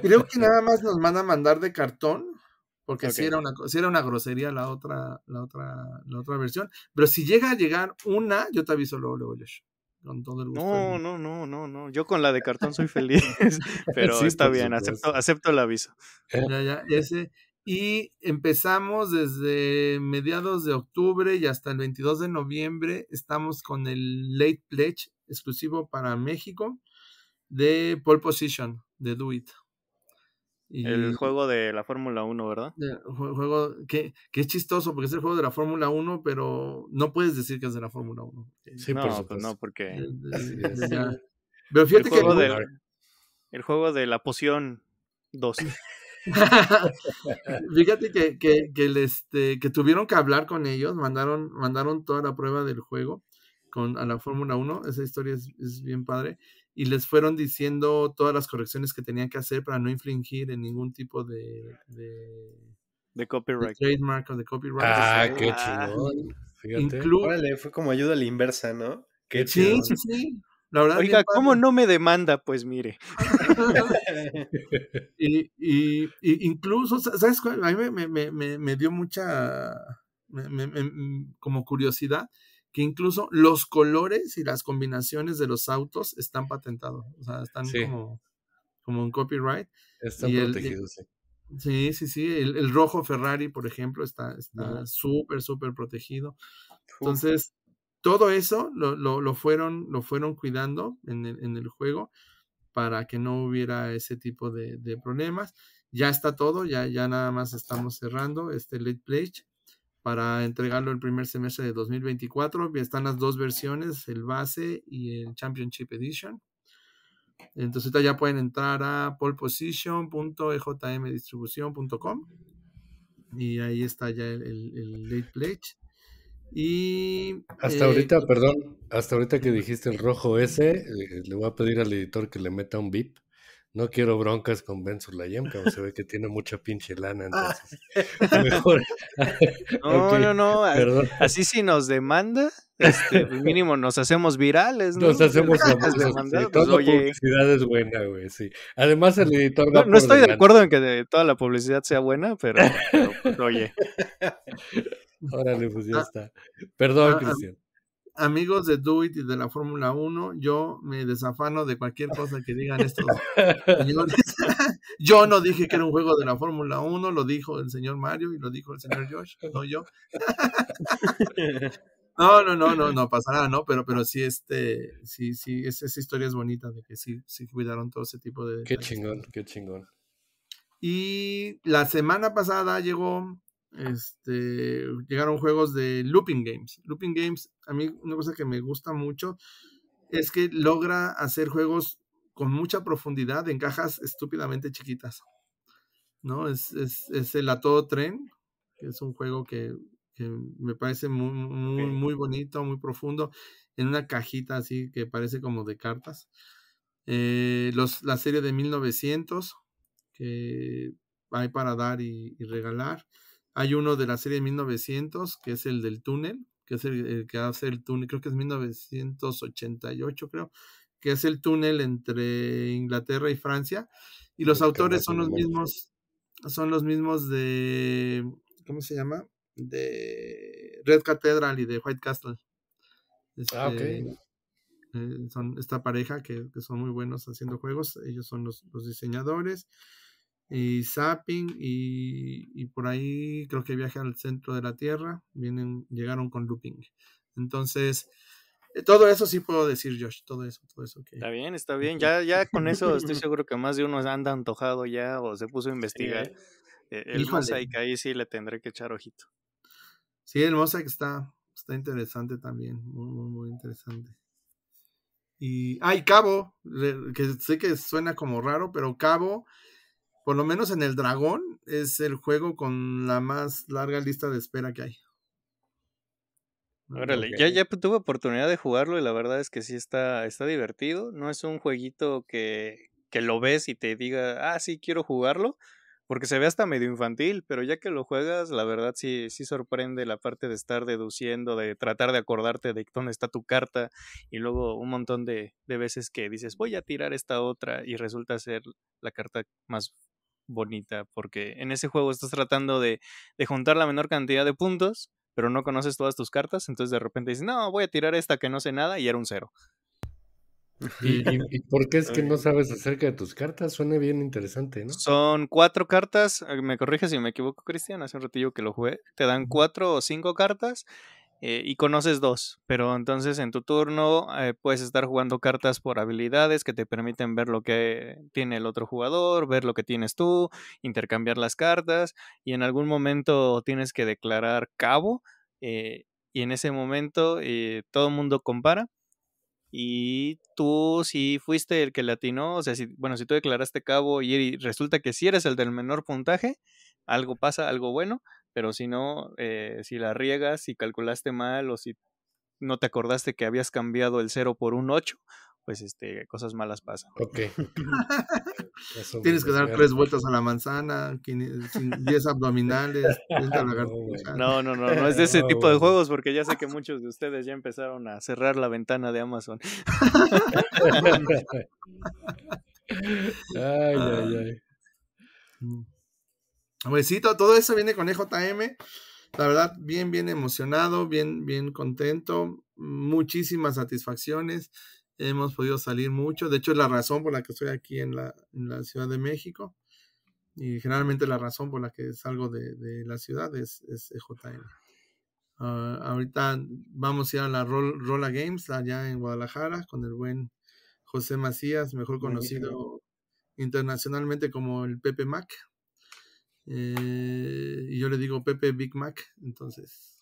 creo que nada más nos manda a mandar de cartón, porque si era una, era una grosería la otra, la otra, la otra versión. Pero si llega a llegar una, yo te aviso luego, Con todo el gusto no, no, no, no, no. Yo con la de cartón soy feliz, pero está bien, acepto, acepto el aviso. Ya, ya, ese. Y empezamos desde mediados de octubre y hasta el 22 de noviembre. Estamos con el Late Pledge exclusivo para México de Pole Position, de Do It. el juego de la Fórmula 1, ¿verdad? El juego que, que, es chistoso porque es el juego de la Fórmula 1, pero no puedes decir que es de la Fórmula 1. Sí, no, pues no, porque. el juego De, la poción 2. fíjate que, que, que, el este, que tuvieron que hablar con ellos, mandaron, mandaron toda la prueba del juego con, a la Fórmula 1. Esa historia es bien padre y les fueron diciendo todas las correcciones que tenían que hacer para no infringir en ningún tipo de, de, copyright. De trademark o de copyright. Ah, este, qué ah. chingón. Fíjate. fue como ayuda a la inversa, ¿no? Qué sí, sí, sí. La verdad, Oiga, ¿cómo no me demanda? Pues mire. y, y, incluso, ¿sabes cuál? A mí me, me, me, me dio mucha mm, como curiosidad que incluso los colores y las combinaciones de los autos están patentados, o sea, están como, como copyright. Están protegidos, sí. Sí, sí, sí. El, rojo Ferrari, por ejemplo, está súper, súper protegido. Entonces, todo eso lo, fueron, lo fueron cuidando en el, juego para que no hubiera ese tipo de, problemas. Ya está todo, ya, ya nada más estamos cerrando este late pledge para entregarlo el primer semestre de 2024. Están las dos versiones, el base y el Championship Edition. Entonces ya pueden entrar a poleposition.ejmdistribución.com y ahí está ya el, late pledge. Y hasta eh, ahorita, perdón, hasta ahorita que dijiste el rojo ese, eh, le voy a pedir al editor que le meta un VIP no quiero broncas con Ben Sulayem, que se ve que tiene mucha pinche lana, ah. entonces. Mejor. no, no, no, Así si nos demanda, este, pues mínimo nos hacemos virales, ¿no? Nos hacemos famosos. la pues, publicidad es buena, güey, sí. Además, el editor No, estoy de acuerdo en que toda la publicidad sea buena, pero, pero pues, oye. Órale, pues ya ah. está. Perdón, ah, Cristian amigos de Do y de la Fórmula 1, yo me desafano de cualquier cosa que digan estos señores. yo no dije que era un juego de la Fórmula 1, lo dijo el señor Mario y lo dijo el señor Josh, no yo. no, no, no, no, no pasará, ¿no? Pero, pero sí, este, sí, sí, esa, historia es bonita de que sí, sí cuidaron todo ese tipo de. Qué chingón, qué chingón. Y la semana pasada llegó este, llegaron juegos de Looping Games. Looping Games, a mí una cosa que me gusta mucho es que logra hacer juegos con mucha profundidad en cajas estúpidamente chiquitas. ¿No? Es, es, es el A Todo Tren, que es un juego que, me parece muy, muy, bonito, muy profundo, en una cajita así que parece como de cartas. Eh, los, la serie de 1900, que hay para dar y regalar. Hay uno de la serie de 1900, que es el del túnel, que es el, que hace el túnel, creo que es 1988, creo, que es el túnel entre Inglaterra y Francia. Y los autores son los mismos, son los mismos de, ¿cómo se llama? De Red Cathedral y de White Castle. ah, ok. Este, eh, son esta pareja que, que, son muy buenos haciendo juegos, ellos son los, los diseñadores y Zapping y, por ahí creo que viaja al centro de la Tierra, vienen, llegaron con Looping. Entonces, eh, todo eso sí puedo decir, Josh, todo eso, todo eso. Okay. Está bien, está bien, ya, ya con eso estoy seguro que más de uno anda antojado ya o se puso a investigar. Eh, el Mosaic ahí sí le tendré que echar ojito. Sí, el Mosaic está, está interesante también, muy, muy, muy interesante. Y, ay, Cabo, que sé que suena como raro, pero Cabo por lo menos en el dragón, es el juego con la más larga lista de espera que hay. ya, ya tuve oportunidad de jugarlo y la verdad es que sí está, está divertido. No es un jueguito que, lo ves y te diga, ah, sí, quiero jugarlo, porque se ve hasta medio infantil, pero ya que lo juegas, la verdad sí, sí sorprende la parte de estar deduciendo, de tratar de acordarte de dónde está tu carta, y luego un montón de, de veces que dices, voy a tirar esta otra, y resulta ser la carta más bonita, porque en ese juego estás tratando de, de juntar la menor cantidad de puntos, pero no conoces todas tus cartas, entonces de repente dices, no, voy a tirar esta que no sé nada y era un cero. ¿Y, y, por qué es que no sabes acerca de tus cartas? Suena bien interesante, ¿no? Son cuatro cartas, ah, me corriges si me equivoco, Cristian, hace un ratillo que lo jugué, te dan cuatro o cinco cartas eh, y conoces dos, pero entonces en tu turno eh, puedes estar jugando cartas por habilidades que te permiten ver lo que tiene el otro jugador, ver lo que tienes tú, intercambiar las cartas y en algún momento tienes que declarar cabo eh, y en ese momento todo el mundo compara y tú si fuiste el que le atinó, o sea, si, bueno, si tú declaraste cabo y resulta que si sí eres el del menor puntaje, algo pasa, algo bueno, pero si no, eh, si la riegas, si calculaste mal o si no te acordaste que habías cambiado el 0 por un 8, pues este, cosas malas pasan. Ok. Tienes que dar tres vueltas a la manzana, 10 abdominales, No, no, no, no es de ese tipo de juegos porque ya sé que muchos de ustedes ya empezaron a cerrar la ventana de Amazon. ay, ay, ay. Mm. Pues todo eso viene con EJM. La verdad, bien, bien emocionado, bien, bien contento, muchísimas satisfacciones. Hemos podido salir mucho. De hecho, es la razón por la que estoy aquí en la, Ciudad de México. Y generalmente la razón por la que salgo de, la ciudad es, EJM. Ah, ahorita vamos a ir a la Rola Games allá en Guadalajara con el buen José Macías, mejor conocido internacionalmente como el Pepe Mac. Eh, y yo le digo Pepe Big Mac, entonces.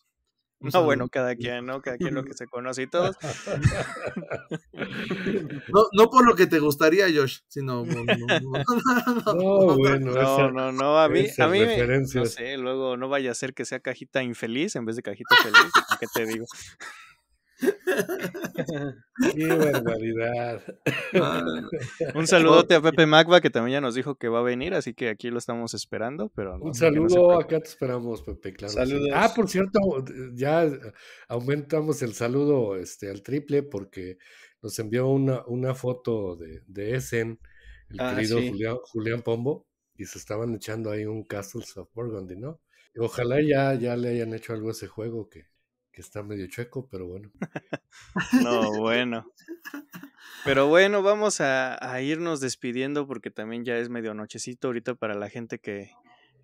Ah, no, bueno, cada quien, ¿no? Cada quien lo que se conoce y todos. no, no por lo que te gustaría, Josh, sino. No, bueno, no, no, a mí, a mí no sé, luego no vaya a ser que sea cajita infeliz en vez de cajita feliz, ¿qué te digo? Qué barbaridad. Ah. Un saludote a Pepe Magba que también ya nos dijo que va a venir, así que aquí lo estamos esperando. Pero Un saludo, acá te esperamos, Pepe. Claro. Ah, por cierto, ya aumentamos el saludo este, al triple porque nos envió una, una foto de, de Essen, el ah, querido Julián, Pombo, y se estaban echando ahí un Castles of Burgundy, ¿no? Ojalá ya, ya le hayan hecho algo a ese juego que está medio chueco, pero bueno. no, bueno. Pero bueno, vamos a, irnos despidiendo porque también ya es medio ahorita para la gente que,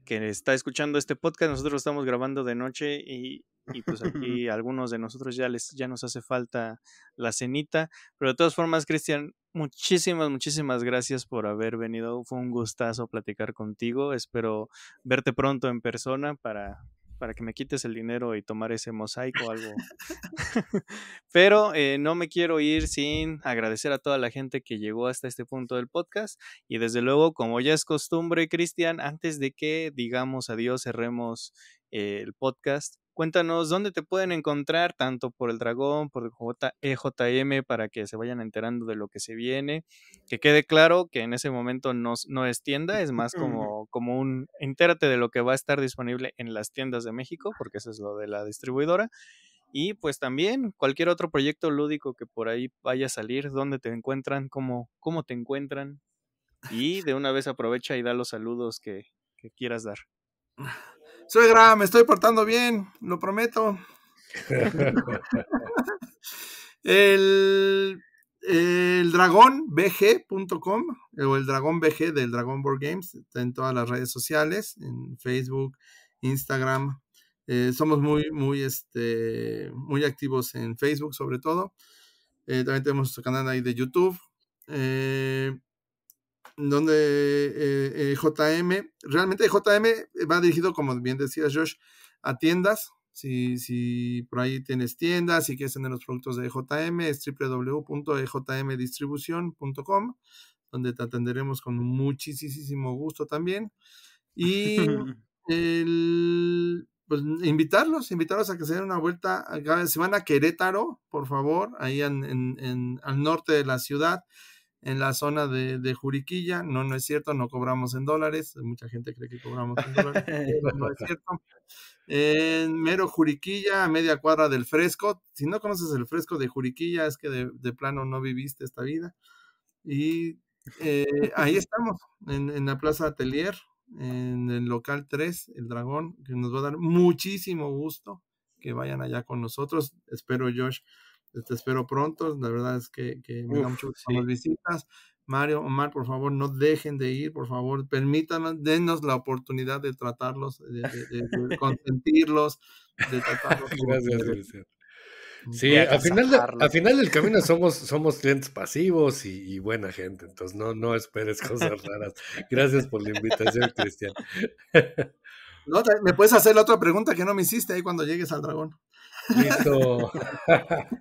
que está escuchando este podcast. Nosotros estamos grabando de noche y, y pues aquí algunos de nosotros ya les ya nos hace falta la cenita, pero de todas formas, Cristian, muchísimas muchísimas gracias por haber venido. Fue un gustazo platicar contigo. Espero verte pronto en persona para para que me quites el dinero y tomar ese mosaico o algo. Pero eh, no me quiero ir sin agradecer a toda la gente que llegó hasta este punto del podcast. Y desde luego, como ya es costumbre, Cristian, antes de que digamos adiós, cerremos eh, el podcast, Cuéntanos dónde te pueden encontrar, tanto por el dragón, por EJM, para que se vayan enterando de lo que se viene. Que quede claro que en ese momento no, no es tienda, es más como, como un entérate de lo que va a estar disponible en las tiendas de México, porque eso es lo de la distribuidora. Y pues también cualquier otro proyecto lúdico que por ahí vaya a salir, dónde te encuentran, cómo, cómo te encuentran. Y de una vez aprovecha y da los saludos que, que quieras dar. Ah. Suegra, me estoy portando bien, lo prometo. el, el dragón bg.com o el dragón bg del Dragon Board Games está en todas las redes sociales, en Facebook, Instagram. Eh, somos muy, muy, este, muy activos en Facebook, sobre todo. Eh, también tenemos nuestro canal ahí de YouTube. Eh, donde eh, eh, JM, realmente JM va dirigido, como bien decías Josh, a tiendas. Si, si por ahí tienes tiendas y quieres tener los productos de JM, es www.ejmdistribución.com, donde te atenderemos con muchísimo gusto también. Y el, pues, invitarlos, invitarlos a que se den una vuelta. cada van a Querétaro, por favor, ahí en, en, al norte de la ciudad en la zona de, Juriquilla. No, no es cierto, no cobramos en dólares. Mucha gente cree que cobramos en dólares, no es cierto. En mero Juriquilla, a media cuadra del fresco. Si no conoces el fresco de Juriquilla, es que de, plano no viviste esta vida. Y eh, ahí estamos, en, en, la Plaza Atelier, en el local 3, El Dragón, que nos va a dar muchísimo gusto que vayan allá con nosotros. Espero, Josh, te este, espero pronto. La verdad es que, que me mucho gusto las visitas. Mario, Omar, por favor, no dejen de ir, por favor, permítanos, denos la oportunidad de tratarlos, de, consentirlos, de tratarlos. Gracias, Luis. Sí, al final, al final del camino somos, somos clientes pasivos y, buena gente, entonces no, no esperes cosas raras. Gracias por la invitación, Cristian. me puedes hacer la otra pregunta que no me hiciste ahí cuando llegues al dragón. Listo.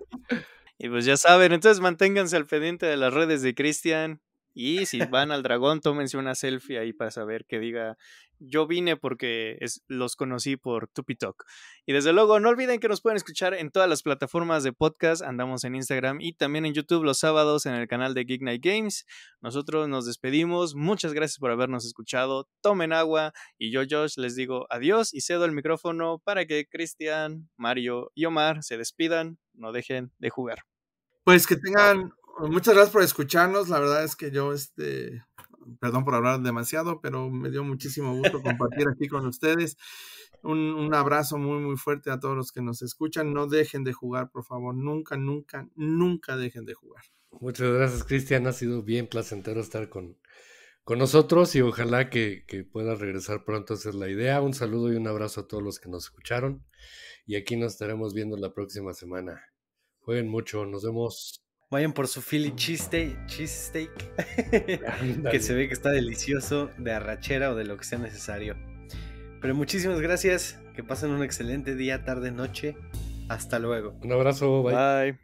y pues ya saben, entonces manténganse al pendiente de las redes de Cristian. Y si van al dragón, tómense una selfie ahí para saber que diga, yo vine porque es, los conocí por Talk. Y desde luego, no olviden que nos pueden escuchar en todas las plataformas de podcast. Andamos en Instagram y también en YouTube los sábados en el canal de Geek Night Games. Nosotros nos despedimos. Muchas gracias por habernos escuchado. Tomen agua. Y yo, Josh, les digo adiós y cedo el micrófono para que Cristian, Mario y Omar se despidan. No dejen de jugar. Pues que tengan pues, muchas gracias por escucharnos. La verdad es que yo, este, perdón por hablar demasiado, pero me dio muchísimo gusto compartir aquí con ustedes. Un, abrazo muy, muy fuerte a todos los que nos escuchan. No dejen de jugar, por favor. Nunca, nunca, nunca dejen de jugar. Muchas gracias, Cristian. Ha sido bien placentero estar con, con nosotros y ojalá que, que puedas regresar pronto. Esa es la idea. Un saludo y un abrazo a todos los que nos escucharon. Y aquí nos estaremos viendo la próxima semana. Jueguen mucho. Nos vemos. Vayan por su Philly cheesesteak, cheese steak, que se ve que está delicioso, de arrachera o de lo que sea necesario. Pero muchísimas gracias, que pasen un excelente día, tarde, noche. Hasta luego. Un abrazo, bye.